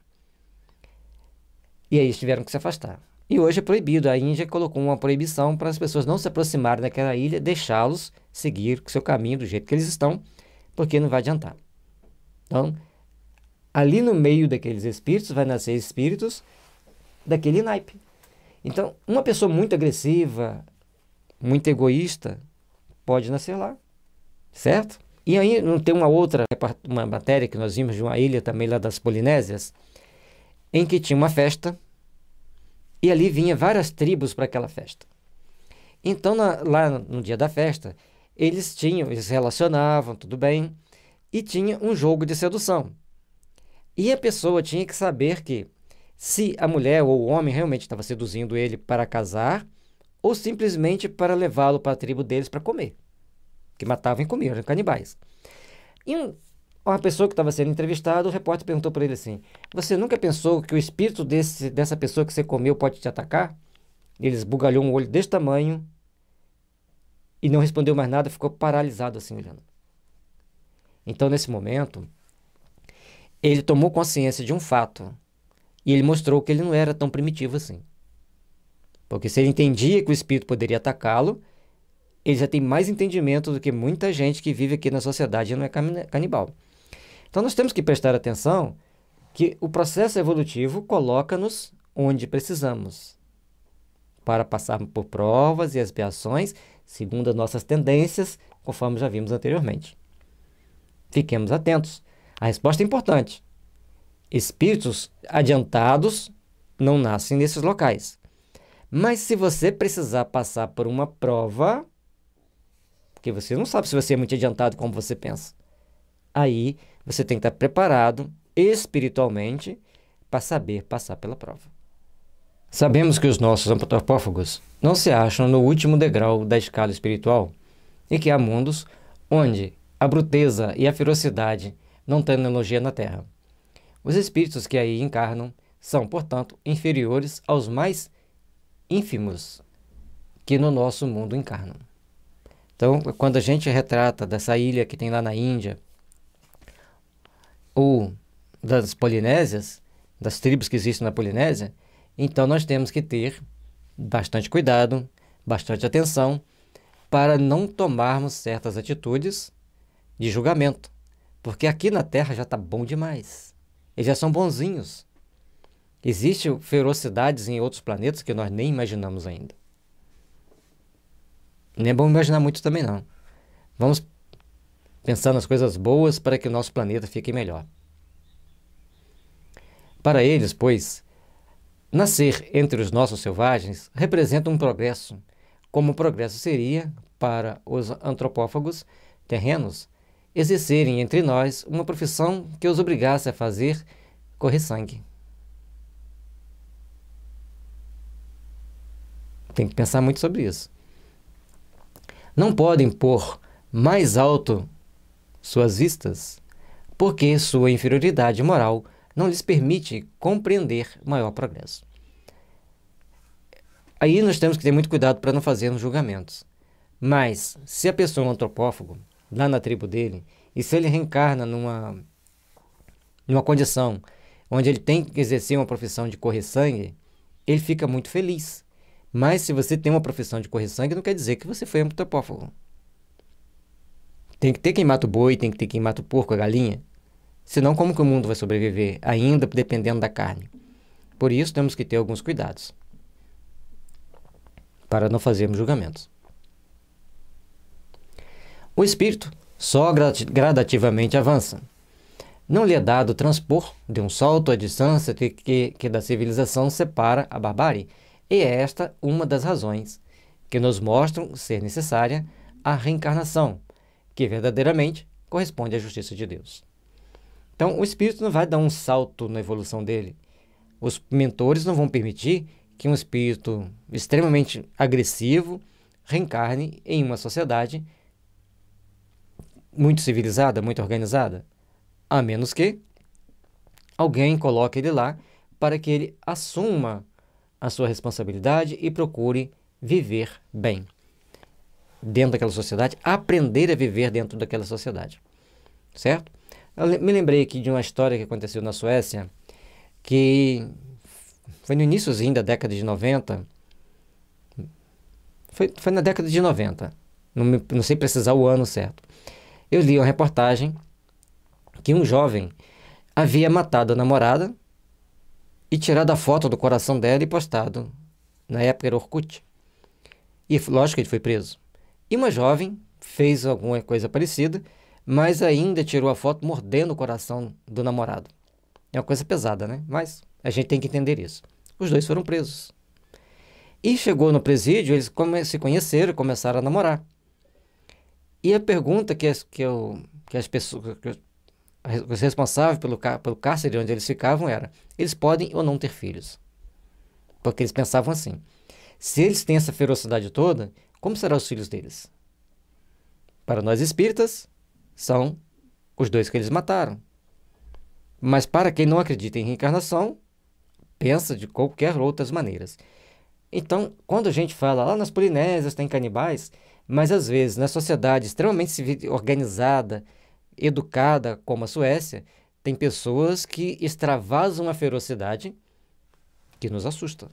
E aí eles tiveram que se afastar. E hoje é proibido. A Índia colocou uma proibição para as pessoas não se aproximarem daquela ilha, deixá-los seguir o seu caminho do jeito que eles estão, porque não vai adiantar. Então, ali no meio daqueles espíritos vai nascer espíritos daquele naipe. Então, uma pessoa muito agressiva, muito egoísta, pode nascer lá, certo? E aí não tem uma outra uma matéria que nós vimos de uma ilha também lá das Polinésias, em que tinha uma festa e ali vinha várias tribos para aquela festa. Então, na, lá no dia da festa, eles tinham, eles relacionavam, tudo bem, e tinha um jogo de sedução. E a pessoa tinha que saber que se a mulher ou o homem realmente estava seduzindo ele para casar ou simplesmente para levá-lo para a tribo deles para comer, que matavam e comiam, eram canibais. E um, uma pessoa que estava sendo entrevistada, o repórter perguntou para ele assim: Você nunca pensou que o espírito desse, dessa pessoa que você comeu pode te atacar? Ele esbugalhou um olho desse tamanho e não respondeu mais nada, ficou paralisado assim olhando. Então, nesse momento, ele tomou consciência de um fato e ele mostrou que ele não era tão primitivo assim. Porque se ele entendia que o espírito poderia atacá-lo, ele já tem mais entendimento do que muita gente que vive aqui na sociedade e não é canibal. Então nós temos que prestar atenção que o processo evolutivo coloca-nos onde precisamos para passar por provas e expiações segundo as nossas tendências, conforme já vimos anteriormente. Fiquemos atentos. A resposta é importante. Espíritos adiantados não nascem nesses locais. Mas se você precisar passar por uma prova, porque você não sabe se você é muito adiantado como você pensa, aí você tem que estar preparado espiritualmente para saber passar pela prova. Sabemos que os nossos antropófagos não se acham no último degrau da escala espiritual e que há mundos onde a bruteza e a ferocidade não têm analogia na Terra. Os espíritos que aí encarnam são, portanto, inferiores aos mais ínfimos que no nosso mundo encarnam. Então, quando a gente retrata dessa ilha que tem lá na Índia, ou das Polinésias, das tribos que existem na Polinésia, então nós temos que ter bastante cuidado, bastante atenção para não tomarmos certas atitudes de julgamento, porque aqui na Terra já está bom demais. Eles já são bonzinhos. Existem ferocidades em outros planetas que nós nem imaginamos ainda. Nem é bom imaginar muito também não. Vamos pensar nas coisas boas para que o nosso planeta fique melhor. Para eles, pois, nascer entre os nossos selvagens representa um progresso, como o progresso seria para os antropófagos terrenos exercerem entre nós uma profissão que os obrigasse a fazer correr sangue. Tem que pensar muito sobre isso. Não podem pôr mais alto suas vistas, porque sua inferioridade moral não lhes permite compreender maior progresso. Aí nós temos que ter muito cuidado para não fazermos julgamentos. Mas, se a pessoa é um antropófago, lá na tribo dele, e se ele reencarna numa, numa condição onde ele tem que exercer uma profissão de correr sangue, ele fica muito feliz. Mas se você tem uma profissão de correr sangue, não quer dizer que você foi antropófago. Tem que ter quem mata o boi, tem que ter quem mata o porco, a galinha. Senão, como que o mundo vai sobreviver, ainda dependendo da carne? Por isso, temos que ter alguns cuidados para não fazermos julgamentos. O espírito só gradativamente avança. Não lhe é dado transpor de um salto a distância que, que, que da civilização separa a barbárie, e é esta uma das razões que nos mostram ser necessária a reencarnação que verdadeiramente corresponde à justiça de Deus. Então, o espírito não vai dar um salto na evolução dele. Os mentores não vão permitir que um espírito extremamente agressivo reencarne em uma sociedade muito civilizada, muito organizada, a menos que alguém coloque ele lá para que ele assuma a sua responsabilidade e procure viver bem dentro daquela sociedade, aprender a viver dentro daquela sociedade. Certo? Eu me lembrei aqui de uma história que aconteceu na Suécia, que foi no iníciozinho da década de 90. Foi, foi na década de 90. Não, me, não sei precisar o ano certo. Eu li uma reportagem que um jovem havia matado a namorada e tirado a foto do coração dela e postado. Na época era Orkut. E lógico que ele foi preso. E uma jovem fez alguma coisa parecida, mas ainda tirou a foto mordendo o coração do namorado. É uma coisa pesada, né? Mas a gente tem que entender isso. Os dois foram presos. E chegou no presídio, eles se conheceram e começaram a namorar. E a pergunta que, as, que, eu, que as pessoas, que os responsáveis pelo, pelo cárcere onde eles ficavam era: eles podem ou não ter filhos? Porque eles pensavam assim: se eles têm essa ferocidade toda, como serão os filhos deles? Para nós espíritas, são os dois que eles mataram. Mas para quem não acredita em reencarnação, pensa de qualquer outras maneiras. Então, quando a gente fala lá nas Polinésias tem canibais, mas às vezes na sociedade extremamente organizada, educada como a Suécia, tem pessoas que extravasam a ferocidade que nos assusta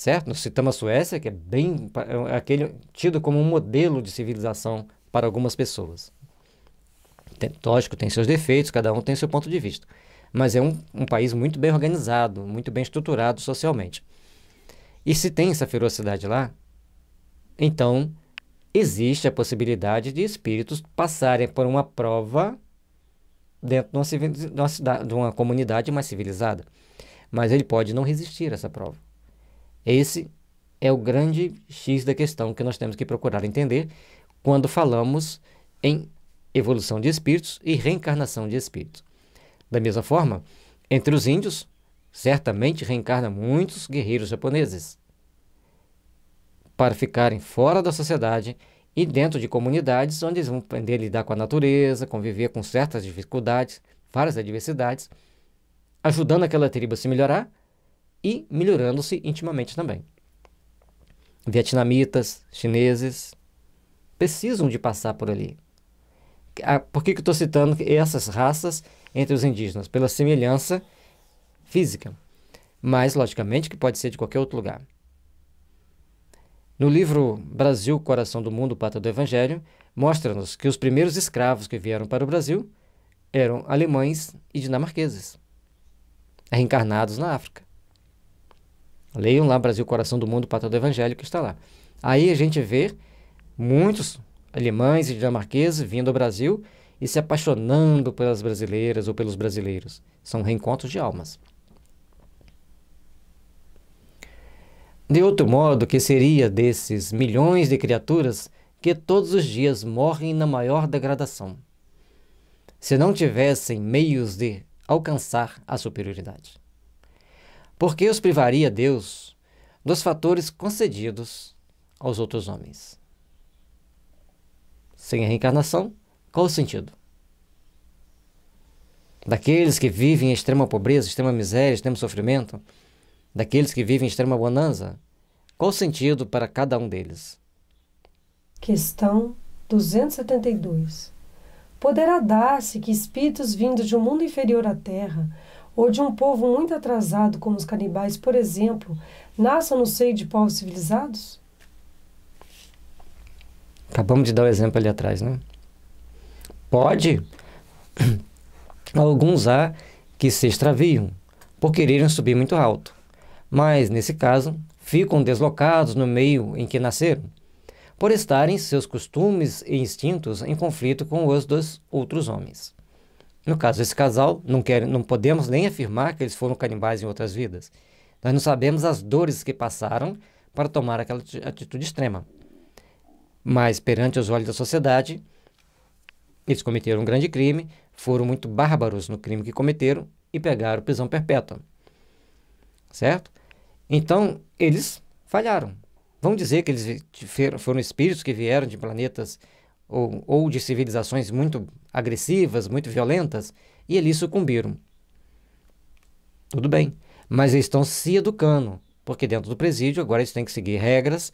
certo? Nós citamos a Suécia, que é bem é, é aquele tido como um modelo de civilização para algumas pessoas. Tem, lógico, tem seus defeitos, cada um tem seu ponto de vista. Mas é um, um país muito bem organizado, muito bem estruturado socialmente. E se tem essa ferocidade lá, então existe a possibilidade de espíritos passarem por uma prova dentro de uma, de uma, cidade, de uma comunidade mais civilizada. Mas ele pode não resistir a essa prova. Esse é o grande X da questão que nós temos que procurar entender quando falamos em evolução de espíritos e reencarnação de espíritos. Da mesma forma, entre os índios, certamente reencarna muitos guerreiros japoneses para ficarem fora da sociedade e dentro de comunidades onde eles vão aprender a lidar com a natureza, conviver com certas dificuldades, várias adversidades, ajudando aquela tribo a se melhorar e melhorando-se intimamente também. Vietnamitas, chineses, precisam de passar por ali. Ah, por que, que eu estou citando essas raças entre os indígenas? Pela semelhança física, mas logicamente que pode ser de qualquer outro lugar. No livro Brasil, Coração do Mundo, Pátria do Evangelho, mostra-nos que os primeiros escravos que vieram para o Brasil eram alemães e dinamarqueses, reencarnados na África. Leiam lá Brasil, Coração do Mundo, Patrão do Evangelho, que está lá. Aí a gente vê muitos alemães e dinamarqueses vindo ao Brasil e se apaixonando pelas brasileiras ou pelos brasileiros. São reencontros de almas. De outro modo, que seria desses milhões de criaturas que todos os dias morrem na maior degradação, se não tivessem meios de alcançar a superioridade? porque os privaria Deus dos fatores concedidos aos outros homens? Sem a reencarnação, qual o sentido? Daqueles que vivem em extrema pobreza, extrema miséria, extremo sofrimento, daqueles que vivem em extrema bonança, qual o sentido para cada um deles? Questão 272. Poderá dar-se que espíritos vindos de um mundo inferior à Terra ou de um povo muito atrasado, como os canibais, por exemplo, nasçam no seio de povos civilizados? Acabamos de dar o um exemplo ali atrás, né? Pode *clears throat* alguns há que se extraviam por quererem subir muito alto, mas nesse caso ficam deslocados no meio em que nasceram, por estarem seus costumes e instintos em conflito com os dos outros homens. No caso desse casal, não, quer, não podemos nem afirmar que eles foram canibais em outras vidas. Nós não sabemos as dores que passaram para tomar aquela atitude extrema. Mas, perante os olhos da sociedade, eles cometeram um grande crime, foram muito bárbaros no crime que cometeram e pegaram prisão perpétua. Certo? Então, eles falharam. Vamos dizer que eles foram espíritos que vieram de planetas ou, ou de civilizações muito agressivas, muito violentas, e eles sucumbiram. Tudo bem, mas eles estão se educando, porque dentro do presídio agora eles têm que seguir regras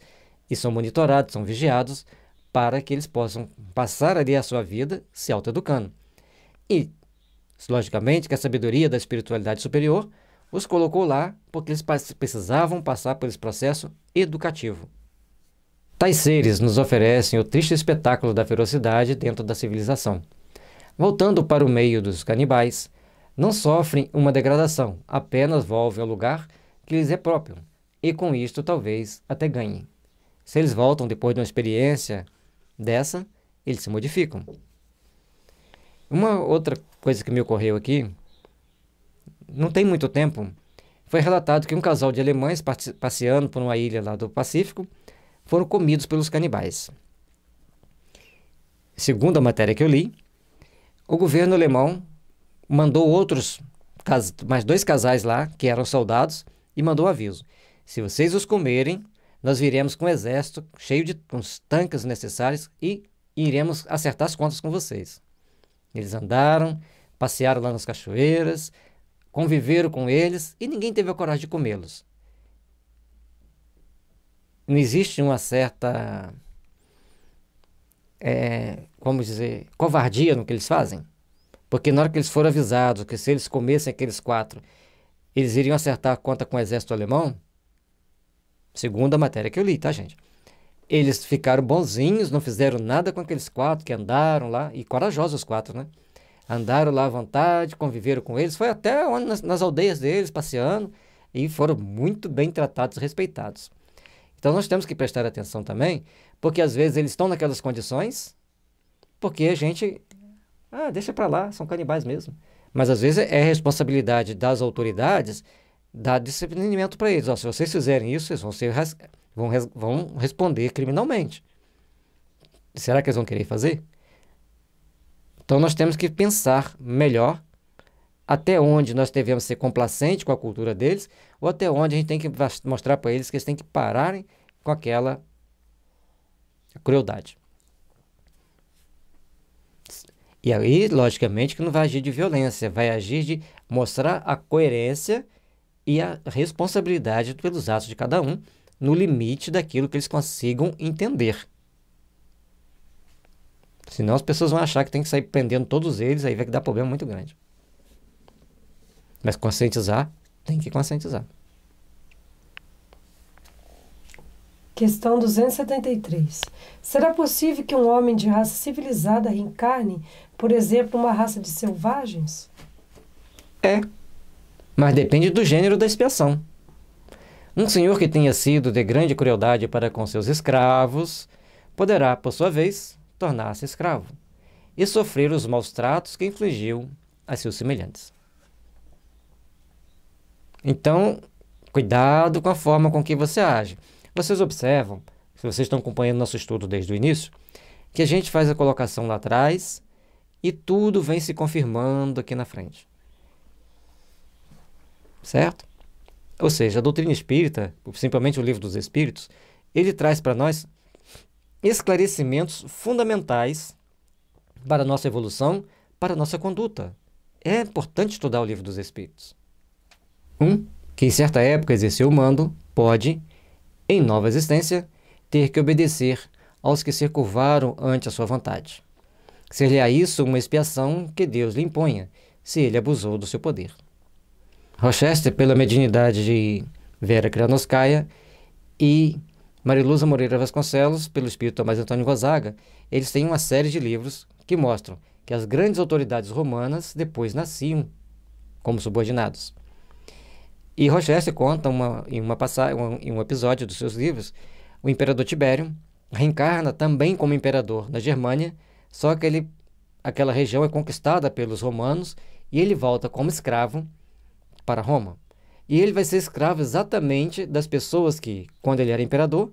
e são monitorados, são vigiados, para que eles possam passar ali a sua vida se autoeducando. E, logicamente, que a sabedoria da espiritualidade superior os colocou lá porque eles precisavam passar por esse processo educativo. Tais seres nos oferecem o triste espetáculo da ferocidade dentro da civilização voltando para o meio dos canibais, não sofrem uma degradação, apenas volvem ao lugar que lhes é próprio, e com isto talvez até ganhem. Se eles voltam depois de uma experiência dessa, eles se modificam. Uma outra coisa que me ocorreu aqui, não tem muito tempo, foi relatado que um casal de alemães passeando por uma ilha lá do Pacífico foram comidos pelos canibais. Segundo a matéria que eu li, o governo alemão mandou outros, mais dois casais lá, que eram soldados, e mandou aviso. Se vocês os comerem, nós viremos com um exército cheio de uns tanques necessários e iremos acertar as contas com vocês. Eles andaram, passearam lá nas cachoeiras, conviveram com eles e ninguém teve a coragem de comê-los. Não existe uma certa é, vamos dizer, covardia no que eles fazem. Porque na hora que eles foram avisados que se eles comessem aqueles quatro, eles iriam acertar a conta com o exército alemão, segundo a matéria que eu li, tá, gente? Eles ficaram bonzinhos, não fizeram nada com aqueles quatro que andaram lá, e corajosos os quatro, né? Andaram lá à vontade, conviveram com eles, foi até nas, nas aldeias deles, passeando, e foram muito bem tratados, respeitados. Então nós temos que prestar atenção também porque às vezes eles estão naquelas condições, porque a gente. Ah, deixa para lá, são canibais mesmo. Mas às vezes é responsabilidade das autoridades dar disciplinamento para eles. Ó, se vocês fizerem isso, vocês vão, ser, vão, vão responder criminalmente. Será que eles vão querer fazer? Então nós temos que pensar melhor até onde nós devemos ser complacentes com a cultura deles ou até onde a gente tem que mostrar para eles que eles têm que pararem com aquela a crueldade. E aí, logicamente, que não vai agir de violência, vai agir de mostrar a coerência e a responsabilidade pelos atos de cada um no limite daquilo que eles consigam entender. Senão as pessoas vão achar que tem que sair prendendo todos eles, aí vai dar problema muito grande. Mas conscientizar, tem que conscientizar. Questão 273. Será possível que um homem de raça civilizada reencarne, por exemplo, uma raça de selvagens? É, mas depende do gênero da expiação. Um senhor que tenha sido de grande crueldade para com seus escravos poderá, por sua vez, tornar-se escravo e sofrer os maus tratos que infligiu a seus semelhantes. Então, cuidado com a forma com que você age. Vocês observam, se vocês estão acompanhando nosso estudo desde o início, que a gente faz a colocação lá atrás e tudo vem se confirmando aqui na frente. Certo? Ou seja, a doutrina espírita, simplesmente o livro dos Espíritos, ele traz para nós esclarecimentos fundamentais para a nossa evolução, para a nossa conduta. É importante estudar o livro dos Espíritos. Um, que em certa época exerceu o mando, pode em nova existência, ter que obedecer aos que se curvaram ante a sua vontade. Seria isso uma expiação que Deus lhe imponha, se ele abusou do seu poder. Rochester, pela mediunidade de Vera Kranoskaya e Mariluza Moreira Vasconcelos, pelo espírito Tomás Antônio Gonzaga, eles têm uma série de livros que mostram que as grandes autoridades romanas depois nasciam como subordinados. E Rochester conta uma, em, uma passagem, um, em um episódio dos seus livros, o imperador Tibério reencarna também como imperador na Germânia, só que ele, aquela região é conquistada pelos romanos e ele volta como escravo para Roma. E ele vai ser escravo exatamente das pessoas que, quando ele era imperador,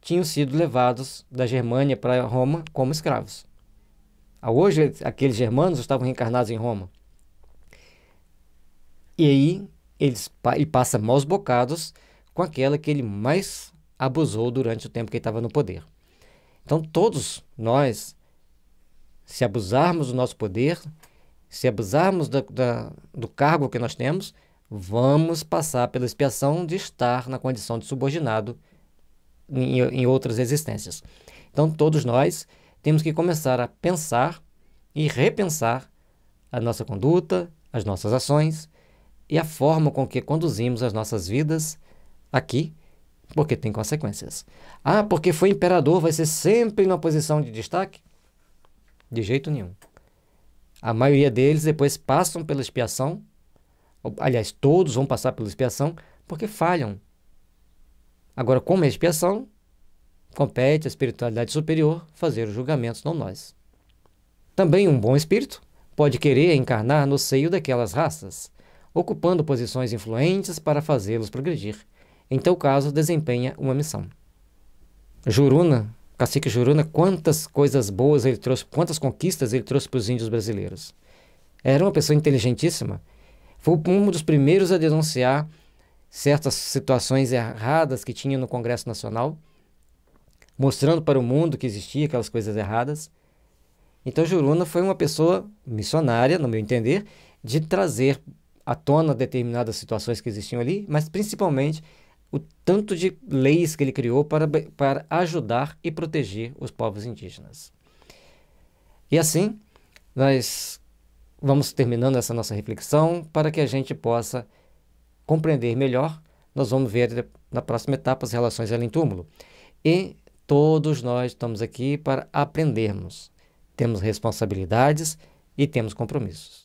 tinham sido levados da Germânia para Roma como escravos. Ah, hoje, aqueles germanos estavam reencarnados em Roma. E aí, ele, ele passa maus bocados com aquela que ele mais abusou durante o tempo que ele estava no poder. Então, todos nós, se abusarmos do nosso poder, se abusarmos da, da, do cargo que nós temos, vamos passar pela expiação de estar na condição de subordinado em, em outras existências. Então, todos nós temos que começar a pensar e repensar a nossa conduta, as nossas ações e a forma com que conduzimos as nossas vidas aqui, porque tem consequências. Ah, porque foi imperador, vai ser sempre numa posição de destaque? De jeito nenhum. A maioria deles depois passam pela expiação, aliás, todos vão passar pela expiação, porque falham. Agora, como é expiação, compete à espiritualidade superior fazer os julgamentos, não nós. Também um bom espírito pode querer encarnar no seio daquelas raças ocupando posições influentes para fazê-los progredir. Em tal caso, desempenha uma missão. Juruna, cacique Juruna, quantas coisas boas ele trouxe, quantas conquistas ele trouxe para os índios brasileiros. Era uma pessoa inteligentíssima. Foi um dos primeiros a denunciar certas situações erradas que tinha no Congresso Nacional, mostrando para o mundo que existia aquelas coisas erradas. Então Juruna foi uma pessoa missionária, no meu entender, de trazer à tona determinadas situações que existiam ali, mas principalmente o tanto de leis que ele criou para, para ajudar e proteger os povos indígenas. E assim, nós vamos terminando essa nossa reflexão para que a gente possa compreender melhor. Nós vamos ver na próxima etapa as relações além-túmulo. E todos nós estamos aqui para aprendermos. Temos responsabilidades e temos compromissos.